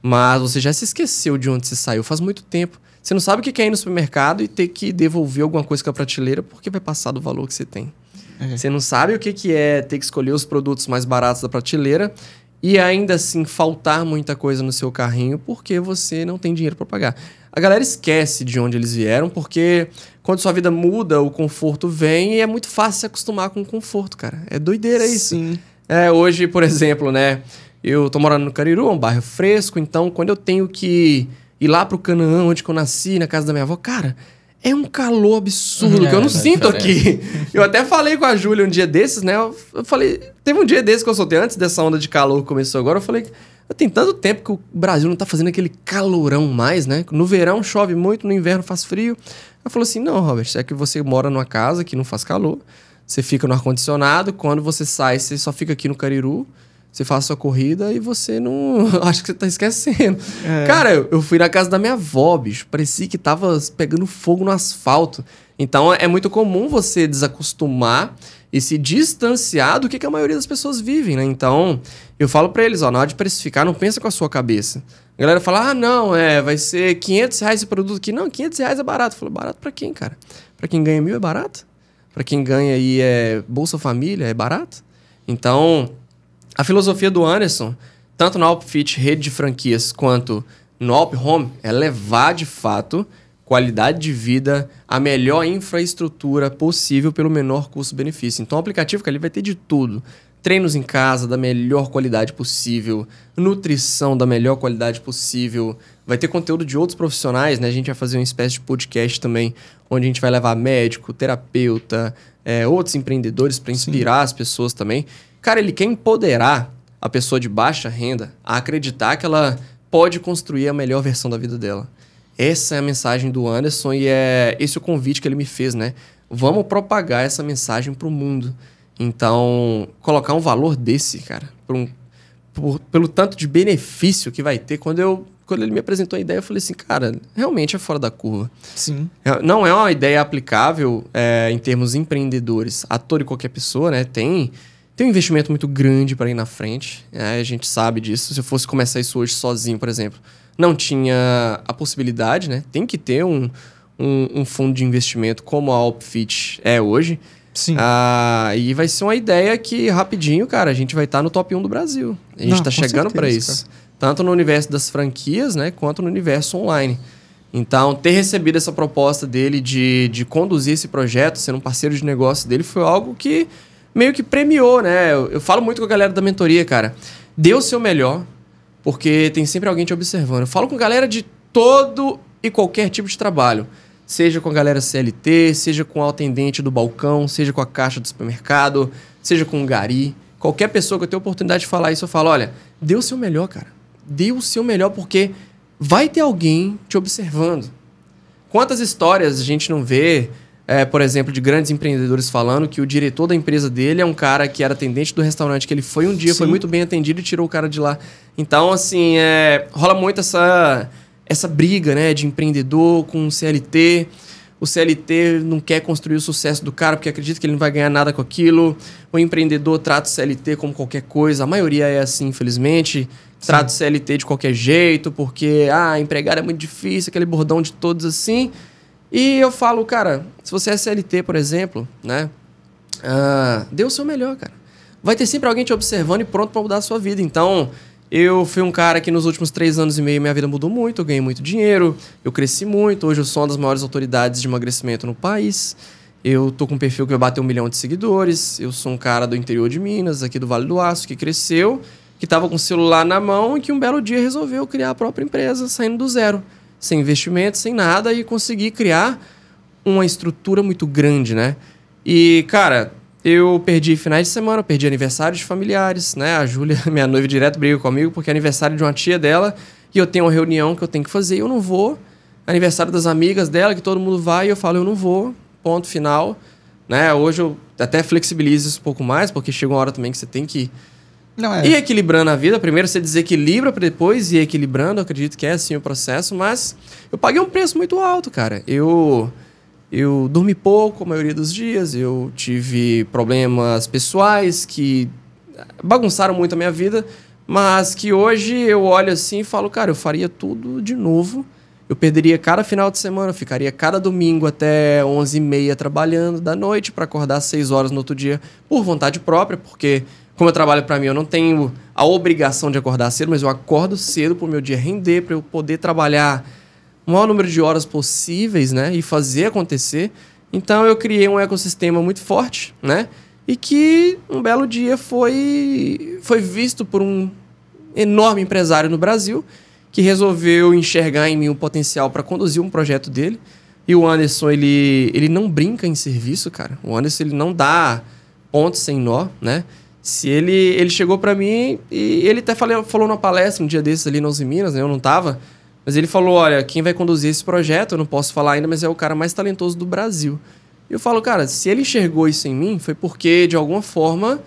Mas você já se esqueceu de onde você saiu faz muito tempo. Você não sabe o que é ir no supermercado e ter que devolver alguma coisa com a prateleira porque vai passar do valor que você tem. Uhum. Você não sabe o que é ter que escolher os produtos mais baratos da prateleira e ainda assim faltar muita coisa no seu carrinho porque você não tem dinheiro para pagar. A galera esquece de onde eles vieram porque quando sua vida muda, o conforto vem e é muito fácil se acostumar com o conforto, cara. É doideira isso. Sim. É, hoje, por exemplo, né? Eu tô morando no Cariru, é um bairro fresco, então quando eu tenho que ir lá pro Canaã, onde eu nasci, na casa da minha avó, cara, é um calor absurdo é, que eu é, não é sinto aqui. Eu até falei com a Júlia um dia desses, né? Eu falei, teve um dia desses que eu soltei antes dessa onda de calor que começou agora, eu falei, tem tanto tempo que o Brasil não tá fazendo aquele calorão mais, né? No verão chove muito, no inverno faz frio. Ela falou assim: "Não, Robert, é que você mora numa casa que não faz calor. Você fica no ar-condicionado, quando você sai, você só fica aqui no Cariru, você faz sua corrida e você não. Acho que você tá esquecendo. É. Cara, eu, fui na casa da minha avó, bicho. Parecia que tava pegando fogo no asfalto. Então é, é muito comum você desacostumar e se distanciar do que, que a maioria das pessoas vivem, né? Então, eu falo para eles, ó, na hora de precificar, não pensa com a sua cabeça. A galera fala, ah, não, é, vai ser 500 reais esse produto aqui. Não, 500 reais é barato. Eu falo, barato pra quem, cara? Pra quem ganha mil é barato? para quem ganha aí é Bolsa Família, é barato. Então, a filosofia do Anderson, tanto na Outfit rede de franquias quanto no Alp Home, é levar de fato qualidade de vida, a melhor infraestrutura possível pelo menor custo-benefício. Então, o aplicativo que ali vai ter de tudo. Treinos em casa da melhor qualidade possível, nutrição da melhor qualidade possível, vai ter conteúdo de outros profissionais, né? A gente vai fazer uma espécie de podcast também onde a gente vai levar médico, terapeuta, é, outros empreendedores para inspirar Sim. as pessoas também. Cara, ele quer empoderar a pessoa de baixa renda a acreditar que ela pode construir a melhor versão da vida dela. Essa é a mensagem do Anderson e é esse é o convite que ele me fez, né? Vamos propagar essa mensagem para o mundo. Então, colocar um valor desse, cara, um, por, pelo tanto de benefício que vai ter quando eu quando ele me apresentou a ideia, eu falei assim, cara, realmente é fora da curva. Sim. Não é uma ideia aplicável é, em termos empreendedores a toda e qualquer pessoa, né? Tem, tem um investimento muito grande para ir na frente, né, a gente sabe disso. Se eu fosse começar isso hoje sozinho, por exemplo, não tinha a possibilidade, né? Tem que ter um, um, um fundo de investimento como a Outfit é hoje. Sim. Ah, e vai ser uma ideia que rapidinho, cara, a gente vai estar tá no top 1 do Brasil. A gente está chegando para isso. Cara tanto no universo das franquias, né, quanto no universo online. Então, ter recebido essa proposta dele de, de conduzir esse projeto, ser um parceiro de negócio dele, foi algo que meio que premiou, né? Eu, eu falo muito com a galera da mentoria, cara. Dê o seu melhor, porque tem sempre alguém te observando. Eu falo com galera de todo e qualquer tipo de trabalho. Seja com a galera CLT, seja com o atendente do balcão, seja com a caixa do supermercado, seja com o gari. Qualquer pessoa que eu tenho oportunidade de falar isso, eu falo, olha, dê o seu melhor, cara dê o seu melhor, porque vai ter alguém te observando. Quantas histórias a gente não vê, é, por exemplo, de grandes empreendedores falando que o diretor da empresa dele é um cara que era atendente do restaurante, que ele foi um dia, Sim. foi muito bem atendido e tirou o cara de lá. Então, assim, é, rola muito essa, essa briga né, de empreendedor com o CLT o CLT não quer construir o sucesso do cara porque acredita que ele não vai ganhar nada com aquilo. O empreendedor trata o CLT como qualquer coisa. A maioria é assim, infelizmente. Trato CLT de qualquer jeito, porque, ah, empregar é muito difícil, aquele bordão de todos assim. E eu falo, cara, se você é CLT, por exemplo, né? Ah, dê o seu melhor, cara. Vai ter sempre alguém te observando e pronto para mudar a sua vida. Então, eu fui um cara que nos últimos três anos e meio minha vida mudou muito, eu ganhei muito dinheiro, eu cresci muito. Hoje eu sou uma das maiores autoridades de emagrecimento no país. Eu tô com um perfil que vai bater um milhão de seguidores. Eu sou um cara do interior de Minas, aqui do Vale do Aço, que cresceu que estava com o celular na mão e que um belo dia resolveu criar a própria empresa, saindo do zero, sem investimento, sem nada, e conseguir criar uma estrutura muito grande, né? E, cara, eu perdi finais de semana, perdi aniversários de familiares, né? A Júlia, minha noiva, direto briga comigo porque é aniversário de uma tia dela e eu tenho uma reunião que eu tenho que fazer e eu não vou. Aniversário das amigas dela, que todo mundo vai, e eu falo, eu não vou, ponto final. Né? Hoje eu até flexibilizo isso um pouco mais, porque chega uma hora também que você tem que não é. E equilibrando a vida, primeiro você desequilibra para depois ir equilibrando, acredito que é assim o processo, mas eu paguei um preço muito alto, cara. Eu eu dormi pouco a maioria dos dias, eu tive problemas pessoais que bagunçaram muito a minha vida, mas que hoje eu olho assim e falo, cara, eu faria tudo de novo. Eu perderia cada final de semana, ficaria cada domingo até 11h30 trabalhando da noite para acordar às 6 horas no outro dia por vontade própria, porque como eu trabalho para mim, eu não tenho a obrigação de acordar cedo, mas eu acordo cedo para o meu dia render, para eu poder trabalhar o maior número de horas possíveis, né? E fazer acontecer. Então eu criei um ecossistema muito forte, né? E que um belo dia foi, foi visto por um enorme empresário no Brasil que resolveu enxergar em mim um potencial para conduzir um projeto dele. E o Anderson, ele, ele não brinca em serviço, cara. O Anderson, ele não dá ponto sem nó, né? Se ele, ele chegou para mim e ele até falei, falou na palestra um dia desses ali nos Minas, né? Eu não tava. Mas ele falou: olha, quem vai conduzir esse projeto, eu não posso falar ainda, mas é o cara mais talentoso do Brasil. E eu falo, cara, se ele enxergou isso em mim, foi porque, de alguma forma,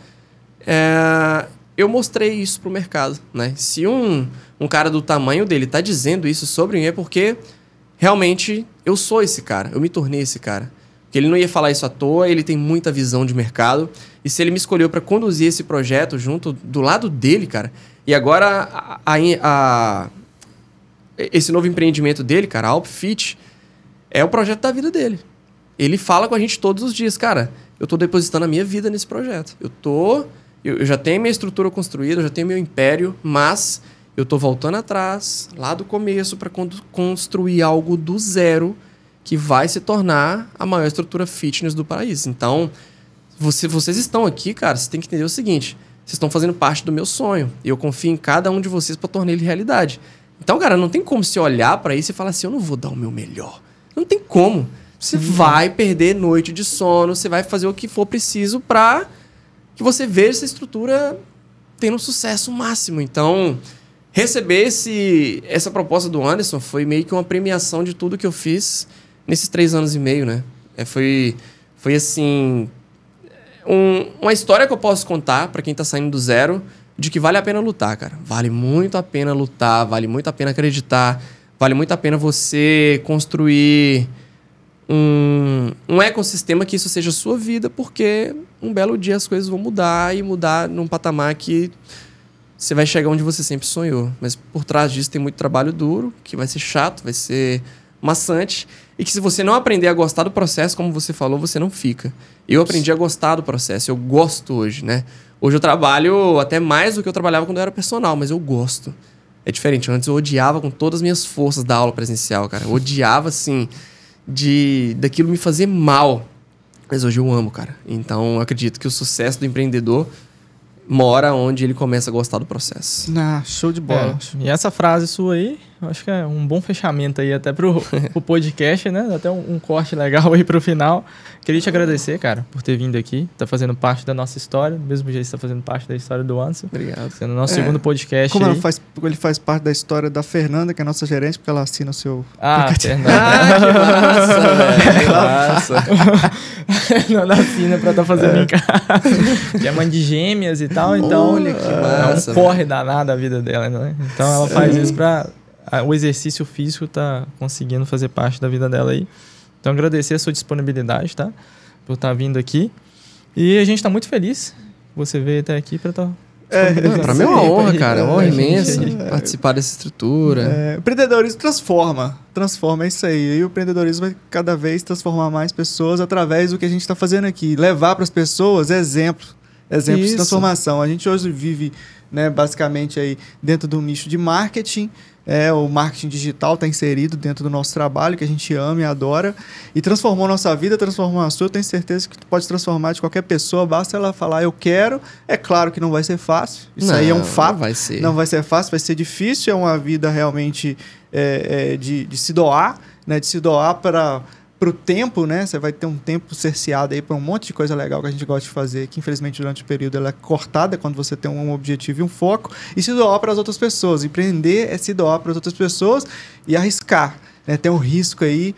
é, eu mostrei isso pro mercado, né? Se um, um cara do tamanho dele tá dizendo isso sobre mim, é porque realmente eu sou esse cara, eu me tornei esse cara que ele não ia falar isso à toa, ele tem muita visão de mercado. E se ele me escolheu para conduzir esse projeto junto do lado dele, cara, e agora a, a, a, esse novo empreendimento dele, cara, a Alpfit, é o projeto da vida dele. Ele fala com a gente todos os dias, cara, eu tô depositando a minha vida nesse projeto. Eu tô. Eu, eu já tenho minha estrutura construída, eu já tenho meu império, mas eu tô voltando atrás, lá do começo, para construir algo do zero que vai se tornar a maior estrutura fitness do país. Então, você, vocês estão aqui, cara, você tem que entender o seguinte: vocês estão fazendo parte do meu sonho. E eu confio em cada um de vocês para tornar ele realidade. Então, cara, não tem como se olhar para isso e falar assim: eu não vou dar o meu melhor. Não tem como. Você uhum. vai perder noite de sono, você vai fazer o que for preciso para que você veja essa estrutura tendo sucesso máximo. Então, receber esse, essa proposta do Anderson foi meio que uma premiação de tudo que eu fiz nesses três anos e meio, né? É, foi, foi assim. Um, uma história que eu posso contar para quem tá saindo do zero de que vale a pena lutar, cara. Vale muito a pena lutar, vale muito a pena acreditar, vale muito a pena você construir um, um ecossistema que isso seja a sua vida, porque um belo dia as coisas vão mudar e mudar num patamar que você vai chegar onde você sempre sonhou. Mas por trás disso tem muito trabalho duro, que vai ser chato, vai ser maçante. E que se você não aprender a gostar do processo, como você falou, você não fica. Eu aprendi a gostar do processo, eu gosto hoje, né? Hoje eu trabalho até mais do que eu trabalhava quando eu era personal, mas eu gosto. É diferente, antes eu odiava com todas as minhas forças da aula presencial, cara. Eu odiava, assim, de daquilo me fazer mal. Mas hoje eu amo, cara. Então eu acredito que o sucesso do empreendedor mora onde ele começa a gostar do processo. Ah, show de bola. É. E essa frase sua aí, acho que é um bom fechamento aí até pro, pro podcast, né? Até um, um, corte legal aí pro final. Queria te agradecer, cara, por ter vindo aqui, tá fazendo parte da nossa história, do mesmo jeito que tá fazendo parte da história do Anson. Obrigado. Sendo nosso é. segundo podcast. Como faz, ele faz parte da história da Fernanda, que é nossa gerente, porque ela assina o seu. Ah, Fernanda. Ah, ah que massa, velho. que massa. Fernanda assina pra estar tá fazendo é. em casa. Que é mãe de gêmeas e tal. Então, Olha que massa, é um corre danado a vida dela, né? Então ela faz isso para o exercício físico tá conseguindo fazer parte da vida dela aí. Então agradecer a sua disponibilidade, tá? Por estar tá vindo aqui. E a gente está muito feliz você veio até aqui para estar tá é, mim é uma honra, cara. É uma honra imensa é, participar dessa estrutura. É, o empreendedorismo transforma. Transforma, é isso aí. E o empreendedorismo vai cada vez transformar mais pessoas através do que a gente está fazendo aqui. Levar para as pessoas é exemplo exemplos Isso. de transformação. A gente hoje vive né, basicamente aí dentro do nicho de marketing. É, o marketing digital está inserido dentro do nosso trabalho, que a gente ama e adora. E transformou nossa vida, transformou a sua. Eu tenho certeza que tu pode transformar de qualquer pessoa, basta ela falar eu quero. É claro que não vai ser fácil. Isso não, aí é um fato. Não vai ser. Não vai ser fácil, vai ser difícil. É uma vida realmente é, é, de, de se doar, né? De se doar para pro tempo, né? Você vai ter um tempo cerceado aí para um monte de coisa legal que a gente gosta de fazer, que infelizmente durante o período ela é cortada quando você tem um objetivo e um foco, e se doar para as outras pessoas. Empreender é se doar para as outras pessoas e arriscar, né? Tem um risco aí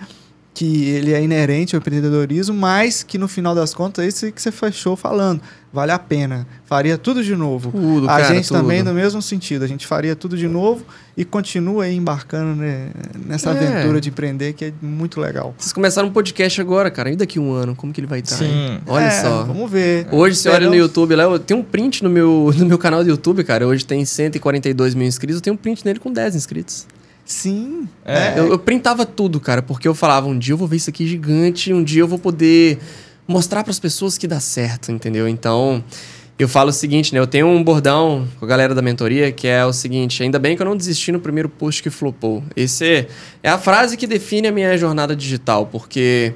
que ele é inerente ao empreendedorismo, mas que no final das contas é isso que você fechou falando. Vale a pena. Faria tudo de novo. Tudo, a cara, gente tudo. também no mesmo sentido. A gente faria tudo de novo e continua aí embarcando né, nessa é. aventura de empreender que é muito legal. Vocês começaram um podcast agora, cara. E daqui um ano? Como que ele vai estar? Sim. Olha é, só. Vamos ver. Hoje você olha no YouTube lá. Eu tenho um print no meu, no meu canal do YouTube, cara. Hoje tem 142 mil inscritos. Eu tenho um print nele com 10 inscritos. Sim. É. É, eu, eu, printava tudo, cara, porque eu falava, um dia eu vou ver isso aqui gigante, um dia eu vou poder mostrar para as pessoas que dá certo, entendeu? Então, eu falo o seguinte, né? Eu tenho um bordão com a galera da mentoria que é o seguinte: ainda bem que eu não desisti no primeiro post que flopou. Esse é a frase que define a minha jornada digital, porque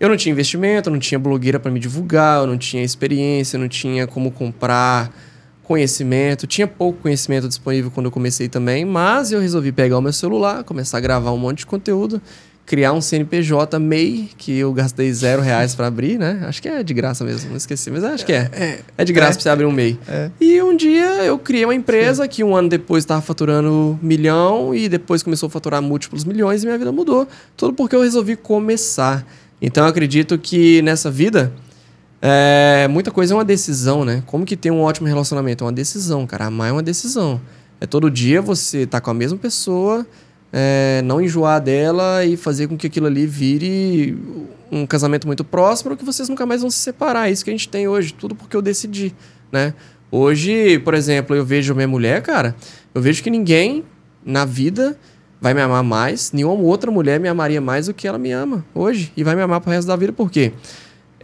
eu não tinha investimento, eu não tinha blogueira para me divulgar, eu não tinha experiência, eu não tinha como comprar conhecimento, tinha pouco conhecimento disponível quando eu comecei também, mas eu resolvi pegar o meu celular, começar a gravar um monte de conteúdo, criar um CNPJ MEI, que eu gastei zero reais para abrir, né? Acho que é de graça mesmo, não esqueci, mas acho que é. É, é de graça é, para você abrir um MEI. É. E um dia eu criei uma empresa Sim. que um ano depois estava faturando milhão e depois começou a faturar múltiplos milhões e minha vida mudou. Tudo porque eu resolvi começar. Então eu acredito que nessa vida é, muita coisa é uma decisão, né? Como que tem um ótimo relacionamento? É uma decisão, cara. Amar é uma decisão. É todo dia você tá com a mesma pessoa, é, não enjoar dela e fazer com que aquilo ali vire um casamento muito próximo, que vocês nunca mais vão se separar. É isso que a gente tem hoje, tudo porque eu decidi, né? Hoje, por exemplo, eu vejo minha mulher, cara, eu vejo que ninguém na vida vai me amar mais, nenhuma outra mulher me amaria mais do que ela me ama hoje e vai me amar pro resto da vida, por quê? Porque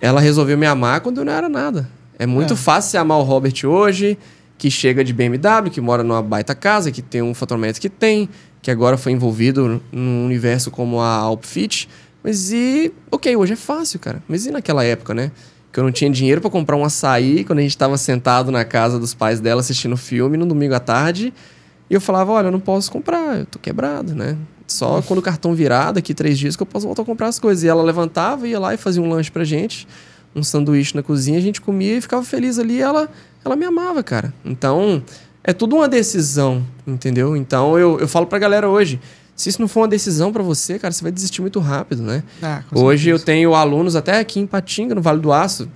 ela resolveu me amar quando eu não era nada. É muito é. fácil se amar o Robert hoje, que chega de BMW, que mora numa baita casa, que tem um faturamento que tem, que agora foi envolvido num universo como a Alpfit. Mas e. Ok, hoje é fácil, cara. Mas e naquela época, né? Que eu não tinha dinheiro para comprar um açaí quando a gente estava sentado na casa dos pais dela assistindo filme no domingo à tarde. E eu falava: olha, eu não posso comprar, eu tô quebrado, né? Só quando o cartão virar, daqui três dias, que eu posso voltar a comprar as coisas. E ela levantava, ia lá e fazia um lanche pra gente, um sanduíche na cozinha, a gente comia e ficava feliz ali. ela, ela me amava, cara. Então, é tudo uma decisão, entendeu? Então, eu, eu falo pra galera hoje. Se isso não for uma decisão para você, cara, você vai desistir muito rápido, né? Ah, hoje eu tenho alunos até aqui em Patinga, no Vale do Aço.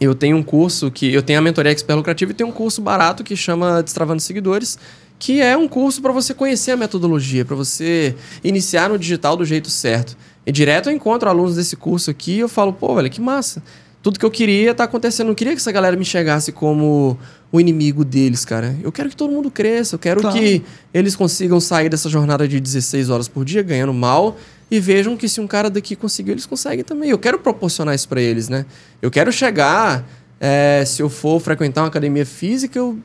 Eu tenho um curso que. Eu tenho a mentoria Expert lucrativa e tenho um curso barato que chama Destravando Seguidores que é um curso para você conhecer a metodologia, para você iniciar no digital do jeito certo. E direto eu encontro alunos desse curso aqui e eu falo, pô, velho, que massa. Tudo que eu queria tá acontecendo. Eu não queria que essa galera me chegasse como o inimigo deles, cara. Eu quero que todo mundo cresça. Eu quero claro. que eles consigam sair dessa jornada de 16 horas por dia ganhando mal e vejam que se um cara daqui conseguiu, eles conseguem também. Eu quero proporcionar isso para eles, né? Eu quero chegar é, se eu for frequentar uma academia física, eu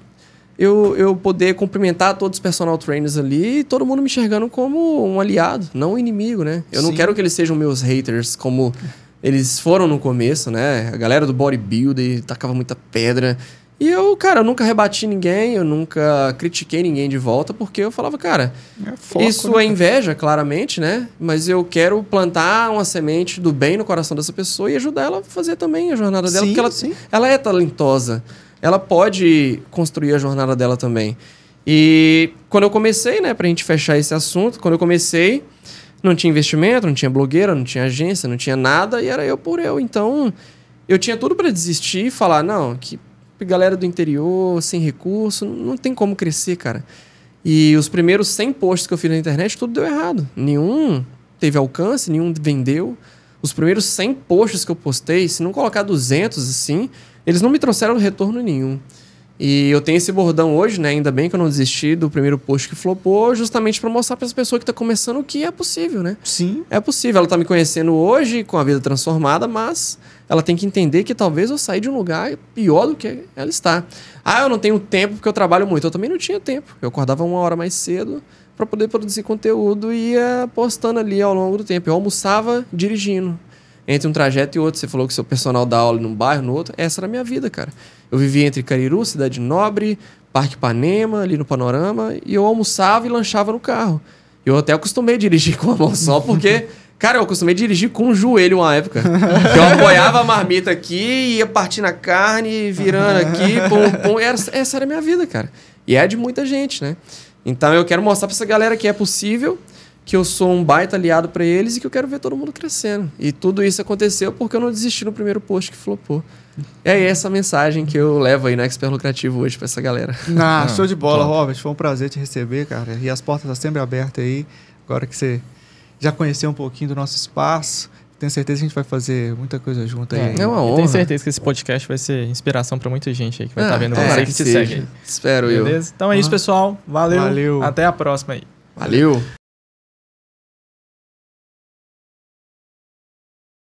eu, eu poder cumprimentar todos os personal trainers ali e todo mundo me enxergando como um aliado, não um inimigo, né? Eu Sim. não quero que eles sejam meus haters como eles foram no começo, né? A galera do bodybuilder tacava muita pedra. E eu, cara, eu nunca rebati ninguém, eu nunca critiquei ninguém de volta, porque eu falava, cara, é foco, isso né? é inveja, claramente, né? Mas eu quero plantar uma semente do bem no coração dessa pessoa e ajudar ela a fazer também a jornada dela, sim, porque ela, sim. ela é talentosa ela pode construir a jornada dela também. E quando eu comecei, né, pra gente fechar esse assunto, quando eu comecei, não tinha investimento, não tinha blogueira, não tinha agência, não tinha nada, e era eu por eu. Então, eu tinha tudo para desistir e falar, não, que galera do interior, sem recurso, não tem como crescer, cara. E os primeiros 100 posts que eu fiz na internet, tudo deu errado. Nenhum teve alcance, nenhum vendeu. Os primeiros 100 posts que eu postei, se não colocar 200 assim, eles não me trouxeram retorno nenhum. E eu tenho esse bordão hoje, né? Ainda bem que eu não desisti do primeiro post que flopou, justamente para mostrar para as pessoas que tá começando que é possível, né? Sim. É possível. Ela tá me conhecendo hoje com a vida transformada, mas ela tem que entender que talvez eu saí de um lugar pior do que ela está. Ah, eu não tenho tempo porque eu trabalho muito. Eu também não tinha tempo. Eu acordava uma hora mais cedo para poder produzir conteúdo e ia postando ali ao longo do tempo. Eu almoçava dirigindo entre um trajeto e outro. Você falou que seu personal dá aula num bairro, no outro. Essa era a minha vida, cara. Eu vivia entre Cariru, Cidade Nobre, Parque Panema, ali no Panorama, e eu almoçava e lanchava no carro. Eu até acostumei a dirigir com a mão só, porque. Cara, eu acostumei a dirigir com o joelho uma época. eu apoiava a marmita aqui, ia partindo a carne, virando aqui, pum, pum. Era, essa era a minha vida, cara. E é de muita gente, né? Então eu quero mostrar pra essa galera que é possível que eu sou um baita aliado para eles e que eu quero ver todo mundo crescendo. E tudo isso aconteceu porque eu não desisti no primeiro post que flopou. É essa mensagem que eu levo aí na Expert Lucrativo hoje para essa galera. Ah, ah, show de bola, Robert. Foi um prazer te receber, cara. E as portas estão sempre abertas aí. Agora que você já conheceu um pouquinho do nosso espaço, tenho certeza que a gente vai fazer muita coisa junto aí. É uma honra. tenho certeza que esse podcast vai ser inspiração para muita gente aí que vai estar tá ah, tá vendo é, você que, que te seja. segue. Espero Beleza? eu. Beleza? Então é isso, pessoal. Valeu. Valeu. Até a próxima aí. Valeu.